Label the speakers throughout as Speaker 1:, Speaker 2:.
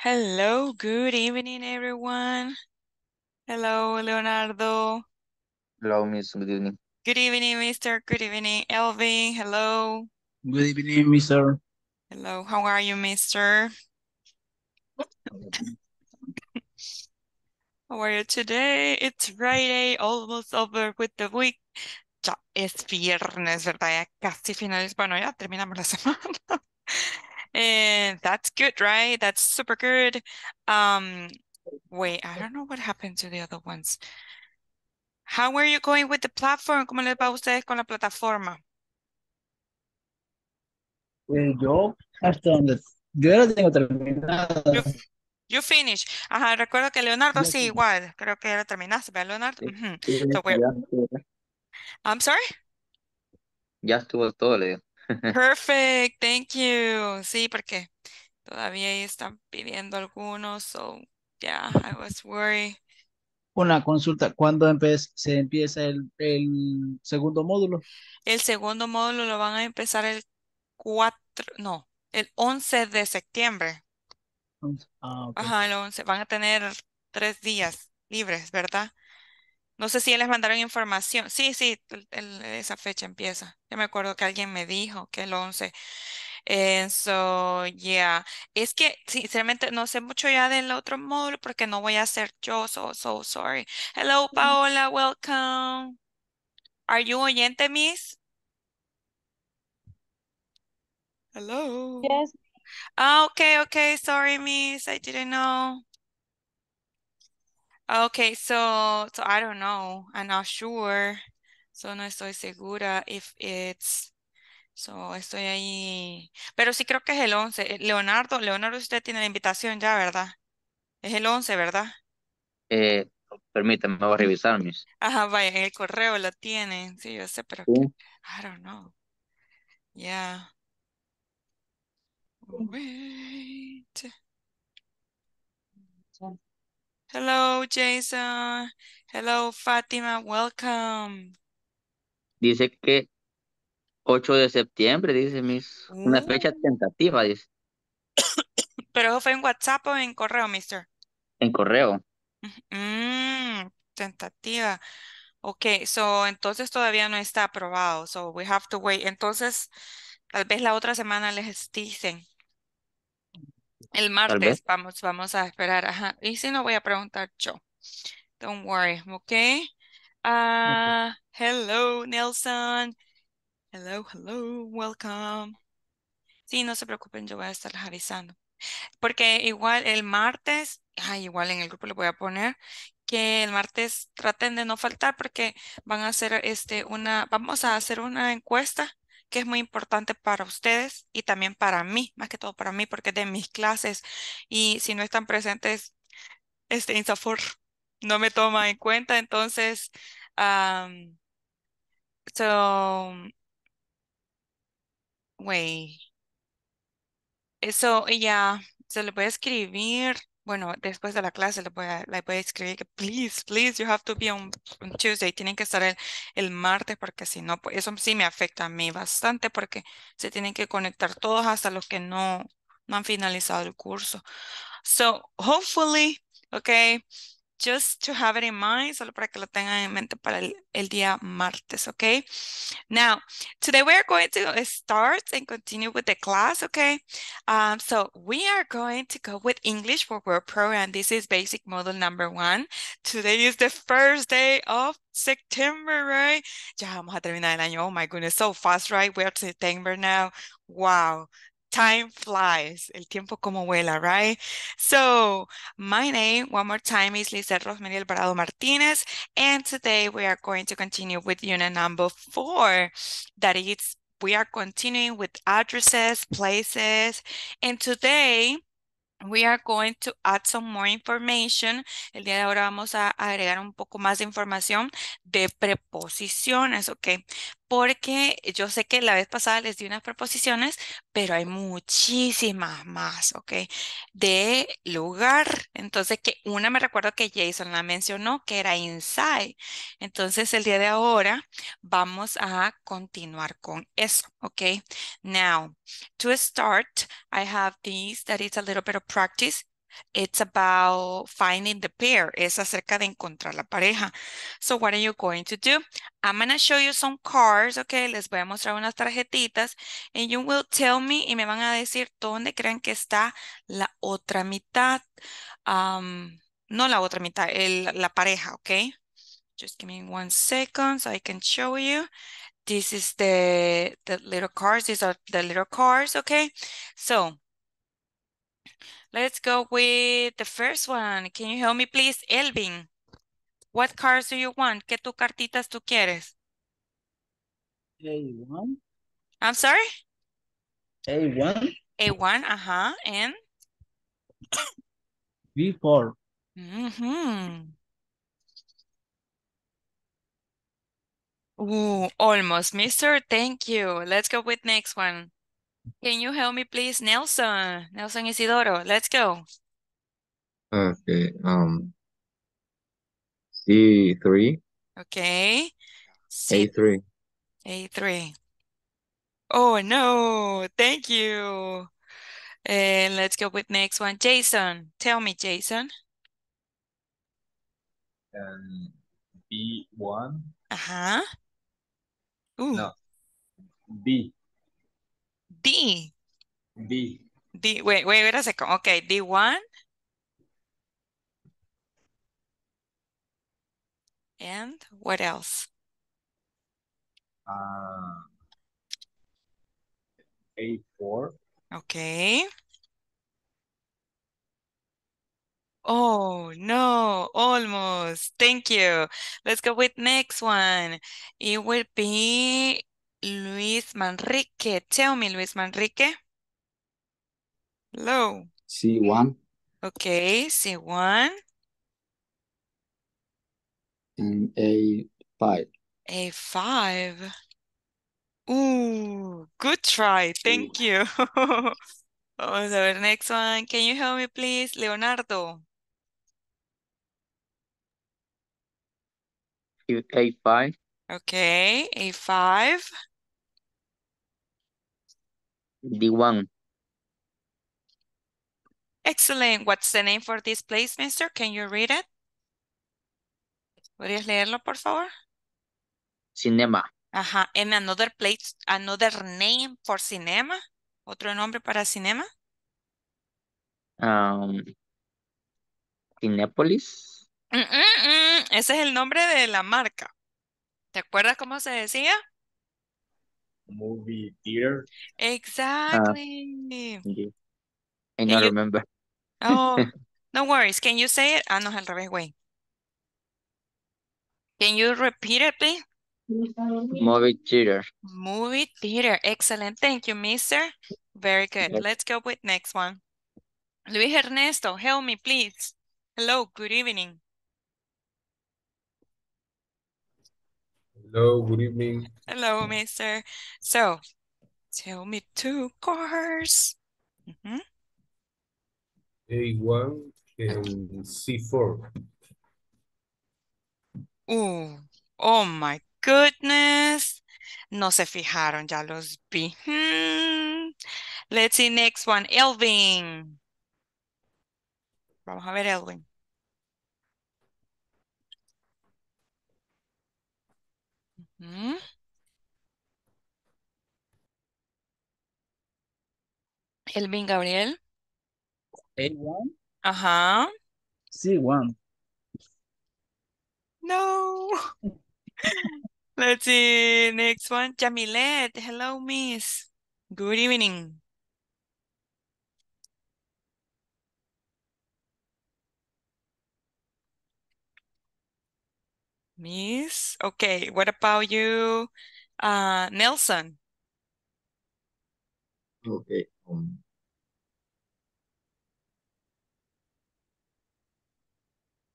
Speaker 1: Hello, good evening, everyone. Hello, Leonardo.
Speaker 2: Hello, Miss. Good evening.
Speaker 1: Good evening, Mr. Good evening, Elvin. Hello.
Speaker 2: Good evening, Mr.
Speaker 1: Hello, how are you, Mr.? how are you today? It's Friday, almost over with the week. Ya es viernes, ¿verdad? Ya casi finales. Bueno, ya terminamos la semana and that's good, right? That's super good. Um, wait, I don't know what happened to the other ones. How are you going with the platform? ¿Cómo les va ustedes con la plataforma?
Speaker 2: Well, Yo hasta donde yo ya lo tengo terminado. You,
Speaker 1: you finish. Ajá, recuerdo que Leonardo sí, igual. Creo que ya lo terminaste, ¿verdad, Leonardo? Uh -huh. so I'm sorry?
Speaker 3: Ya estuvo todo, le digo.
Speaker 1: Perfect, thank you. Sí, porque todavía están pidiendo algunos, so yeah, I was worried.
Speaker 2: Una consulta, ¿cuándo se empieza el, el, segundo módulo?
Speaker 1: El segundo módulo lo van a empezar el 4, no, el 11 de septiembre. Ah, Ajá, el 11. Van a tener tres días libres, ¿verdad? No sé si les mandaron información. Sí, sí, esa fecha empieza. Yo me acuerdo que alguien me dijo que el 11. And so, yeah. Es que, sinceramente, no sé mucho ya del otro módulo porque no voy a ser yo. So, so sorry. Hello, Paola. Welcome. Are you oyente, miss? Hello. Yes. Ah, okay, okay. Sorry, miss. I didn't know. Ah, okay, so so I don't know. I'm not sure. So no estoy segura if it's So, estoy ahí. Pero sí creo que es el 11. Eh, Leonardo, Leonardo, usted tiene la invitación ya, ¿verdad? Es el 11, ¿verdad?
Speaker 3: Eh, permítame, voy a revisar mis.
Speaker 1: Ajá, vaya, en el correo lo tiene, Sí, yo sé, pero. I don't know. Yeah. Mm. Wait. Hello, Jason. Hello, Fátima. Welcome.
Speaker 4: Dice que 8 de septiembre, dice Miss. Una uh. fecha tentativa, dice.
Speaker 1: ¿Pero eso fue en WhatsApp o en correo, mister? En correo. Mm, tentativa. Ok, so entonces todavía no está aprobado. So we have to wait. Entonces, tal vez la otra semana les dicen. El martes vamos, vamos a esperar. Ajá. Y si no, voy a preguntar yo. Don't worry, ¿ok? Ah, hello, Nelson. Hello, hello, welcome. Sí, no se preocupen, yo voy a estar avisando. Porque igual el martes, igual en el grupo le voy a poner que el martes traten de no faltar porque van a hacer este una, vamos a hacer una encuesta que es muy importante para ustedes y también para mí, más que todo para mí, porque es de mis clases y si no están presentes, este Insafor no me toma en cuenta, entonces, um, so, eso ya, se le voy a escribir bueno, después de la clase le voy a, voy a escribir que, please, please, you have to be on, Tuesday. Tienen que estar el, martes porque si no, pues eso sí me afecta a mí bastante porque se tienen que conectar todos hasta los que no, no han finalizado el curso. So, hopefully, okay, just to have it in mind, solo para que lo tengan en mente para el, el día martes, okay? Now, today we are going to start and continue with the class, okay? Um, so we are going to go with English for World Program. This is basic model number one. Today is the first day of September, right? Ya vamos a terminar el año. Oh my goodness, so fast, right? We're September now. Wow, time flies, el tiempo como vuela, right? So, my name, one more time, is Lizette Rosemary Alvarado Martinez, and today we are going to continue with unit number four, that is, we are continuing with addresses, places, and today we are going to add some more information. El día de ahora vamos a agregar un poco más de información de preposiciones, okay? porque yo sé que la vez pasada les di unas proposiciones, pero hay muchísimas más, ¿ok? De lugar. Entonces, que una me recuerdo que Jason la mencionó, que era inside. Entonces, el día de ahora vamos a continuar con eso, ¿ok? Now, to start, I have these that is a little bit of practice. It's about finding the pair. Es acerca de encontrar la pareja. So what are you going to do? I'm going to show you some cards, okay? Les voy a mostrar unas tarjetitas. And you will tell me, y me van a decir dónde creen que está la otra mitad. Um, no la otra mitad, el, la pareja, okay? Just give me one second so I can show you this is the the little cards these are the little cards okay so Let's go with the first one. Can you help me please, Elvin? What cards do you want? ¿Qué tu cartitas tú quieres?
Speaker 2: A1. I'm sorry? A1.
Speaker 1: A1, uh-huh, and? B4. Mm -hmm. Ooh, almost, mister. Thank you. Let's go with next one. Can you help me please, Nelson? Nelson Isidoro, let's go.
Speaker 5: Okay,
Speaker 4: um, C3.
Speaker 1: Okay. C A3. A3. Oh, no, thank you. And let's go with next one. Jason, tell me, Jason.
Speaker 4: Um, B1. Uh-huh. Ooh. No, B.
Speaker 2: D. D.
Speaker 1: Wait, wait, wait a second. Okay, D1. And what else?
Speaker 4: Uh, A4.
Speaker 1: Okay. Oh, no, almost. Thank you. Let's go with next one. It will be Luis Manrique. Tell me, Luis Manrique. Hello.
Speaker 2: C1.
Speaker 1: Okay, C1.
Speaker 2: And A5.
Speaker 1: A5. Ooh, good try. Thank you. Vamos a ver, next one. Can you help me, please? Leonardo.
Speaker 3: A5.
Speaker 1: Okay, A5.
Speaker 3: D1.
Speaker 1: Excellent. What's the name for this place, mister? Can you read it? ¿Podrías leerlo, por favor? Cinema. Ajá. en another place, another name for cinema? ¿Otro nombre para cinema?
Speaker 3: Um, mm, mm,
Speaker 1: mm. Ese es el nombre de la marca. ¿Te acuerdas cómo se decía?
Speaker 4: Movie theater.
Speaker 1: Ah, exactly.
Speaker 4: And I remember.
Speaker 1: oh, no worries. Can you say it? Ah, no, es al revés, güey. Can you repeat it, please? Movie theater. Movie theater. Excellent. Thank you, mister. Very good. Let's go with next one. Luis Ernesto, help me, please. Hello, good evening.
Speaker 6: Hello, good evening.
Speaker 1: Hello, mister. So, tell me two cars. Mm -hmm.
Speaker 6: A1 and C4.
Speaker 1: Oh, oh my goodness. No se fijaron, ya los vi. Hmm. Let's see next one. Elvin. Vamos a ver, Elvin. Hmm? Elvin Gabriel. A1, Ajá.
Speaker 2: C1.
Speaker 1: No. Let's see. Next one. Jamilet. Hello, miss. Good evening. Miss. Okay, what about you, uh, Nelson? Okay.
Speaker 2: Um,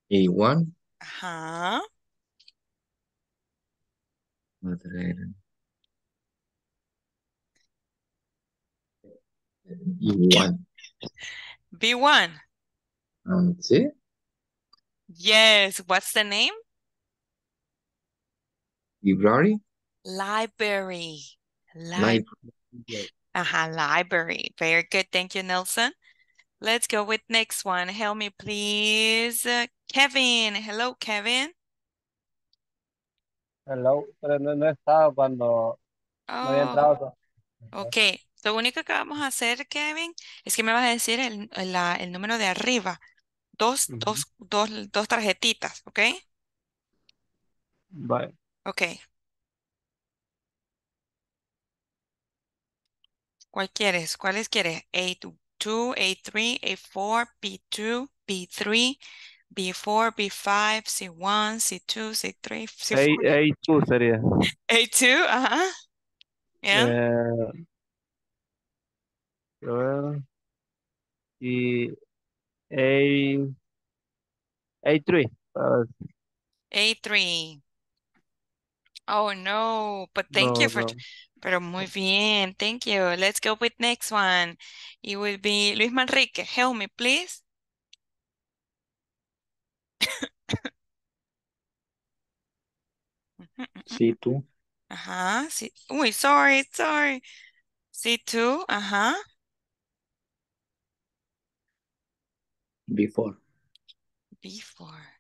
Speaker 4: one.
Speaker 1: Uh huh.
Speaker 2: B1. B1. Um, sí.
Speaker 1: Yes. What's the name? Library. Library. Library. Ajá, library. Very good. Thank you, Nelson. Let's go with next one. Help me, please. Uh, Kevin. Hello, Kevin.
Speaker 2: Hello. Pero no,
Speaker 3: no estaba cuando
Speaker 1: no había oh, entrado. Ok. Lo único que vamos a hacer, Kevin, es que me vas a decir el, el número de arriba. Dos, dos, dos, dos tarjetitas, ¿ok? Vale. Okay. ¿cuál quieres? ¿Cuáles quieres? A2, A3, A4, B2, B3, B4, B5, C1, C2, C3, A, C4.
Speaker 3: A2 sería.
Speaker 1: A2, ajá. Eh,
Speaker 3: a Y A, A3.
Speaker 1: A3. Oh no, but thank you for, no. pero muy mm. bien, thank you. Let's go with next one. It will be Luis Manrique. Help me, please. Mm, mm, mm. See too. Ajá, sí. Uy, sorry, sorry. C2, ajá. Before. Before.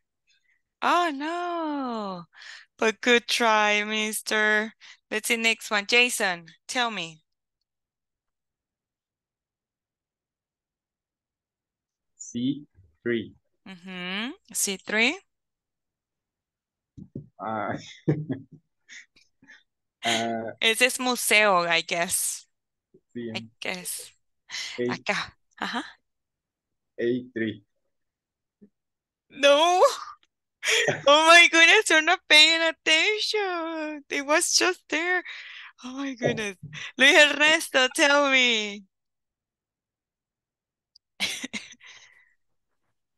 Speaker 1: Oh no, but good try, mister. Let's see next one. Jason, tell me.
Speaker 4: C3.
Speaker 1: Mm-hmm. C3.
Speaker 5: Ah. Uh, uh,
Speaker 1: es this museo, I guess. Sí. I guess. A aca Uh-huh. Ajá.
Speaker 4: A3.
Speaker 1: No oh my goodness, you're not paying attention. It was just there. Oh my oh. goodness. Luis Ernesto, tell me.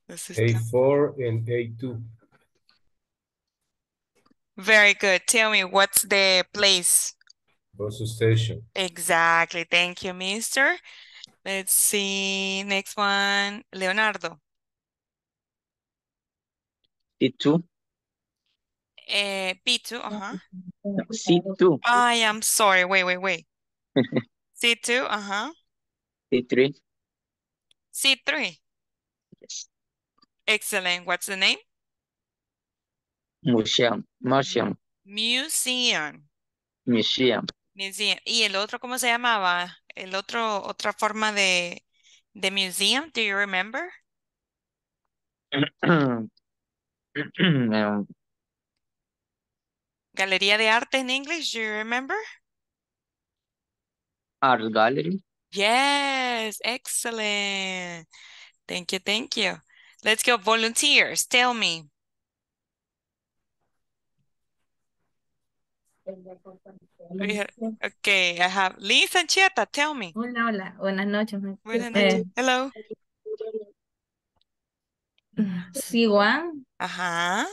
Speaker 1: A4
Speaker 6: and A2.
Speaker 1: Very good. Tell me, what's the place?
Speaker 6: Bus station.
Speaker 1: Exactly. Thank you, mister. Let's see. Next one, Leonardo. p 2 Eh, 2 ajá. C2. I am sorry, wait, wait, wait. C2, ajá. C3. C3. Yes. Excellent. What's the name?
Speaker 3: Museum. Museum.
Speaker 1: Museum. Museum. Museum. ¿Y el otro cómo se llamaba? El otro, otra forma de, de museum, do you remember?
Speaker 5: um,
Speaker 1: Galería de Arte in English, do you remember? Art Gallery. Yes, excellent. Thank you, thank you. Let's go volunteers, tell me. Okay, I have Liz Anchieta, tell me. Hola, hola, buenas noches. Buenas noches, eh, hello. Si Ajá.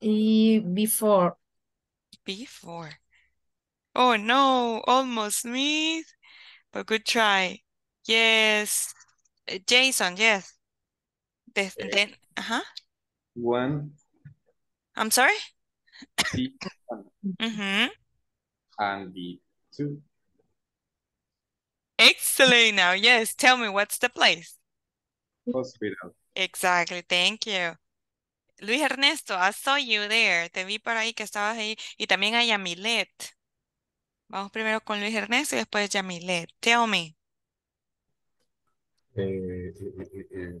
Speaker 1: Y before. Before. Oh no, almost me. But good try. Yes. Eh, Jason, yes. Then, then uh-huh. One. I'm sorry?
Speaker 4: mm -hmm. And the two.
Speaker 1: Excellent now. Yes. Tell me what's the place?
Speaker 4: Hospital.
Speaker 1: Exactly. Thank you. Luis Ernesto, I saw you there. Te vi por ahí que estabas ahí. Y también hay Yamilet. Vamos primero con Luis Ernesto y después Yamilet. Tell me.
Speaker 6: Eh, eh, eh,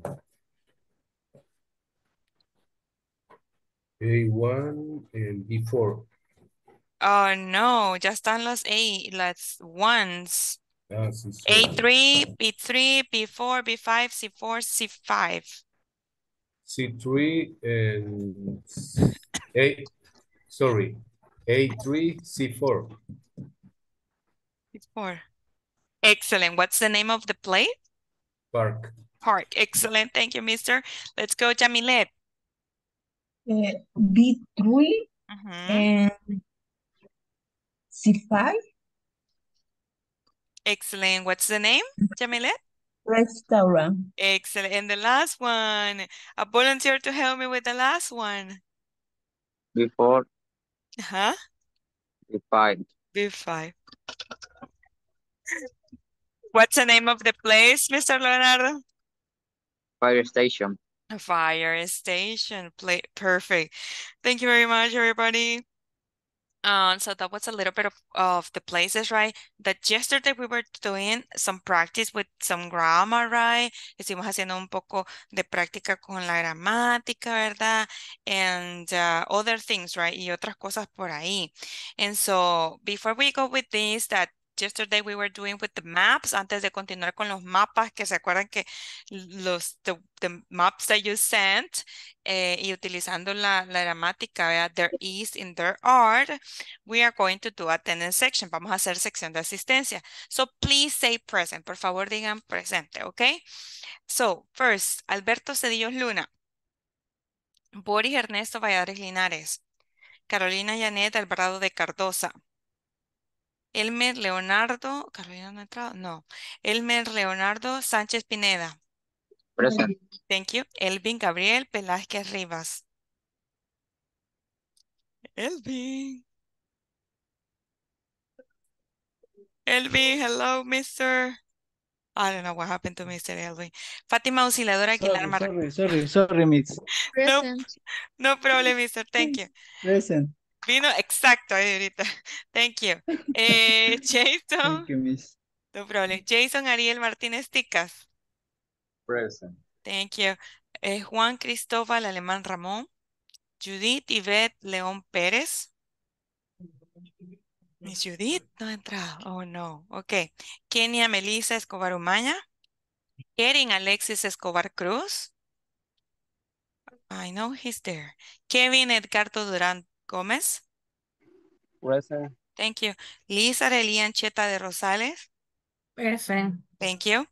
Speaker 6: A1 and B4.
Speaker 1: Oh, no, ya están los A, las ones. A3, B3, B4, B5, C4, C5.
Speaker 6: C3 and A, sorry, A3, C4.
Speaker 1: C4. Excellent. What's the name of the play? Park. Park. Excellent. Thank you, mister. Let's go, Jamilet.
Speaker 5: Uh, B3 uh -huh. and
Speaker 1: C5. Excellent. What's the name, Jamilet?
Speaker 5: Restaurant.
Speaker 1: Excellent. And the last one, a volunteer to help me with the last one. Before. Huh? B five. What's the name of the place, Mr. Leonardo?
Speaker 4: Fire station.
Speaker 1: fire station. Play perfect. Thank you very much, everybody. Um, so that was a little bit of, of the places, right? That yesterday we were doing some practice with some grammar, right? Estuvimos haciendo un poco de práctica con la gramática, ¿verdad? And uh, other things, right? Y otras cosas por ahí. And so before we go with this, that yesterday we were doing with the maps, antes de continuar con los mapas, que se acuerdan que los the, maps that you sent eh, y utilizando la, gramática, there is in there are, we are going to do attendance section. Vamos a hacer sección de asistencia. So please say present. Por favor, digan presente, ¿ok? So first, Alberto Cedillos Luna. Boris Ernesto Valladares Linares. Carolina Yanet Alvarado de Cardosa. Elmer Leonardo, Carolina no ha entrado, no. Elmer Leonardo Sánchez Pineda. Present. Thank you. Elvin Gabriel Velázquez Rivas. Elvin. Elvin, hello, mister. I don't know what happened to Mr. Elvin. Fátima osciladora Aguilar Martínez. Sorry,
Speaker 2: sorry, sorry, Miss.
Speaker 1: No, no problem, mister. Thank you. Present. Vino, exacto, ahorita. Thank you. Eh, Jason. Thank you, miss. No problem. Jason Ariel Martínez Ticas. Present. Thank you. Eh, Juan Cristóbal Alemán Ramón. Judith Yvette León Pérez. Miss Judith no ha entrado. Oh, no. Ok. Kenia Melissa Escobar Umaña. Erin Alexis Escobar Cruz. I know he's there. Kevin Edgardo Durán Gómez. Present. Thank you. Liz Arelian Cheta de Rosales. Present. Thank you.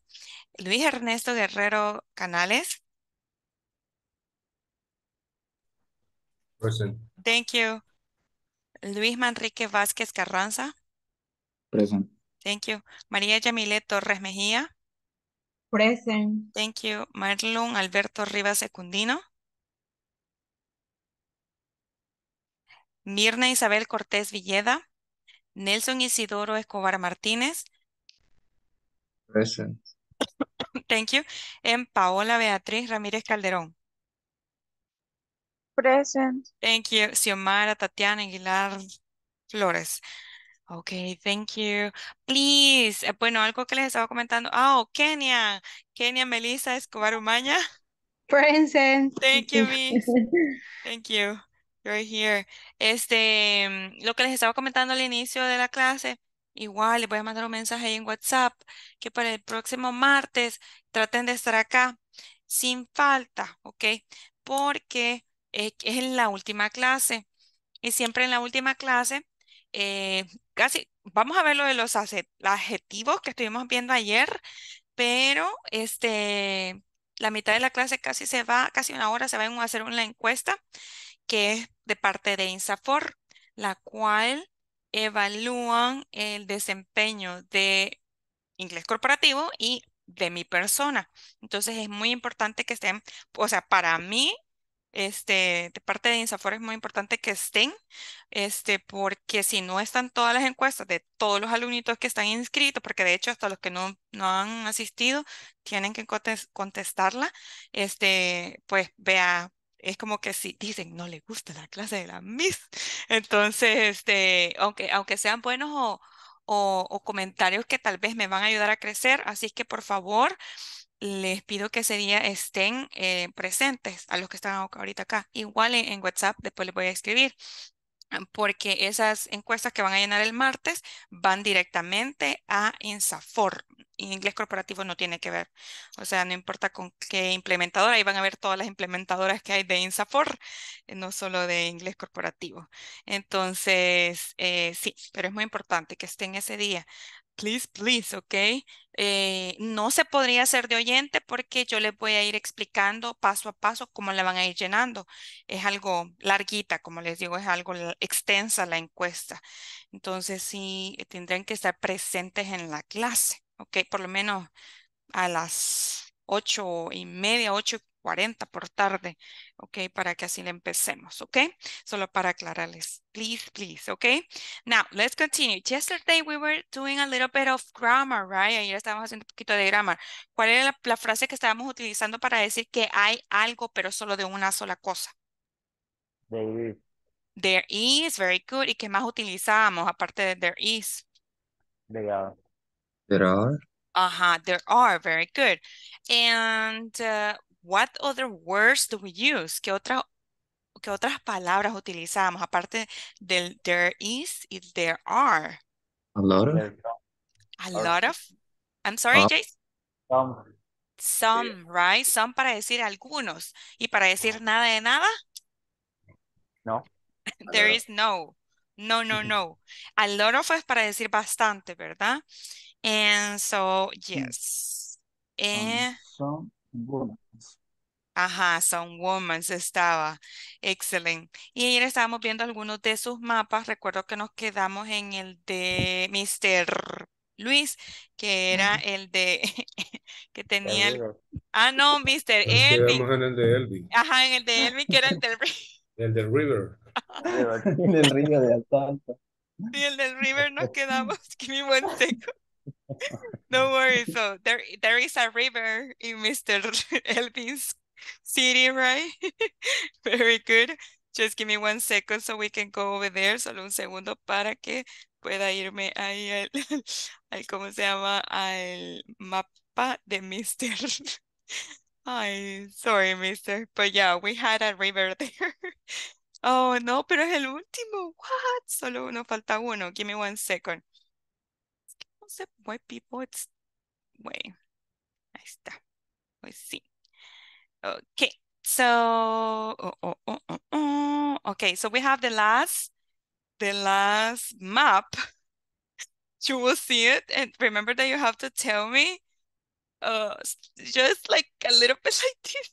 Speaker 1: Luis Ernesto Guerrero Canales. Present. Thank you. Luis Manrique Vázquez Carranza. Present. Thank you. María Yamile Torres Mejía.
Speaker 5: Present.
Speaker 1: Thank you. Marlon Alberto Rivas Secundino. Mirna Isabel Cortés Villeda, Nelson Isidoro Escobar Martínez. Present. Thank you. And Paola Beatriz Ramírez Calderón. Present. Thank you. Xiomara Tatiana Aguilar Flores. Okay, thank you. Please, eh, bueno, algo que les estaba comentando. Ah, oh, Kenia. Kenia Melissa Escobar Umaña. Present. Thank you, Miss. Thank you here. Este, mm, lo que les estaba comentando al inicio de la clase, igual les voy a mandar un mensaje ahí en WhatsApp que para el próximo martes traten de estar acá sin falta, ¿ok? Porque es, la última clase y siempre en la última clase, eh, casi, vamos a ver lo de los adjetivos que estuvimos viendo ayer, pero este, la mitad de la clase casi se va, casi una hora se va a hacer una encuesta que es de parte de INSAFOR, la cual evalúan el desempeño de inglés corporativo y de mi persona. Entonces es muy importante que estén, o sea, para mí, este, de parte de INSAFOR es muy importante que estén, este, porque si no están todas las encuestas de todos los alumnitos que están inscritos, porque de hecho hasta los que no, no han asistido tienen que contestarla, este, pues vea es como que si dicen no le gusta la clase de la Miss, entonces, este, aunque, aunque sean buenos o, o, comentarios que tal vez me van a ayudar a crecer, así que por favor les pido que ese día estén eh, presentes a los que están ahorita acá. Igual en WhatsApp después les voy a escribir Ah, porque esas encuestas que van a llenar el martes van directamente a INSAFOR. Inglés corporativo no tiene que ver. O sea, no importa con qué implementadora, ahí van a ver todas las implementadoras que hay de INSAFOR, eh, no solo de inglés corporativo. Entonces, eh, sí, pero es muy importante que estén ese día please, please, ok. Eh, no se podría hacer de oyente porque yo les voy a ir explicando paso a paso cómo la van a ir llenando. Es algo larguita, como les digo, es algo extensa la encuesta. Entonces sí, tendrán que estar presentes en la clase, ok, por lo menos a las ocho y media, ocho 40 por tarde, ¿ok? Para que así le empecemos, ¿ok? Solo para aclararles, please, please, ¿ok? Now, let's continue. Yesterday we were doing a little bit of grammar, right? Ayer estábamos haciendo un poquito de grammar. ¿Cuál era la, frase que estábamos utilizando para decir que hay algo, pero solo de una sola cosa? There is. There is, very good. ¿Y qué más utilizábamos aparte de there is? There are. There are. Ajá, there are, very good. And uh, what other words do we use? ¿Qué, otras palabras utilizamos aparte del there is y there are? A lot of. A lot of. I'm sorry, Jace. Some. Some, right? Some para decir algunos. ¿Y para decir nada de nada?
Speaker 2: No.
Speaker 1: There is no. No, no, no. A lot of es para decir bastante, ¿verdad? And so, mm.
Speaker 2: yes.
Speaker 1: some eh, Ajá, Sound Woman's estaba. Excelente. Y ayer estábamos viendo algunos de sus mapas. Recuerdo que nos quedamos en el de Mr. Luis, que era el de que tenía el... Ah, no, Mr. Elvin.
Speaker 6: en el de Elvin.
Speaker 1: Ajá, en el de Elvin, que era el del
Speaker 6: El del River. en el río de Atlanta.
Speaker 1: Sí, el del River nos quedamos. qué buen one No worry, so there, there is a river in Mr. Elvin's city, right? Very good. Just give me one second so we can go over there. Solo un segundo para que pueda irme ahí al, ¿cómo se llama? Al mapa de Mister. Ay, sorry, Mister. But yeah, we had a river there. Oh, no, pero es el último. What? Solo nos falta uno. Give me one second. No people, it's... Wait. Ahí está. Pues sí. Okay, so, oh oh, oh, oh, oh, okay, so we have the last, the last map. you will see it and remember that you have to tell me uh, just like a little bit like this.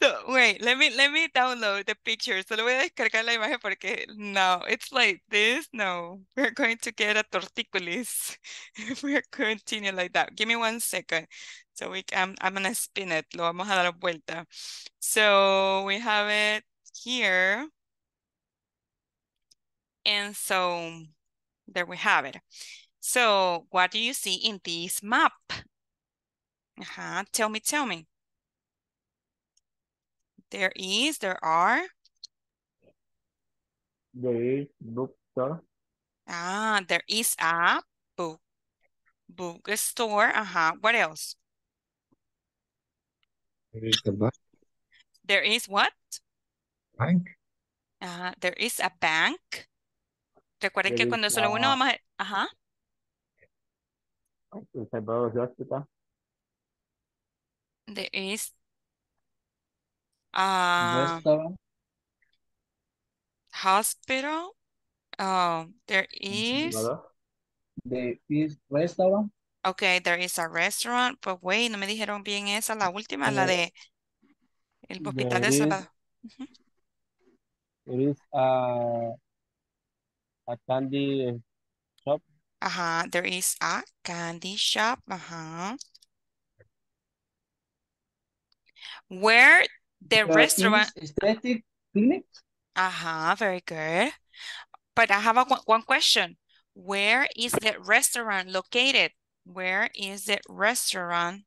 Speaker 1: So wait, let me let me download the picture. Solo voy a descargar la imagen porque no, it's like this. No, we're going to get a torticolis if we continue like that. Give me one second. So we can, I'm gonna spin it, lo vamos a dar vuelta. So we have it here. And so there we have it. So what do you see in this map? Uh -huh. Tell me, tell me. There is, there are.
Speaker 6: There is
Speaker 3: bookstore.
Speaker 1: Ah, there is a book bookstore. Uh -huh. What else?
Speaker 3: There is a bank.
Speaker 1: There is what? Bank. Ajá, there is a bank. Recuerden there que cuando solo a... uno vamos a... Ajá. There is uh, ah, hospital. hospital. Oh, there is.
Speaker 2: There is restaurant.
Speaker 1: Okay, there is a restaurant. Pues, güey, no me dijeron bien esa, la última, la de el hospital de Salvador. Uh -huh.
Speaker 3: It is a, a candy shop.
Speaker 1: Ajá, uh -huh. there is a candy shop. Ajá. Uh -huh. Where the, the restaurant. Aesthetic clinic. Ajá, very good. But I have a, one question. Where is the restaurant located? Where is the restaurant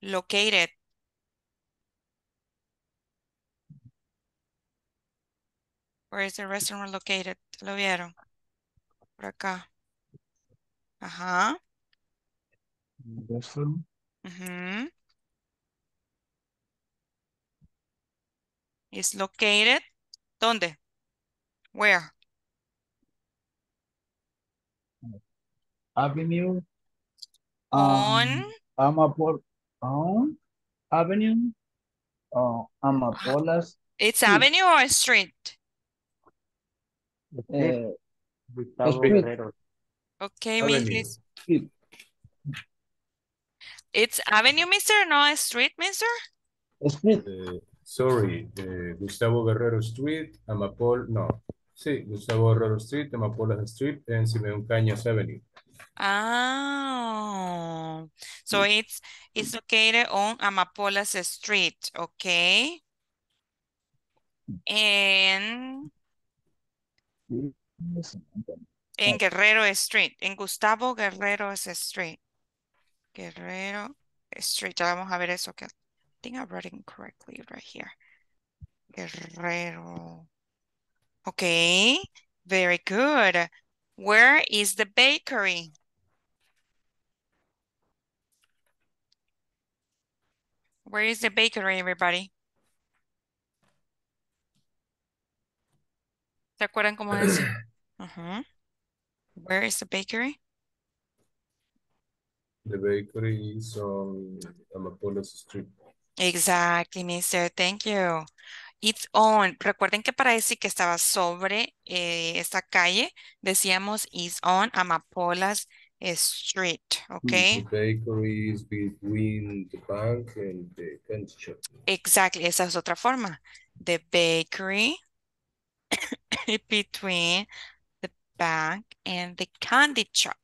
Speaker 1: located? Where is the restaurant located? ¿Lo vieron? Por acá. Ajá. Restaurant. Uh -huh. It's located. ¿Dónde? Where?
Speaker 2: Avenue. Um, on. Amapol on Avenue. oh Amapolas.
Speaker 1: It's street. avenue or street?
Speaker 2: Uh, street.
Speaker 1: Okay, Miss. It's avenue, mister, no street, mister?
Speaker 2: Street.
Speaker 6: Uh, sorry, uh, Gustavo Guerrero Street, Amapol, no. Sí, Gustavo Guerrero Street, Amapolas Street, and Simeon Cañas Avenue.
Speaker 1: Oh, so mm. it's it's located on Amapolas Street, okay? And en Guerrero Street, in Gustavo Guerrero Street. Guerrero Street, ya vamos a ver eso que I think I read it correctly right here. Guerrero. Okay, very good. Where is the bakery? Where is the bakery, everybody? ¿Se acuerdan cómo decir? Uh -huh. Where is the bakery?
Speaker 6: The bakery is on Amapolas Street.
Speaker 1: Exactly, mister. Thank you. It's on. Recuerden que para decir este que estaba sobre eh, esta calle, decíamos it's on Amapolas Street, ¿ok?
Speaker 6: bakery is between the bank and the candy shop.
Speaker 1: Exactly, esa es otra forma. The bakery between the bank and the candy shop,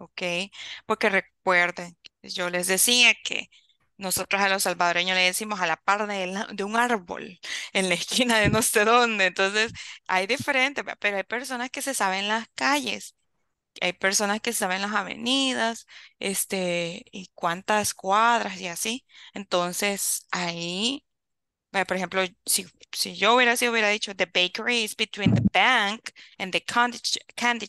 Speaker 1: ¿ok? Porque recuerden, yo les decía que nosotros a los salvadoreños le decimos a la par de, un árbol, en la esquina de no sé dónde. Entonces, hay diferentes, pero hay personas que se saben las calles, hay personas que se saben las avenidas, este, y cuántas cuadras y así. Entonces, ahí por ejemplo, si, yo hubiera sido, hubiera dicho, the bakery is between the bank and the candy,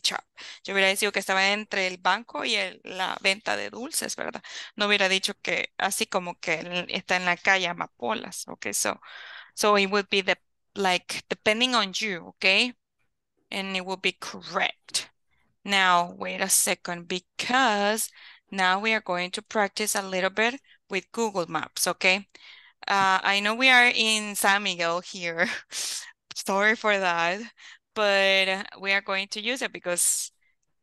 Speaker 1: shop. Yo hubiera dicho que estaba entre el banco y la venta de dulces, ¿verdad? No hubiera dicho que así como que está en la calle Amapolas, ¿ok? So, so it would be like, depending on you, okay? And it would be correct. Now, wait a second, because now we are going to practice a little bit with Google Maps, okay? Uh, I know we are in San Miguel here. Sorry for that. But we are going to use it because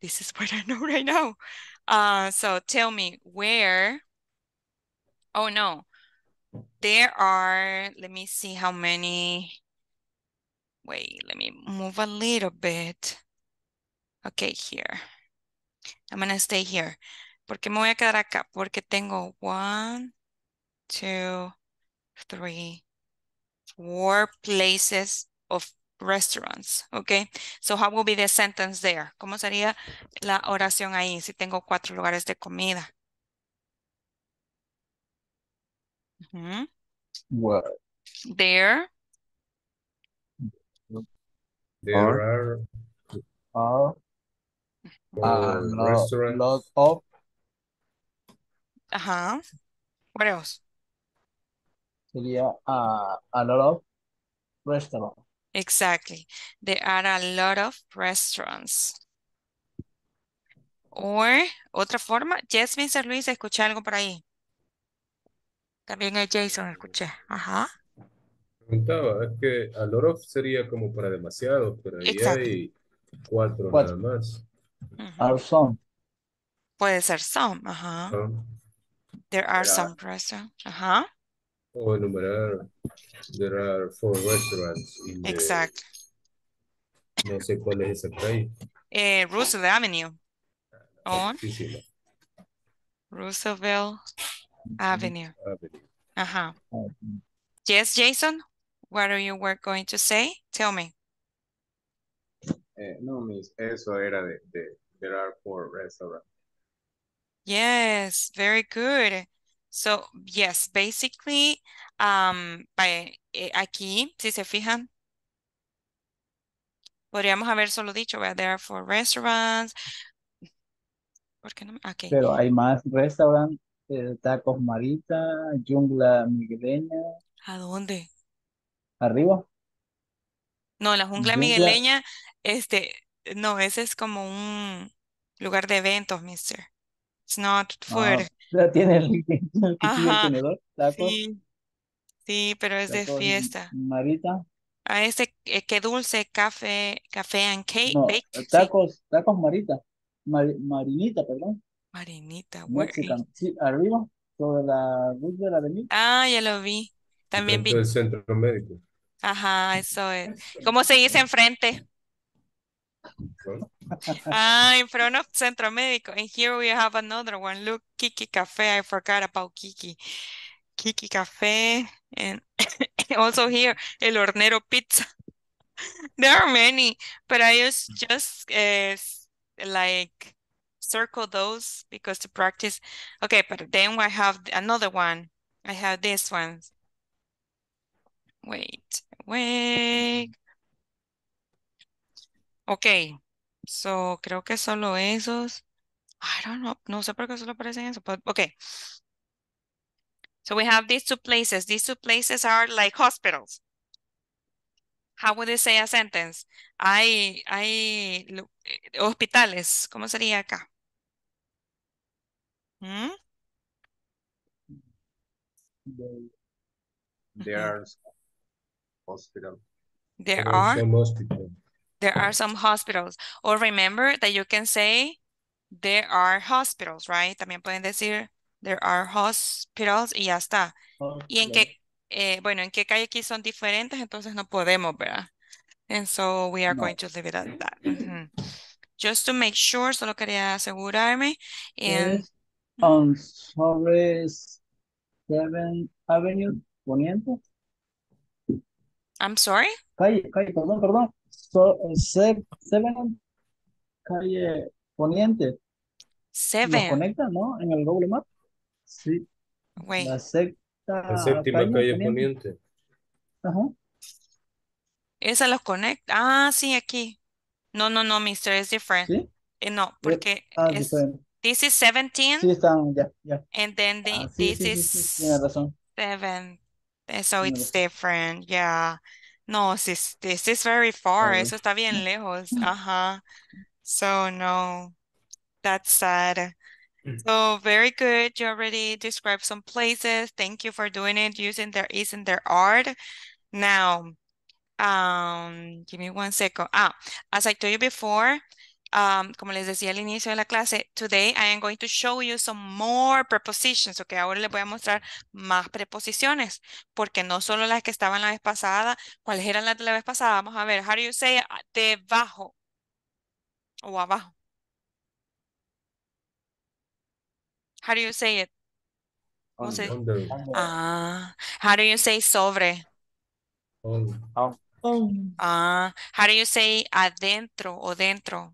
Speaker 1: this is what I know right now. Uh, so tell me where. Oh, no. There are, let me see how many. Wait, let me move a little bit. Okay, here. I'm gonna stay here. Porque me voy a quedar acá? Porque tengo one, two, three, four places of restaurants, okay? So how will be the sentence there? ¿Cómo sería la oración ahí si tengo cuatro lugares de comida? What? There.
Speaker 2: There
Speaker 4: are,
Speaker 2: a Lot of. What else? sería a lot of restaurants.
Speaker 1: Exactly. There are a lot of restaurants. o otra forma, yes, Mr. Luis, escuché algo por ahí. También a Jason escuché. Ajá.
Speaker 6: Preguntaba, es que a lot of sería como para demasiado, pero ahí hay
Speaker 2: cuatro, nada más. Are some.
Speaker 1: Puede ser some, ajá. There are some restaurants, ajá.
Speaker 6: Oh, number there there are four restaurants in Exact. The, no sé cuál es esa calle.
Speaker 1: Eh, Roosevelt Avenue. Ah, On. Roosevelt Avenue. Avenue. Uh-huh. Yes, Jason, what are you were going to say? Tell me.
Speaker 4: Eh, no, Miss, eso era de, de there are four restaurants.
Speaker 1: Yes, very good. So, yes, basically, um, eh, aquí, si se fijan, podríamos haber solo dicho, there are restaurants. ¿Por no? Pero hay
Speaker 2: más restaurantes, eh, tacos Marita, jungla migueleña.
Speaker 1: ¿A dónde? Arriba. No, la jungla, migueleña, este, no, ese es como un lugar de eventos, mister. It's not ah, for tiene
Speaker 5: el, tacos,
Speaker 1: sí, pero es de fiesta.
Speaker 2: Marita.
Speaker 1: A ah, ese eh, qué dulce café, café and cake, eh, tacos,
Speaker 2: tacos marita, marinita, perdón.
Speaker 1: Marinita,
Speaker 2: Mexican, arriba, sobre la luz de la avenida.
Speaker 1: Ah, ya lo vi. También vi. El
Speaker 2: centro médico.
Speaker 1: Ajá, eso es. ¿Cómo se dice enfrente? ah, in front of Centro Médico. And here we have another one. Look, Kiki Cafe. I forgot about Kiki. Kiki Cafe. And also here, El Hornero Pizza. there are many, but I just, just uh, like circle those because to practice. Okay, but then I have another one. I have this one. Wait, wait. Okay, so creo que solo esos. I don't know. No sé por qué solo aparecen eso, okay. So we have these two places. These two places are like hospitals. How would you say a sentence? Hay, hay eh, hospitales. ¿Cómo sería acá? Hmm? There, are hospitals.
Speaker 4: There, are.
Speaker 1: Some there are some hospitals. Or remember that you can say there are hospitals, right? También pueden decir there are hospitals y ya está. y en qué, eh, bueno, en qué calle aquí son diferentes, entonces no podemos, ¿verdad? And so we are no. going to leave it at that. Mm -hmm. Just to make sure, solo quería asegurarme. And... Yes.
Speaker 2: On Forest 7 Avenue, Poniente. I'm sorry? Calle, calle, perdón, perdón. So, eh, se, seven, calle Poniente. Seven. conecta, no? En el Google Map. Sí. Wait. La, sexta, la séptima calle, calle Poniente.
Speaker 5: Poniente. Ajá.
Speaker 1: Esa los conecta. Ah, sí, aquí. No, no, no, mister, es different. ¿Sí? Eh, no, porque ah, es, this is 17. Sí,
Speaker 2: están, ya, ya.
Speaker 1: And then the, ah, sí, this sí, is tiene razón. 7. Eh, so Tiene it's razón. different, yeah. No, this, this is very far. Oh. Eso está bien mm. lejos. Uh-huh. So no, that's sad. Mm. So very good. You already described some places. Thank you for doing it using their is and their art. Now, um, give me one second. Ah, as I told you before, Um, como les decía al inicio de la clase, today I am going to show you some more prepositions. Ok, ahora les voy a mostrar más preposiciones, porque no solo las que estaban la vez pasada. ¿Cuáles eran las de la vez pasada? Vamos a ver, how do you say ah, debajo o abajo? How do you say it? ¿Cómo ah, how do you say sobre? Ah, how do you say adentro o dentro?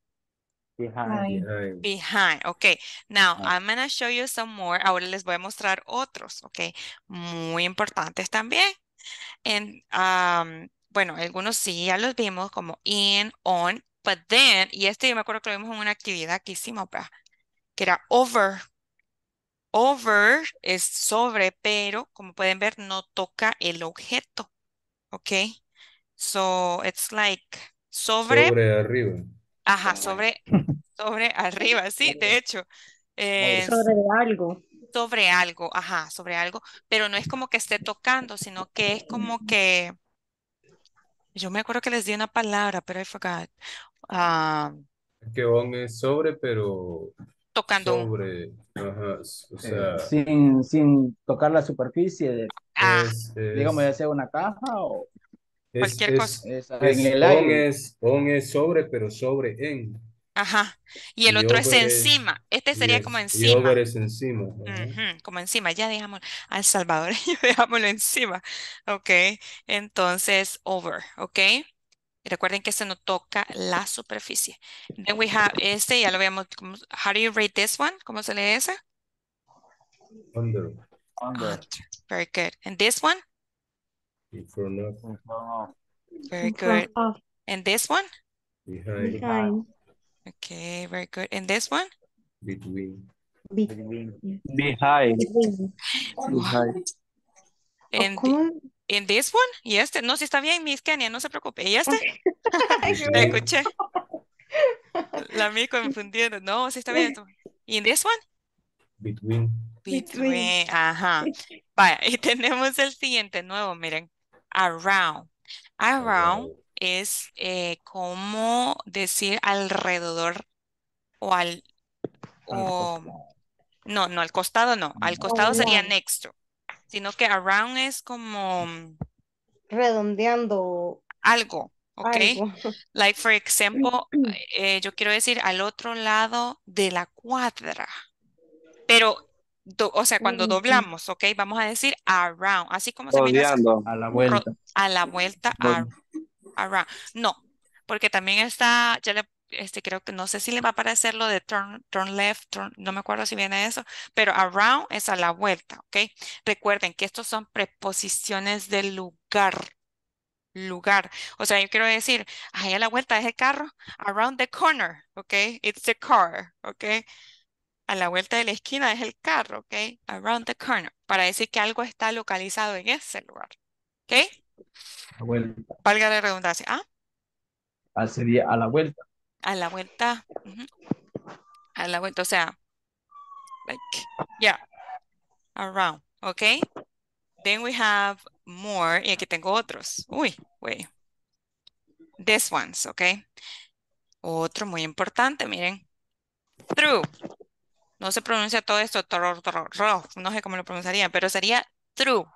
Speaker 1: Behind. Okay. Now, I'm going to show you some more. Ahora les voy a mostrar otros, okay. Muy importantes también. And, um, bueno, algunos sí ya los vimos como in, on, but then, y este yo me acuerdo que lo vimos en una actividad que hicimos, que era over. Over es sobre, pero como pueden ver, no toca el objeto. Ok. So, it's like sobre. Sobre arriba. Ajá, sobre sobre arriba, sí, de hecho. Eh, sobre algo. Sobre algo, ajá, sobre algo, pero no es como que esté tocando, sino que es como que, yo me acuerdo que les di una palabra, pero I forgot. Ah,
Speaker 6: que on es sobre,
Speaker 2: pero tocando. Sobre, o eh, sea, sin, sin tocar la superficie, ah, digamos, ya sea una caja o... cualquier cosa.
Speaker 6: en el on es sobre, pero sobre en. Ajá.
Speaker 1: Y el otro es encima. Este sería como encima. Over
Speaker 4: es encima.
Speaker 1: Como encima. Ya dejamos al salvador. dejámoslo encima. Ok. Entonces, over. Ok. recuerden que se nos toca la superficie. Then we have este, ya lo veamos. How do you rate this one? ¿Cómo se lee ese?
Speaker 6: Under. Under.
Speaker 1: Very good. And this one? Very good. And this one?
Speaker 3: Behind. Behind.
Speaker 1: Okay, very good. And this one?
Speaker 3: Between. Between. Behind. Behind.
Speaker 1: And, in this one, Y este? no, si está bien, Miss Kenia, no se preocupe, ¿y este? La escuché. La me confundiendo, no, si está bien. ¿Y this one? Between. Between, ajá. Vaya, y tenemos el siguiente nuevo, miren. Around. Around es eh, como decir alrededor o al... O, no, no, al costado no. Al costado sería next Sino que around es como... Mm, Redondeando. Algo, ¿ok? Like, for example, eh, yo quiero decir al otro lado de la cuadra. Pero o sea, cuando mm, mm. doblamos, ¿ok? Vamos a decir around, así como se viene A la vuelta. A la vuelta, a, around. No, porque también está, ya este, creo que no sé si le va a parecer lo de turn, turn left, no me acuerdo si viene eso, pero around es a la vuelta, ¿ok? Recuerden que estos son preposiciones del lugar. Lugar. O sea, yo quiero decir, ahí a la vuelta es el carro, around the corner, ¿ok? It's the car, ¿ok? a la vuelta de la esquina es el carro, ¿ok? Around the corner, para decir que algo está localizado en ese lugar, ¿ok? la vuelta. Valga la redundancia. ¿ah?
Speaker 2: ¿Ah? sería a la vuelta.
Speaker 1: A la vuelta. A la vuelta, o sea, like, yeah, around, okay? Then we have more, y aquí tengo otros. Uy, wey, these ones, okay? Otro muy importante, miren. Through. No se pronuncia todo esto, no sé cómo lo pronunciaría, pero sería through.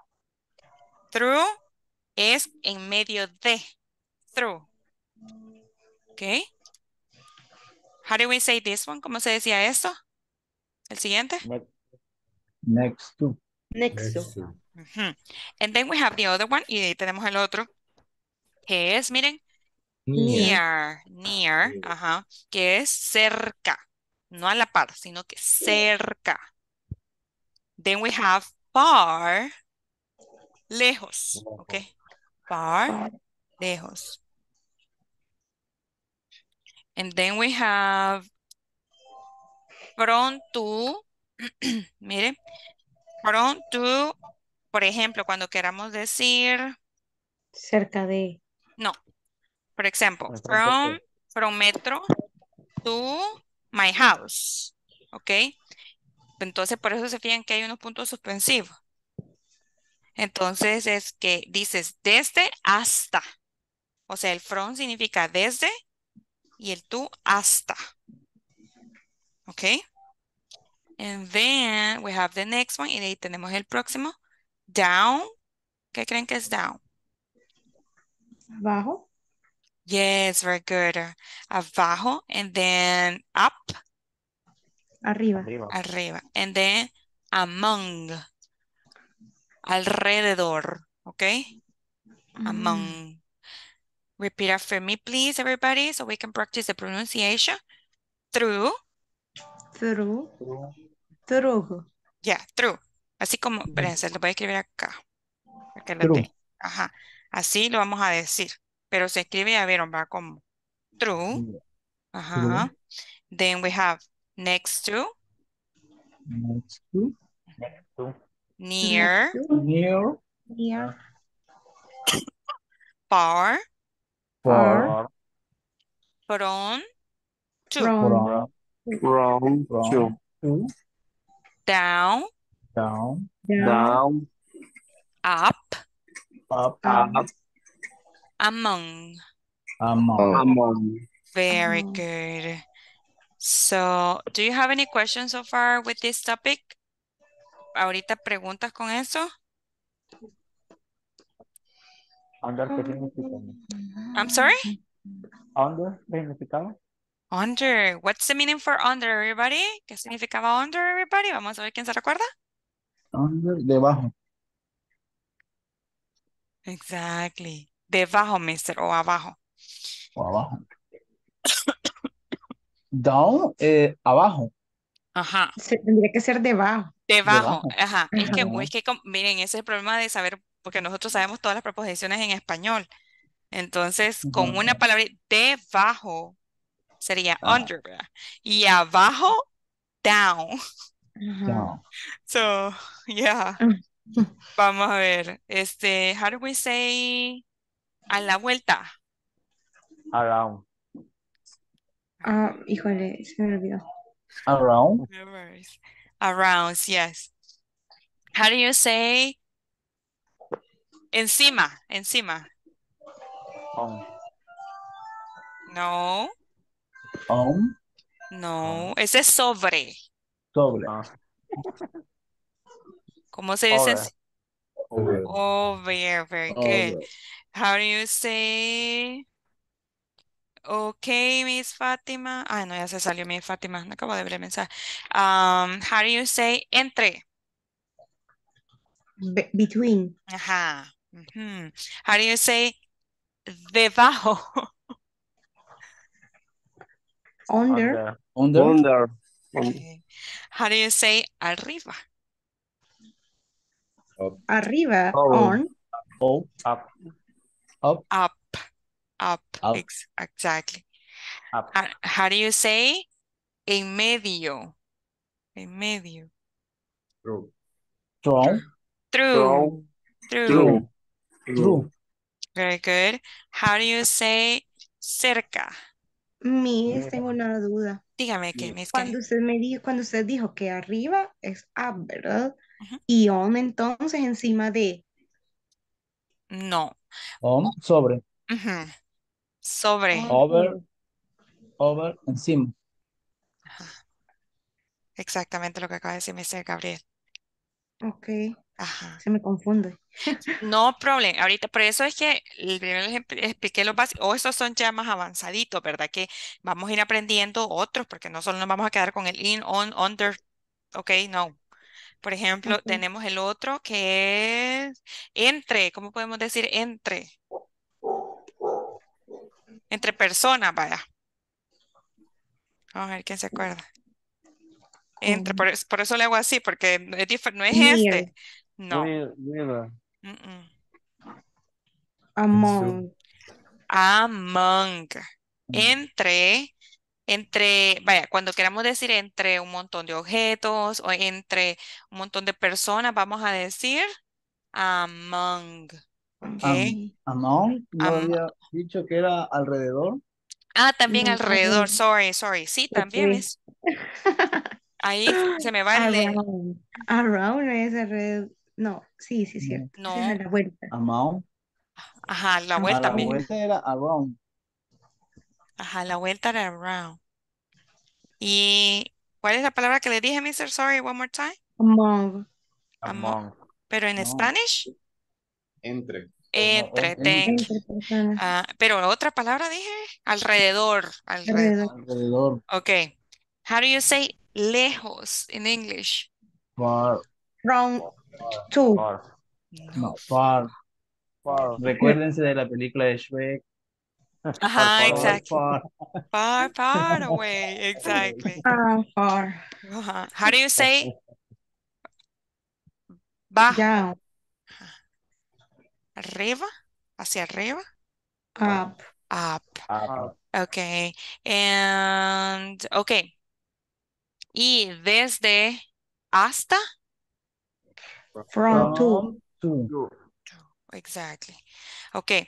Speaker 1: Through es en medio de, through. Ok. How do we say this one? ¿Cómo se decía eso? El siguiente.
Speaker 2: Next to. Next
Speaker 1: to. And then we have the other one. Y ahí tenemos el otro. Que es, miren. Near. Near. Ajá. Que es cerca. No a la par, sino que cerca. Then we have far. Lejos. Ok. Far, lejos. And then we have from to, mire, from to, por ejemplo, cuando queramos decir.
Speaker 7: Cerca de.
Speaker 1: No. Por ejemplo, from, from metro to my house. ¿Ok? Entonces, por eso se fijan que hay unos puntos suspensivos. Entonces es que dices desde hasta. O sea, el from significa desde y el to hasta. Ok. And then we have the next one. Y de ahí tenemos el próximo. Down. ¿Qué creen que es down? Abajo. Yes, very good. Abajo. And then up. Arriba. Arriba. Arriba. And then among alrededor, ¿ok? Among. Repeat after me, please, everybody, so we can practice the pronunciation. Through.
Speaker 7: Through. Through.
Speaker 1: Yeah, through. Así como, espérense, lo voy a escribir acá. Así lo vamos a decir. Pero se escribe, a vieron, va como true. Ajá. Then we have next to.
Speaker 2: Next to. Next to.
Speaker 1: near, near, near, far,
Speaker 2: far,
Speaker 1: from, to,
Speaker 2: from, to, down, down, down,
Speaker 1: up, up, up, among,
Speaker 2: among, among.
Speaker 1: Very good. So, do you have any questions so far with this topic? ahorita preguntas con eso?
Speaker 5: Under, ¿qué significa?
Speaker 1: I'm sorry?
Speaker 2: Under, ¿qué significaba?
Speaker 1: Under. What's the meaning for under, everybody? ¿Qué significaba under, everybody? Vamos a ver quién se recuerda.
Speaker 2: Under, debajo.
Speaker 1: Exactly. Debajo, mister, o abajo.
Speaker 2: O abajo. Down, eh, abajo.
Speaker 1: Ajá.
Speaker 7: Se, tendría que ser debajo. Debajo, ajá. Es que, es que,
Speaker 1: miren, ese es el problema de saber, porque nosotros sabemos todas las proposiciones en español. Entonces, con una palabra debajo sería ah. under, Y abajo, down. So, yeah. Vamos a ver. Este, how do we say a la vuelta?
Speaker 2: Around.
Speaker 7: Ah, híjole, se me olvidó.
Speaker 2: Around.
Speaker 1: Around, yes. How do you say encima? Encima. No. No, ese es sobre. Sobre. Ah. ¿Cómo se dice? Over. Over, very good. How do you say Ok, Miss Fátima. Ah, no, ya se salió Miss Fátima. No acabo de ver el mensaje. Um, how do you say entre?
Speaker 7: between.
Speaker 1: Ajá. How do you say debajo? Under.
Speaker 2: Under.
Speaker 1: How do you say arriba? Arriba. On. Up. Up. Up. Up, exactly. How, do you say? En medio. En medio. True. True. Very good. How do you say cerca?
Speaker 7: Me tengo una duda. Dígame que Cuando usted me dijo, cuando usted dijo que arriba es up, ¿verdad? Y on entonces encima de.
Speaker 1: No. On sobre. Sobre. Over, over, encima. Exactamente lo que acaba de decir Mr. Gabriel. Ok. Ajá. Se me confunde. No problem. Ahorita, por eso es que el primer les expliqué los básicos. O oh, estos son ya más avanzaditos, ¿verdad? Que vamos a ir aprendiendo otros, porque no solo nos vamos a quedar con el in, on, under. Ok, no. Por ejemplo, tenemos el otro que es entre. ¿Cómo podemos decir entre? Entre personas, vaya. Vamos a ver quién se acuerda. Entre, por, eso le hago así, porque no es este. No. Among. Among. Mm. Entre entre, vaya, cuando queramos decir entre un montón de objetos o entre un montón de personas, vamos a decir among.
Speaker 2: Among no había dicho que era alrededor.
Speaker 1: Ah, también alrededor, sorry, sorry. Sí, también es. Ahí se me va el...
Speaker 7: Around, es alrededor. No, sí, sí, sí No. Es la vuelta.
Speaker 1: Ajá, la vuelta. A la vuelta era around. Ajá, la vuelta era around. ¿Y cuál es la palabra que le dije, Mr. Sorry, one more time? Among. Among. ¿Pero en Spanish? Entre entreten ah, pero otra palabra dije, alrededor, alrededor.
Speaker 7: Alrededor.
Speaker 1: Okay. How do you say lejos in English?
Speaker 7: Far. From to. Far.
Speaker 2: No, far. far. Recuérdense de la película de Shrek.
Speaker 7: Ajá, exactly.
Speaker 5: Far. far, away, exactly.
Speaker 7: Far, far.
Speaker 1: How do you say?
Speaker 7: Bajo
Speaker 1: arriba, hacia arriba. Up. Up. Up. And, Y desde hasta. From, to. Exactly. Okay.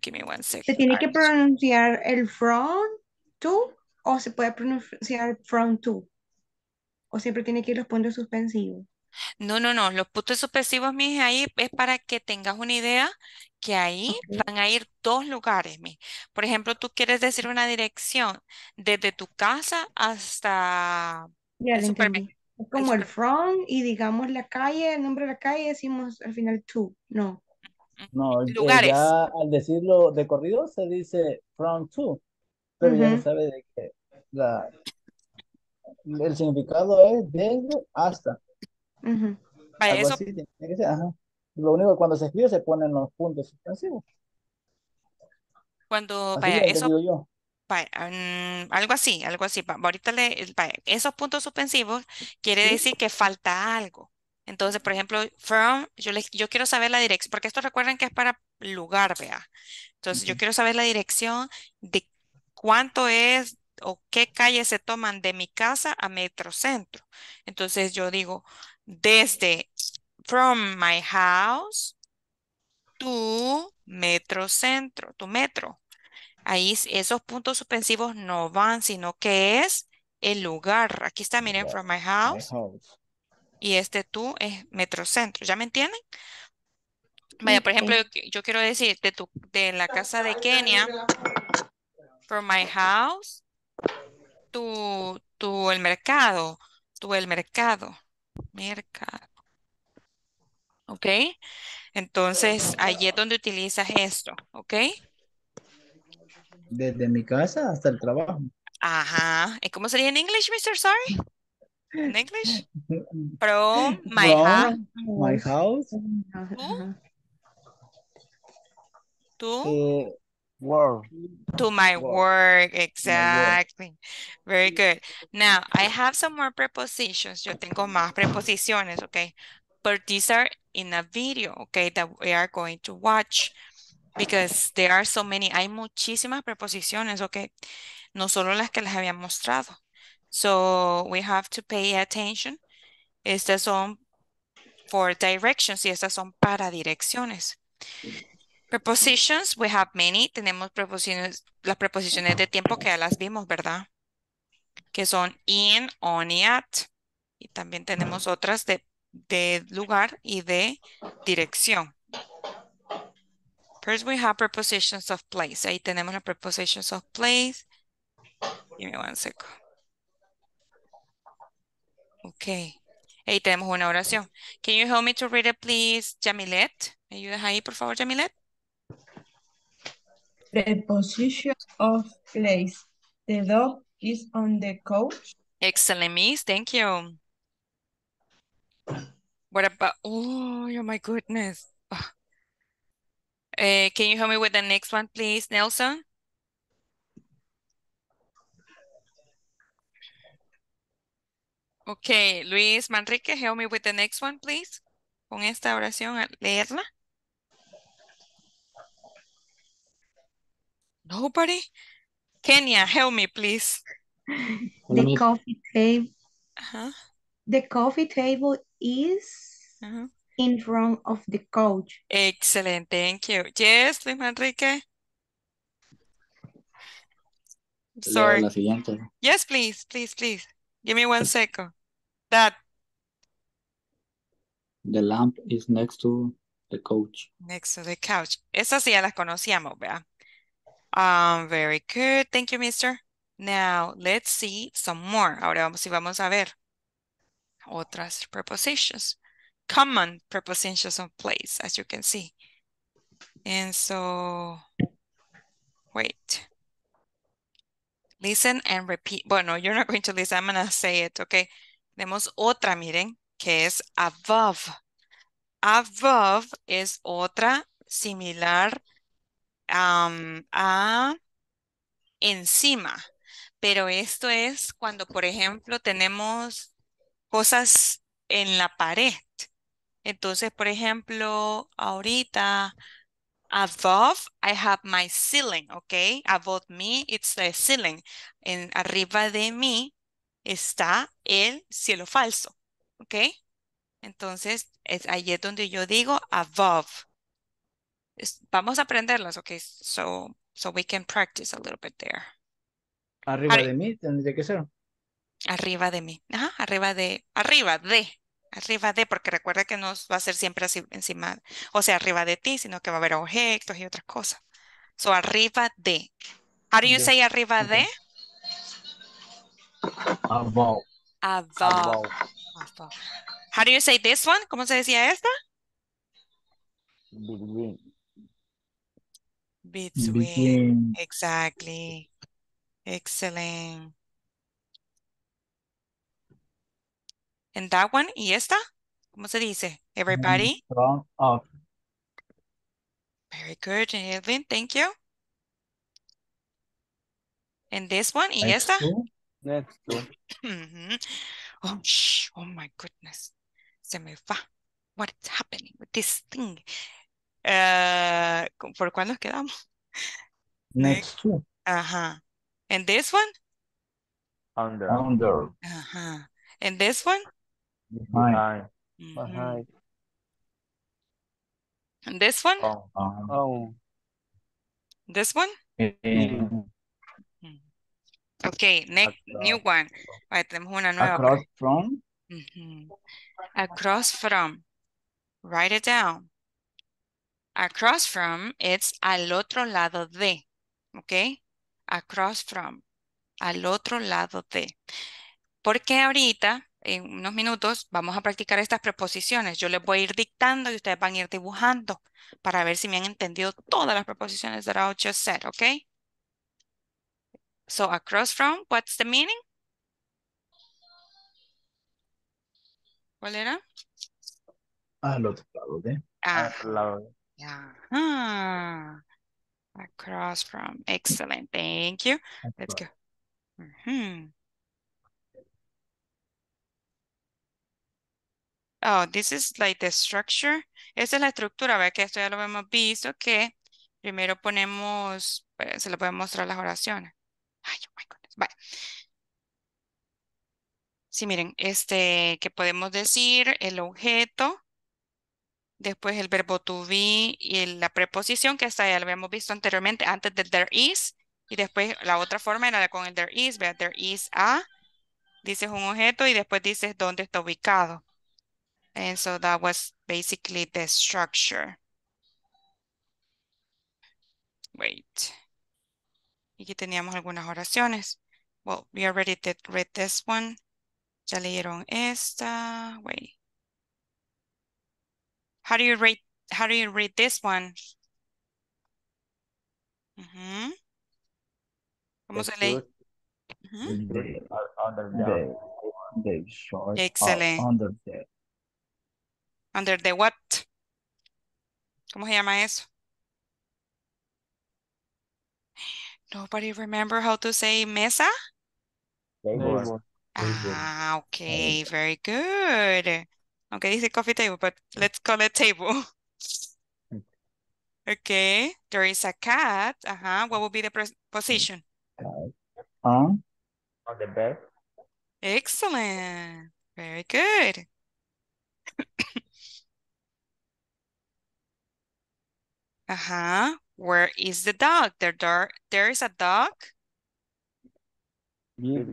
Speaker 1: Give me one second. Se tiene que
Speaker 7: pronunciar el from to o se puede pronunciar from to. O siempre tiene que ir los puntos suspensivos.
Speaker 1: No, no, no. Los puntos suspensivos, mis, ahí es para que tengas una idea que ahí van a ir dos lugares, mire. Por ejemplo, tú quieres decir una dirección desde tu casa hasta
Speaker 7: el supermercado. como el, front y digamos la calle, el nombre de la calle, decimos al final two, no.
Speaker 2: No, eh, lugares. al decirlo de corrido se dice front two.
Speaker 7: pero ya sabe de que
Speaker 2: el significado es desde hasta. Lo único que cuando se escribe se ponen los puntos suspensivos.
Speaker 1: Cuando, mm, algo así, algo así. Ahorita le, esos puntos suspensivos quiere decir que falta algo. Entonces, por ejemplo, from, yo, yo quiero saber la dirección, porque esto recuerden que es para lugar, vea. Entonces, yo quiero saber la dirección de cuánto es o qué calles se toman de mi casa a Metrocentro. Entonces, yo digo, desde from my house to metro centro, tu metro. Ahí esos puntos suspensivos no van, sino que es el lugar. Aquí está, miren, from my house. Y este tú es metro centro. ¿Ya me entienden? Vaya, por ejemplo, yo, quiero decir de, la casa de Kenia, from my house, tú el mercado, tu el mercado mercado. ¿Ok? Entonces, allí es donde utilizas esto, ¿ok?
Speaker 2: Desde mi casa hasta el trabajo.
Speaker 1: Ajá. ¿Y cómo sería en inglés, Mr. Sorry? ¿En inglés? From my house. My house. ¿Tú? ¿Tú?
Speaker 2: Eh, work.
Speaker 1: To my work, work. exactly. My work. Very good. Now, I have some more prepositions. Yo tengo más preposiciones, okay? But these are in a video, okay, that we are going to watch because there are so many. Hay muchísimas preposiciones, okay? No solo las que les había mostrado. So, we have to pay attention. Estas son for directions y estas son para direcciones. Prepositions, we have many. Tenemos preposiciones, las preposiciones de tiempo que ya las vimos, ¿verdad? Que son in, on y at. Y también tenemos otras de, lugar y de dirección. First we have prepositions of place. Ahí tenemos las prepositions of place. Give me one Ok. Ahí tenemos una oración. Can you help me to read it, please, Jamilet? ¿Me ayudas ahí, por favor, Jamilet?
Speaker 5: preposition of place. The dog is on the couch.
Speaker 1: Excellent, Miss. Thank you. What about, oh, oh my goodness. Ah. Eh, can you help me with the next one, please, Nelson? Okay, Luis Manrique, help me with the next one, please. Con esta oración, leerla. Nobody? Kenya, help me, please. The
Speaker 7: coffee table. Uh The coffee table is uh in front
Speaker 1: of the couch. Excellent, thank you. Yes, Luis Manrique. Sorry. Yes, please, please, please. Give me one second. That.
Speaker 2: The lamp is next to the couch.
Speaker 1: Next to the couch. Esas ya las conocíamos, ¿verdad? Um, very good. Thank you, mister. Now, let's see some more. Ahora vamos y vamos a ver otras prepositions. Common prepositions of place, as you can see. And so, wait. Listen and repeat. Bueno, you're not going to listen. I'm going to say it, okay? Tenemos otra, miren, que es above. Above is otra similar a encima. Pero esto es cuando, por ejemplo, tenemos cosas en la pared. Entonces, por ejemplo, ahorita, above, I have my ceiling, ¿ok? Above me, it's the ceiling. En, arriba de mí está el cielo falso, ¿ok? Entonces, es, ahí es donde yo digo above vamos a aprenderlas, ok, so, so we can practice a little bit there.
Speaker 2: Arriba de mí tendría que ser.
Speaker 1: Arriba de mí, ajá, arriba de, arriba de, arriba de, porque recuerda que no va a ser siempre así encima, o sea, arriba de ti, sino que va a haber objetos y otras cosas. So, arriba de. How do you say arriba de? Above. Above. How do you say this one? ¿Cómo se decía esta? between. between. Exactly. Excellent. And that one, y esta, ¿cómo se dice? Everybody? From Very good, Edwin, thank you. And this one, y esta?
Speaker 3: Next one.
Speaker 1: Mm-hmm. Oh, oh my goodness. Se me What is happening with this thing? Uh, ¿Por cuál nos quedamos?
Speaker 6: Eh, next one.
Speaker 1: Ajá. And this one?
Speaker 6: Under. Under.
Speaker 1: Ajá. And this one?
Speaker 6: Behind.
Speaker 3: Mm -hmm. Behind.
Speaker 1: And this one? Oh. oh. This one? Mm. Okay, next across. new one. Right, tenemos una nueva. Across
Speaker 2: from? Mm -hmm.
Speaker 1: Across from. Write it down. Across from, it's al otro lado de. ¿Ok? Across from. Al otro lado de. Porque ahorita, en unos minutos, vamos a practicar estas preposiciones. Yo les voy a ir dictando y ustedes van a ir dibujando para ver si me han entendido todas las preposiciones de I just said. ¿Ok? So across from, what's the meaning? ¿Cuál era?
Speaker 2: Al otro lado de.
Speaker 5: Ah. lado de.
Speaker 1: Yeah. Across from. Excellent. Thank you. Let's go. Oh, this is like the structure. Esta es la estructura, ¿ve? Que esto ya lo hemos visto, que primero ponemos, pues, se lo pueden mostrar las oraciones. Ay, oh my goodness. Vale. Sí, miren, este, que podemos decir el objeto, Después el verbo to be y la preposición, que está ya lo habíamos visto anteriormente, antes del there is. Y después la otra forma era con el there is. there is a. Dices un objeto y después dices dónde está ubicado. And so that was basically the structure. Wait. Y aquí teníamos algunas oraciones. Well, we already read this one. Ya leyeron esta. Wait. How do you read? how do you read this one? Uh -huh.
Speaker 2: ¿Cómo se lee? Excellent. under the
Speaker 1: under the what? ¿Cómo se llama eso? Nobody remember how to say mesa?
Speaker 4: Ah,
Speaker 1: okay, very good. Okay, it's a coffee table, but let's call it table. okay, there is a cat. Uh huh. What would be the position?
Speaker 2: On on the bed.
Speaker 1: Excellent. Very good. uh-huh. Where is the dog? There, there, there is a dog.
Speaker 2: There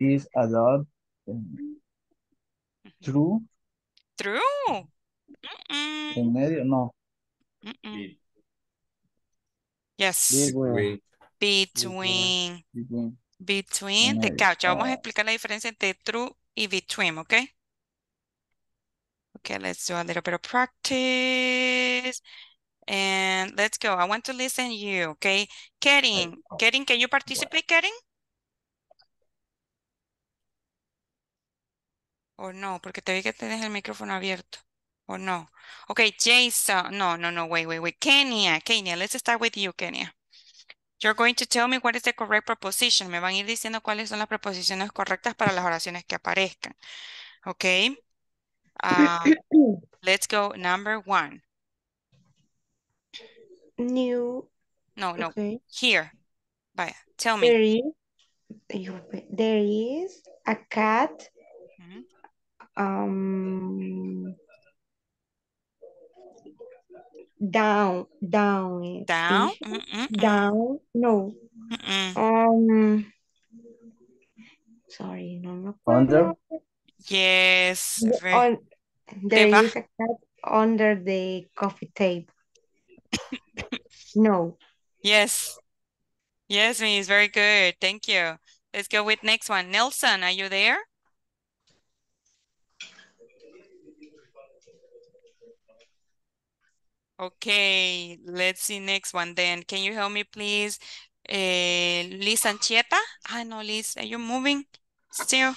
Speaker 2: is a dog True. True. En medio, no.
Speaker 1: yes. Between. Between. Between. the couch. vamos a explicar la diferencia entre true y between, ¿ok? Okay, let's do a little bit of practice. And let's go. I want to listen to you, okay? Karen, Karen, can you participate, Karen? o no, porque te vi que tienes el micrófono abierto, o no. okay Jason, no, no, no, wait, wait, wait. Kenya. Kenya. let's start with you, Kenya. You're going to tell me what is the correct proposition. Me van a ir diciendo cuáles son las proposiciones correctas para las oraciones que aparezcan. Ok. Ah, let's go number one. New. No, no. Here. Vaya, tell me.
Speaker 7: there is a cat um, down, down. Eh. Down? Down, no. um, sorry, no no. Under? Yes. Very... On, there Deba. is a cat under the coffee table. no.
Speaker 1: Yes. Yes, it is very good. Thank you. Let's go with next one. Nelson, are you there? Okay, let's see next one then. Can you help me please? Uh, Liz Anchieta? I ah, know Liz, are you moving still?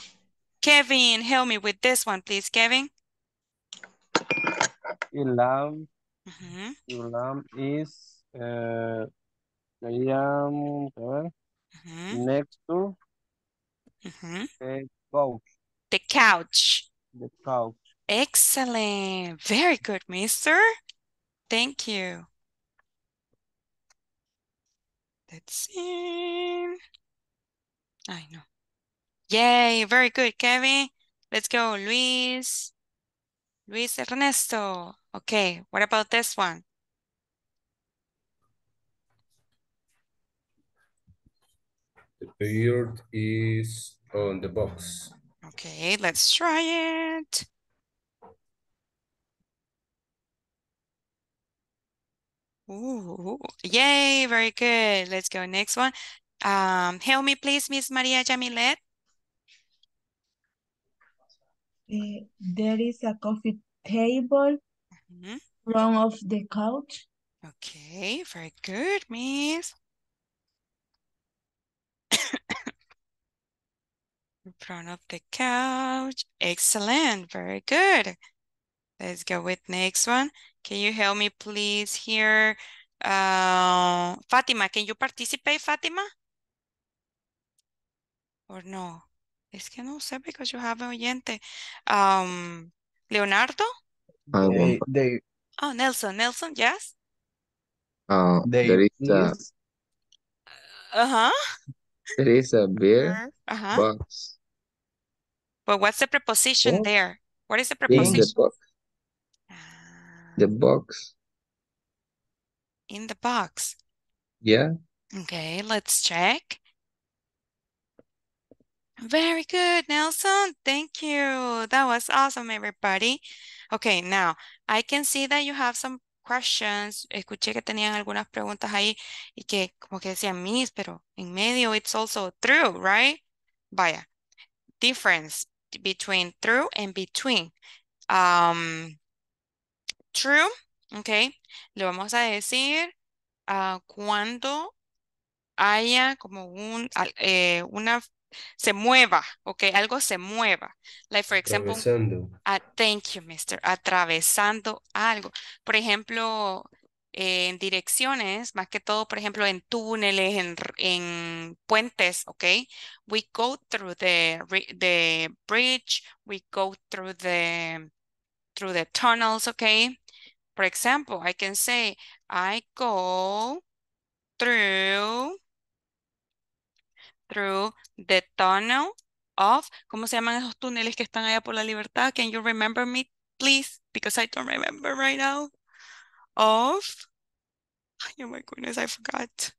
Speaker 1: Kevin, help me with this one please, Kevin.
Speaker 3: Ilam, mm -hmm. Ilam is, uh, Liam, uh, next to mm-hmm. the couch.
Speaker 1: The couch. The couch. Excellent. Very good, mister. Thank you. Let's see. I know. Yay, very good, Kevin. Let's go, Luis. Luis Ernesto. Okay, what about this one?
Speaker 6: The beard is on the box.
Speaker 1: Okay, let's try it. Ooh, yay, very good. Let's go next one. Um, help me please, Miss Maria Jamilet.
Speaker 5: Uh, eh, there is a coffee table mm -hmm. front of the couch.
Speaker 1: Okay, very good, Miss. In front of the couch. Excellent, very good. Let's go with next one. Can you help me please here? Uh, Fatima, can you participate, Fatima? Or no? Es que no sé because you have an oyente. Um, Leonardo? Ah, they, they, oh, Nelson, Nelson, yes?
Speaker 4: Uh, they, there
Speaker 3: is a... Uh-huh. There is a beer uh -huh. box.
Speaker 1: But what's the preposition there? What is the preposition?
Speaker 3: the box.
Speaker 1: In the box. Yeah. Okay, let's check. Very good, Nelson. Thank you. That was awesome, everybody. Okay, now I can see that you have some questions. Escuché que tenían algunas preguntas ahí y que como que decían mis, pero en medio it's also through, right? Vaya. Difference between through and between. Um, true, ¿ok? Le vamos a decir a cuando haya como un, eh, una, se mueva, ¿ok? Algo se mueva. Like, for example, thank you, mister, atravesando algo. Por ejemplo, en direcciones, más que todo, por ejemplo, en túneles, en, en puentes, ¿ok? We go through the, the bridge, we go through the, through the tunnels, ¿ok? For example, I can say, I go through, through the tunnel of, ¿cómo se llaman esos túneles que están allá por la libertad? Can you remember me, please? Because I don't remember right now. Of, oh my goodness, I forgot.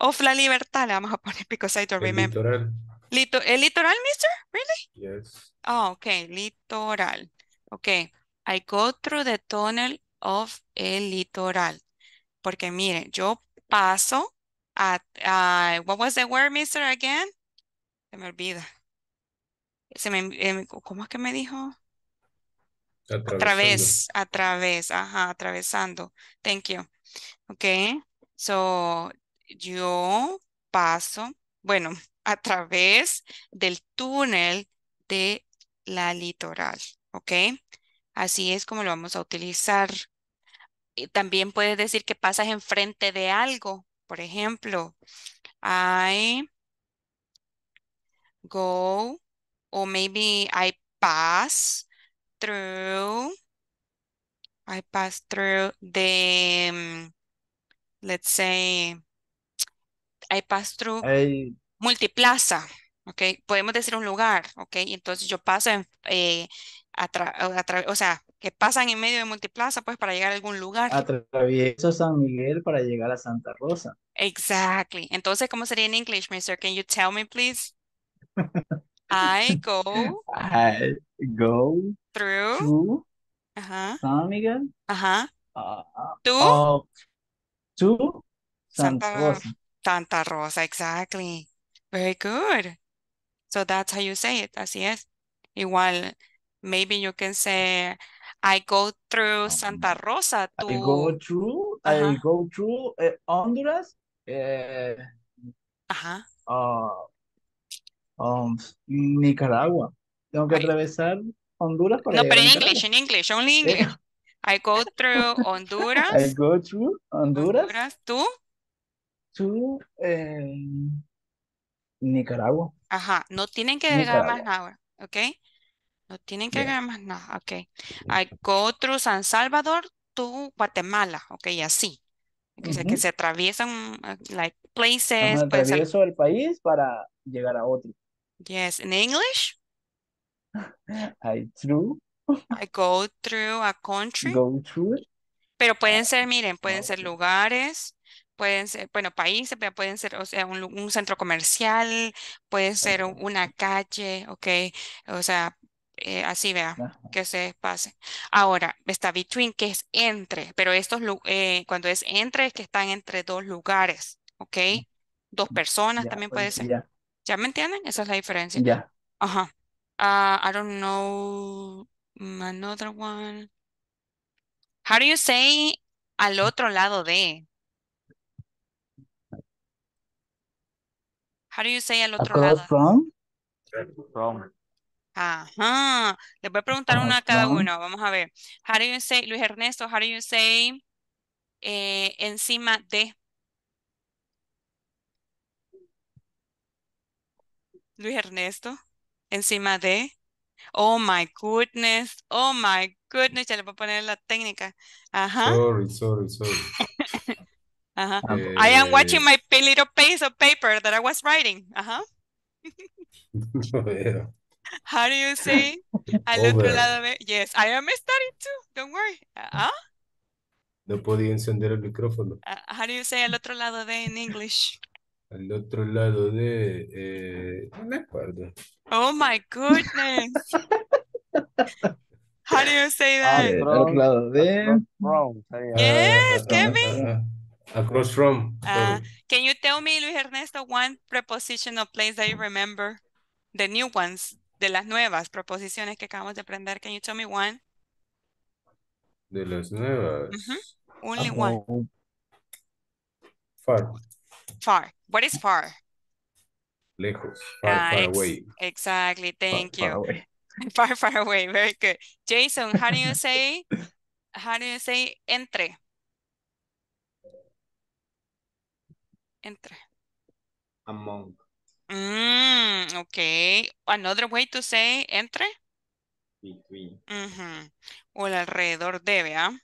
Speaker 1: Of la libertad, le vamos a poner because I don't remember. Litoral. ¿El litoral, mister? Really? Yes. Oh, okay, litoral. Okay. I go through the tunnel of el litoral. Porque miren, yo paso a, uh, what was the word, mister, again? Se me olvida. Se me, em, ¿Cómo es que me dijo?
Speaker 6: A través,
Speaker 1: a través, ajá, atravesando. Thank you. Ok, so yo paso, bueno, a través del túnel de la litoral. Ok, Así es como lo vamos a utilizar. también puedes decir que pasas enfrente de algo. Por ejemplo, I go o maybe I pass through. I pass through the, mm, let's say, I pass through multiplaza. Ok, podemos decir un lugar, ok, entonces yo paso en, eh, o sea, que pasan en medio de Multiplaza pues para llegar a algún lugar.
Speaker 2: Atravieso San Miguel para llegar a Santa Rosa.
Speaker 1: Exactly. Entonces, ¿cómo sería en English, mister? Can you tell me, please? I go. I go. Through. Uh San Miguel. Ah, to. Ah,
Speaker 2: oh, to.
Speaker 1: Santa, Santa Rosa. Santa Rosa, exactly. Very good. So that's how you say it. Así es. Igual maybe you can say I go through ah, Santa Rosa to I go
Speaker 2: through I go through
Speaker 1: eh, Honduras
Speaker 2: uh, um, Nicaragua. Tengo que atravesar Honduras para No, pero en inglés,
Speaker 1: en inglés, only eh. English. I go through Honduras. I
Speaker 2: go through Honduras. Honduras to Nicaragua.
Speaker 1: Ajá, no tienen que agregar más nada, ¿ok? No tienen que agregar más nada. Ok. I go through San Salvador to Guatemala. Ok, así. Que, se, que se atraviesan, mm, ah, like, places. Pues, Ajá, atravieso el país para llegar a otro. Yes. In English?
Speaker 2: I through.
Speaker 1: I go through a country.
Speaker 2: Go through.
Speaker 1: Pero pueden ah, ser, miren, pueden ah, ser lugares, pueden ser, bueno, países, pero pueden ser, o sea, un, centro comercial, puede ser una calle, ok, o sea, eh, así vea, que se pase. Ahora, está between, que es entre, pero estos, eh, cuando es entre, es que están entre dos lugares, ¿ok? Mm. Dos personas también puede ser. ¿Ya me entienden? Esa es la diferencia. Ya. Ajá. Ah, I don't know mm, another one. How do you say al otro lado de? How do you say al otro lado? Ajá. Les voy a preguntar una a cada uno. Vamos a ver. How do you say, Luis Ernesto, how do you say eh, encima de? Luis Ernesto, encima de. Oh my goodness, oh my goodness, ya le voy a poner la técnica. Ajá. Sorry,
Speaker 4: sorry, sorry.
Speaker 1: Ajá. I am watching eh. my little piece of paper that I was writing. Ajá.
Speaker 5: no veo.
Speaker 1: How do you say? Al otro lado de... Yes, I am studying too. Don't worry. Uh
Speaker 6: No podía encender el micrófono.
Speaker 1: Ah, how do you say al otro lado de en English?
Speaker 6: Al otro lado de... Eh, no me acuerdo.
Speaker 1: Oh my goodness. how do you say that? Al otro
Speaker 2: lado de... Yes, Kevin.
Speaker 6: Across from.
Speaker 1: can you tell me, Luis Ernesto, one preposition of place that you remember? The new ones de las nuevas proposiciones que acabamos de aprender. Can you tell me one?
Speaker 6: De las nuevas. Only one. Far.
Speaker 1: Far. What is far?
Speaker 6: Lejos. Far, far away.
Speaker 1: Exactly. Thank you. Far far, far away. Very good. Jason, how do you say, how do you say entre? Entre. Among. Mm, okay. Another way to say entre. Between. Mm -hmm. O el alrededor de, ¿vea? ¿ah?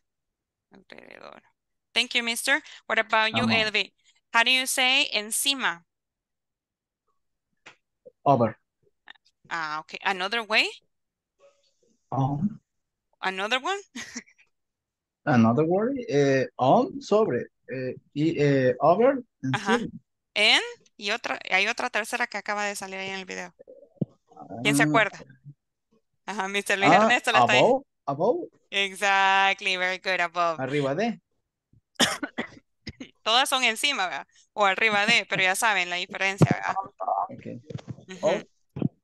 Speaker 1: Alrededor. Thank you, mister. What about you, um, Elvi? How do you say encima? Over. Ah, okay. Another way? Um. Another one?
Speaker 2: another word? Uh, eh, on, um, sobre. Uh, uh, over, encima. Ajá.
Speaker 1: Y otra, hay otra tercera que acaba de salir ahí en el video. ¿Quién se ah. acuerda? Ajá, Mr. Luis ah, Ernesto la está ahí. Above. Exactly, very good, above. Arriba de. Todas son encima, ¿verdad? O arriba de, pero ya saben la diferencia, ¿verdad? Oh,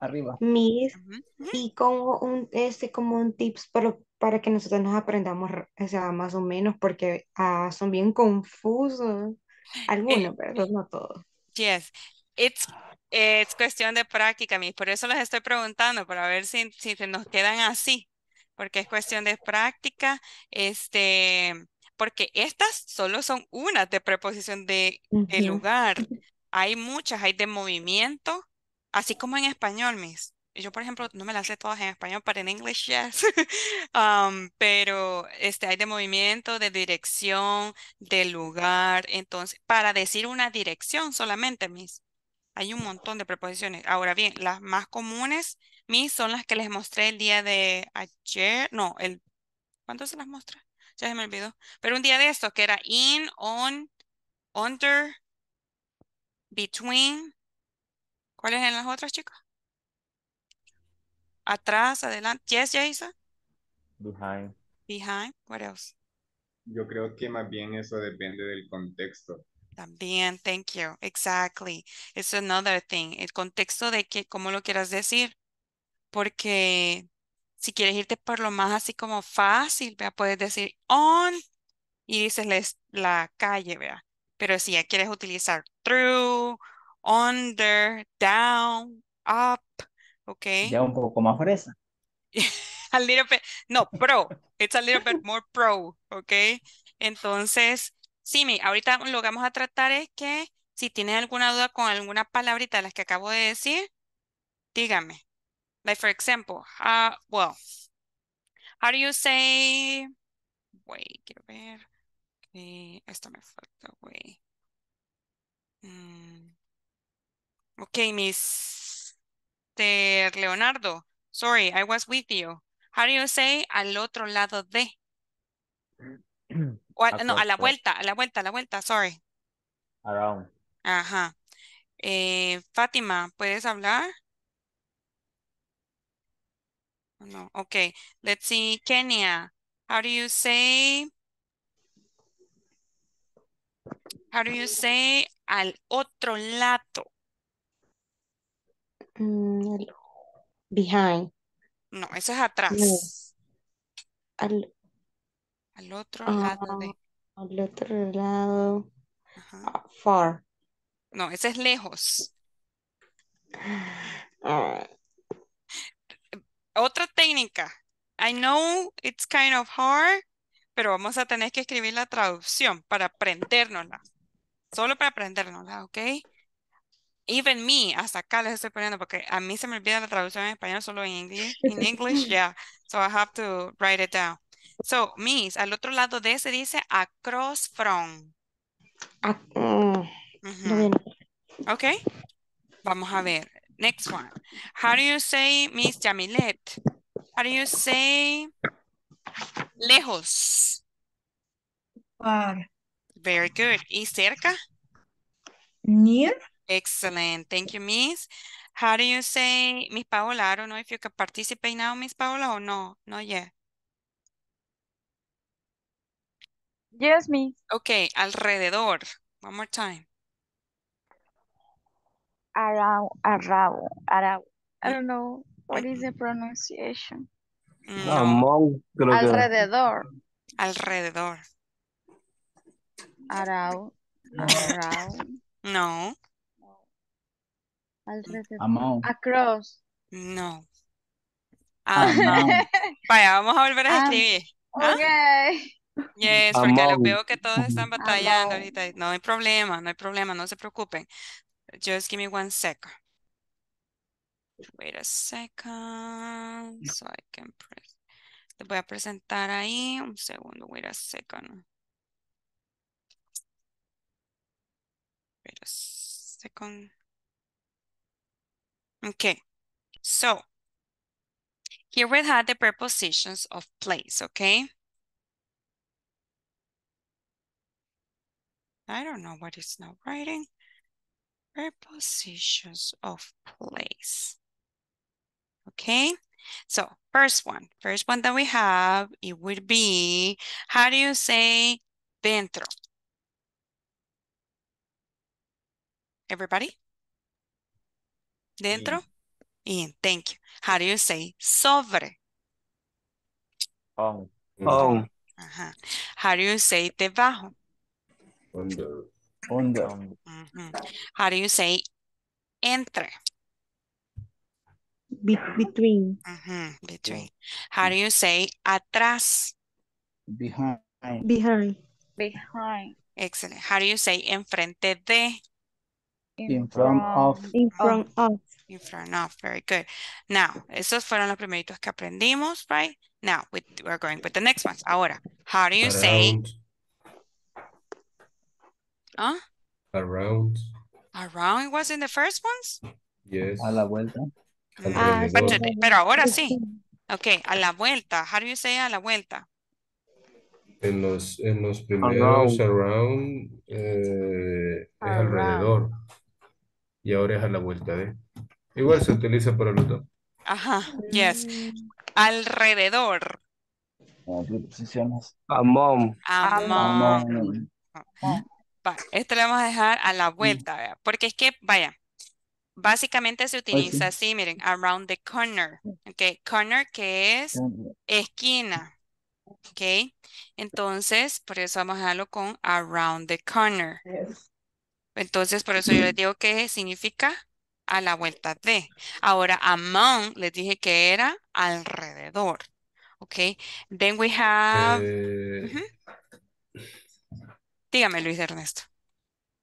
Speaker 1: arriba.
Speaker 7: Miss, y como un, este, como un tips para, para que nosotros nos aprendamos, o sea, más o menos, porque ah, son bien confusos. Eh, Algunos, pero no todos.
Speaker 1: Yes, it's es cuestión de práctica, mis. Por eso les estoy preguntando, para ver si, si nos quedan así, porque es cuestión de práctica. Este, porque estas solo son unas de preposición de, de lugar. Hay muchas, hay de movimiento, así como en español, mis yo por ejemplo no me las sé todas en español, pero en inglés yes. Um, pero este, hay de movimiento, de dirección, de lugar. Entonces, para decir una dirección solamente, mis, hay un montón de preposiciones. Ahora bien, las más comunes, mis, son las que les mostré el día de ayer. No, el, ¿cuándo se las muestra? Ya se me olvidó. Pero un día de esto que era in, on, under, between. ¿Cuáles eran las otras, chicas? atrás, adelante. Yes, Jason. Behind. Behind.
Speaker 4: What else? Yo creo que más bien eso depende del contexto.
Speaker 1: También, thank you. Exactly. It's another thing. El contexto de que cómo lo quieras decir. Porque si quieres irte por lo más así como fácil, puedes decir on y dices la calle, ¿vea? Pero si ya quieres utilizar through, under, down, up, Okay. Ya un
Speaker 2: poco más fresa.
Speaker 1: a little bit, no, pro. It's a little bit more pro, okay. Entonces, Simi, ahorita lo que vamos a tratar es que si tienes alguna duda con alguna palabrita de las que acabo de decir, dígame. Like, for example, well, how do you say, wait, quiero ver, esto me falta, güey. Mm, ok, mis este, Leonardo, sorry, I was with you. How do you say al otro lado de?
Speaker 5: no, a la vuelta,
Speaker 1: a la vuelta, a la vuelta, sorry. Around. Ajá. Eh, Fátima, ¿puedes hablar? Oh, no, okay. Let's see, Kenya. How do you say? How do you say al otro lado?
Speaker 7: Mm, behind.
Speaker 1: No, eso es atrás. Ah, al, otro lado
Speaker 7: al otro lado.
Speaker 1: far. No, ese es lejos. Otra técnica. I know it's kind of hard, pero vamos a tener que escribir la traducción para aprendernosla Solo para aprendernosla ¿ok? even me, hasta acá les estoy poniendo porque a mí se me olvida la traducción en español solo en inglés. In English, yeah. So I have to write it down. So, mis, al otro lado de ese dice across from.
Speaker 7: Uh,
Speaker 1: Ok. Vamos a ver. Next one. How do you say, Miss Jamilet? How do you say lejos? Far. Very good. ¿Y cerca? Near. Excellent. Thank you, Miss. How do you say, Miss Paola? I don't know if you can participate now, Miss Paola, or no? No, yet. Yes, Miss. Okay, alrededor. One more time.
Speaker 5: Arau, arau, arau. I don't know what is the pronunciation. alrededor.
Speaker 1: Alrededor.
Speaker 5: Arau,
Speaker 1: arau. no. Mm, Across. No. Ah. Vaya, vamos a volver a ah, escribir. Okay. ¿Ah? Yes, porque lo veo que todos están batallando ahorita. No hay problema, no hay problema, no se preocupen. Just give me one second. Wait a second, so I can press. Te voy a presentar ahí. Un segundo, wait a second. Wait a second. Okay, so here we have the prepositions of place, okay? I don't know what it's now writing. Prepositions of place. Okay, so first one, first one that we have, it would be, how do you say dentro? Everybody? Dentro? In. in. Thank you. How do you say sobre?
Speaker 2: On. On. Uh
Speaker 1: -huh. How do you say debajo?
Speaker 2: Under.
Speaker 7: Under.
Speaker 1: How do you say entre?
Speaker 7: Be between. Uh -huh. Between.
Speaker 1: How do you say atrás?
Speaker 2: Behind.
Speaker 7: Behind.
Speaker 1: Behind. Excellent. How do you say enfrente de? In, in front, front of.
Speaker 5: In front of.
Speaker 1: in front of. Very good. Now, esos fueron los primeritos que aprendimos, right? Now, we, are going with the next ones. Ahora, how do you say? Huh? ¿Ah?
Speaker 6: Around.
Speaker 1: Around was in the first ones?
Speaker 6: Yes. A la vuelta. Ah,
Speaker 1: pero ahora sí. Ok, a la vuelta. How do you say a la vuelta?
Speaker 6: En los, en los primeros around, eh, es alrededor. Y ahora es a la vuelta de. ¿eh? Igual se utiliza para otro
Speaker 1: Ajá, yes. Alrededor.
Speaker 6: Among. Ah, Among.
Speaker 1: Esto lo vamos a dejar a la mm. vuelta, porque es que, vaya, básicamente se pues utiliza así, miren, around the corner, ok, corner que es esquina, ok, entonces, por eso vamos a dejarlo con around the corner. Entonces, por eso yo les mm. digo que significa a la vuelta de. Ahora, among, les dije que era alrededor. Ok, then we have...
Speaker 5: Eh,
Speaker 1: Dígame, Luis Ernesto.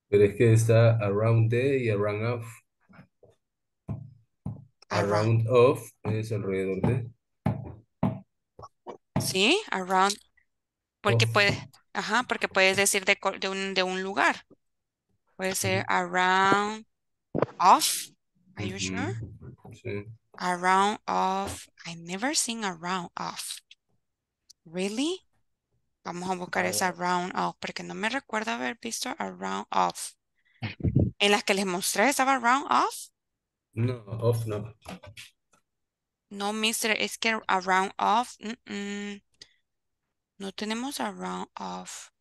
Speaker 6: Pero es que está around de y around of. Around of es alrededor de.
Speaker 1: Sí, around. Porque puedes, ajá, porque puedes decir de, de, un, de un lugar. Puede ser around of Are you sure? Mm-hmm. A round of, I've never seen a round of. Really? Vamos a buscar esa round of porque no me recuerdo haber visto a round off. ¿En las que les mostré estaba round of?
Speaker 6: No, off
Speaker 5: no.
Speaker 1: No, mister, es que a round of, No tenemos a round off.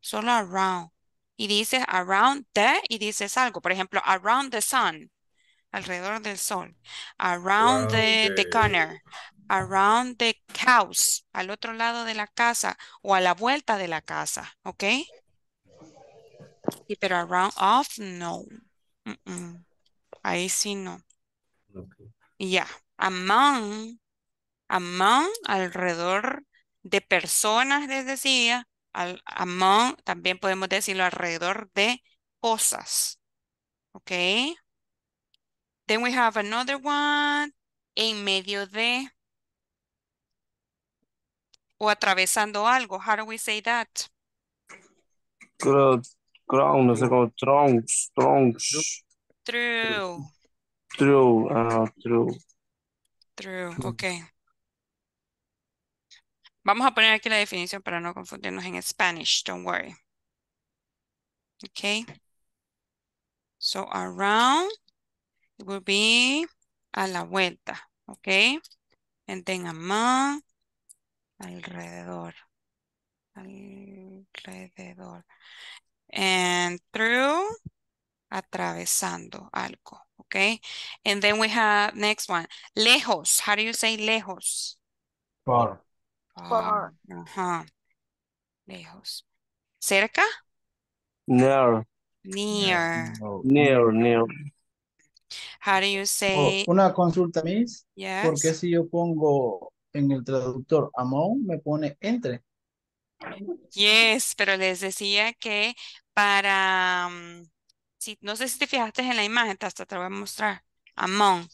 Speaker 1: Solo a round. Y dices around the y dices algo. Por ejemplo, around the sun alrededor del sol, around, the, corner, around the house, al otro lado de la casa o a la vuelta de la casa, ¿ok? Sí, pero around off, no. Ahí sí no. Ya, among, among, alrededor de personas, les decía, al, among, también podemos decirlo alrededor de cosas, ¿ok? Then we have another one, en medio de, o atravesando algo. How do we say that?
Speaker 3: Crown, no sé Through. trunks,
Speaker 1: True.
Speaker 3: True, true.
Speaker 1: True, Vamos a poner aquí la definición para no confundirnos en Spanish, don't worry. Okay. So around Will be a la vuelta, ok And then alrededor, alrededor. And through, atravesando algo, ok And then we have next one, lejos. How do you say lejos? Far. Far. Lejos. Cerca? Near. Near.
Speaker 2: Near, near.
Speaker 1: How do you oh,
Speaker 2: una consulta, Miss. porque si yo pongo en el traductor among, me pone entre?
Speaker 1: Yes, pero les decía que para... Mm, si, no sé si te fijaste en la imagen, hasta te voy a mostrar.
Speaker 7: Among.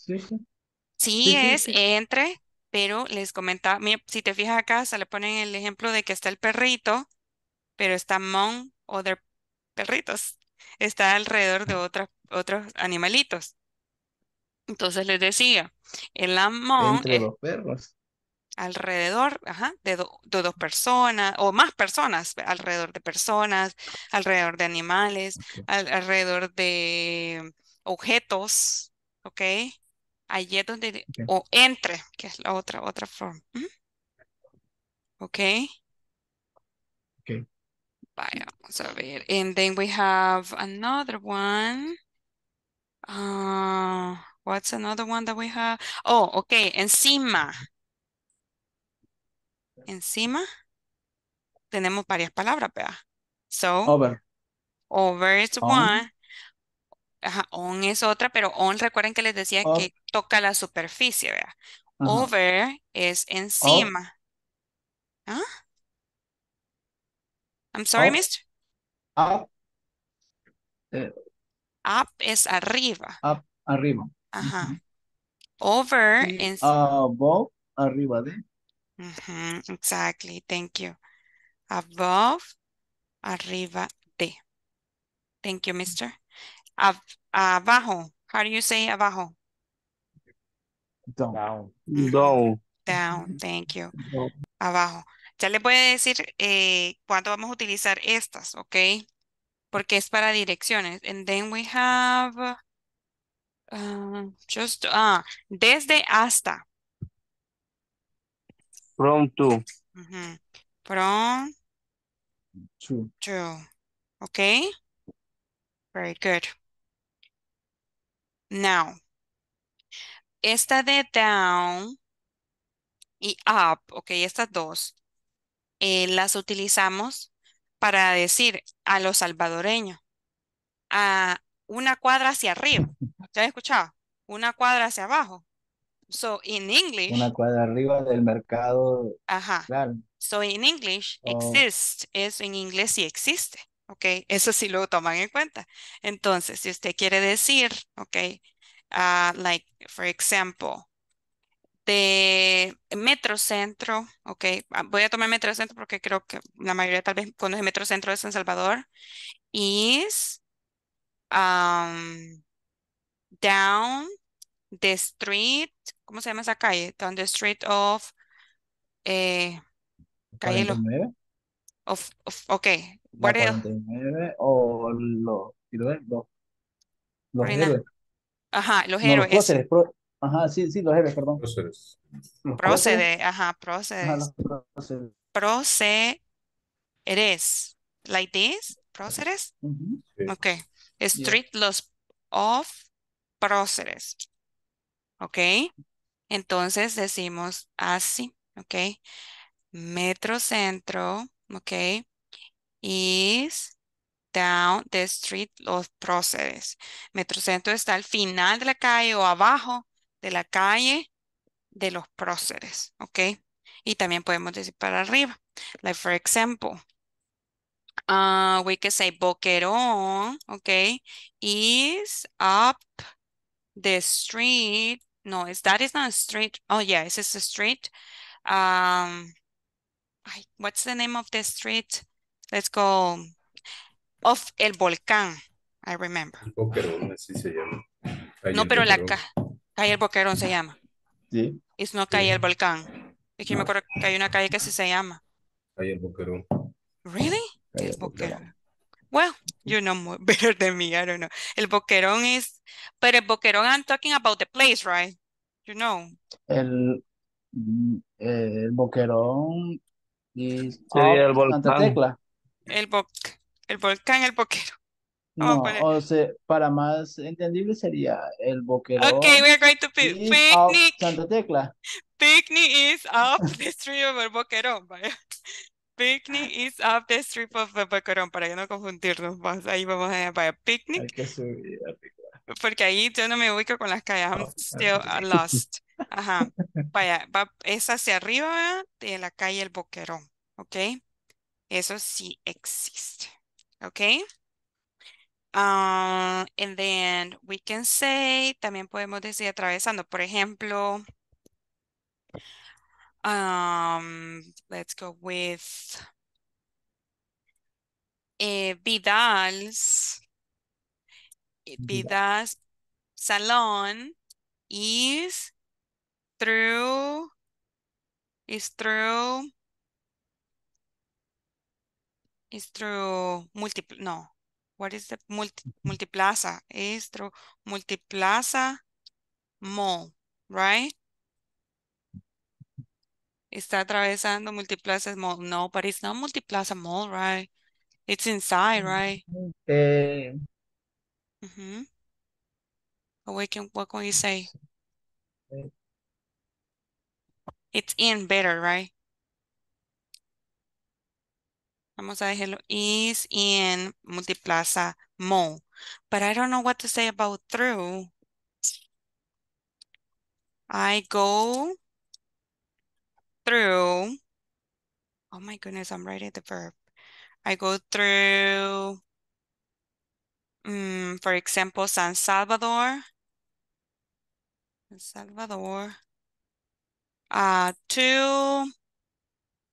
Speaker 7: Sí, es
Speaker 1: entre, pero les comentaba, si te fijas acá, se le ponen el ejemplo de que está el perrito, pero está among other perritos. Está alrededor de ah. otra otros animalitos. Entonces les decía, el amor Entre alrededor, ajá, de, de, dos personas o más personas, alrededor de personas, alrededor de animales, alrededor de objetos, ¿ok? Allí donde, o entre, que es la otra, otra forma. ¿Ok? Ok. Vaya, vamos a ver. And then we have another one. Ah. What's another one that we have? Oh, okay, encima. Encima tenemos varias palabras, ¿verdad? So, over. Over is one. Ajá, on es otra, pero on recuerden que les decía que toca la superficie, ¿verdad? Over es encima. ¿Ah? I'm sorry, mister. Up. Eh. Up es arriba.
Speaker 2: Up, arriba. Ajá.
Speaker 1: Over
Speaker 2: Above, arriba de.
Speaker 1: exactly, thank you. Above, arriba de. Thank you, mister. abajo, how do you say abajo? Down. Down. Down, thank you. Abajo. Ya le voy decir eh, vamos a utilizar estas, ¿ok? Porque es para direcciones. And then we have... Ah, just, ah, desde hasta.
Speaker 3: From to.
Speaker 1: From to. Okay. Very good. Now, esta de down y up, ok, estas dos, eh, las utilizamos para decir a los salvadoreños, a una cuadra hacia arriba escuchado? Una cuadra hacia abajo. So in English. Una
Speaker 2: cuadra arriba del mercado. Ajá. Claro.
Speaker 1: So in English oh. exist es en inglés sí existe. Ok. Eso sí lo toman en cuenta. Entonces, si usted quiere decir, ok, uh, like, for example, de centro, ok, ah, voy a tomar metro centro porque creo que la mayoría tal vez conoce centro de San Salvador, is um, down the street, ¿cómo se llama esa calle? Down the street of eh, calle of, ok,
Speaker 2: o lo, los los Ajá, los ajá, sí, sí, los héroes, perdón. procede, ajá, procede.
Speaker 1: procede Like this, próceres. Ok. Street los of próceres. ¿Ok? Entonces decimos así, ¿ok? centro, ¿ok? Is down the street, los próceres. Metrocentro está al final de la calle o abajo de la calle de los próceres, ¿ok? Y también podemos decir para arriba. Like for example, uh, we can say Boquerón, ok, is up the street. No, is that is not a street. Oh yeah, is this a street. Um, I, what's the name of the street? Let's go of El Volcán. I remember.
Speaker 4: no, pero la ca
Speaker 1: calle El Boquerón se llama. Sí. It's no calle El Volcán. Es que no. me acuerdo que hay una calle que así se llama. Calle El Boquerón. Really? Calle el Boquerón. Well, you know better than me. I don't know. El boquerón is, but el boquerón, I'm talking about the place, right? You know.
Speaker 2: El, eh, el boquerón is sí, el volcán. Tecla.
Speaker 1: El, bo, el volcán, el boquerón. No, oh,
Speaker 2: o sea, para más entendible sería el boquerón. Okay, are going to pick picnic. Santa Tecla.
Speaker 1: Picnic is up the street of el boquerón. Vaya. Picnic is up the strip of Boquerón. para que no confundirnos más. Ahí vamos a para Picnic. Hay que subir Porque ahí yo no me ubico con las calles. I'm ah, still ah, lost. Ajá. Vaya, es hacia arriba de la calle El Boquerón. ¿Ok? Eso sí existe. ¿Ok? Uh, and then we can say, también podemos decir atravesando, por ejemplo, um, let's go with uh, Vidal's, eh, Vidal's salon is through, is through, is through multiple, no, what is the multi, multiplaza? Is through multiplaza mall, right? Está atravesando Multiplaza Mall. No, but it's not Multiplaza Mall, right? It's inside, right?
Speaker 2: Okay. Eh.
Speaker 1: Mm-hmm. can. what can you say? Eh. It's in better, right? Vamos a dejarlo. Is in Multiplaza Mall. But I don't know what to say about through. I go through, oh my goodness, I'm writing the verb. I go through, mm, for example, San Salvador, San Salvador, uh, to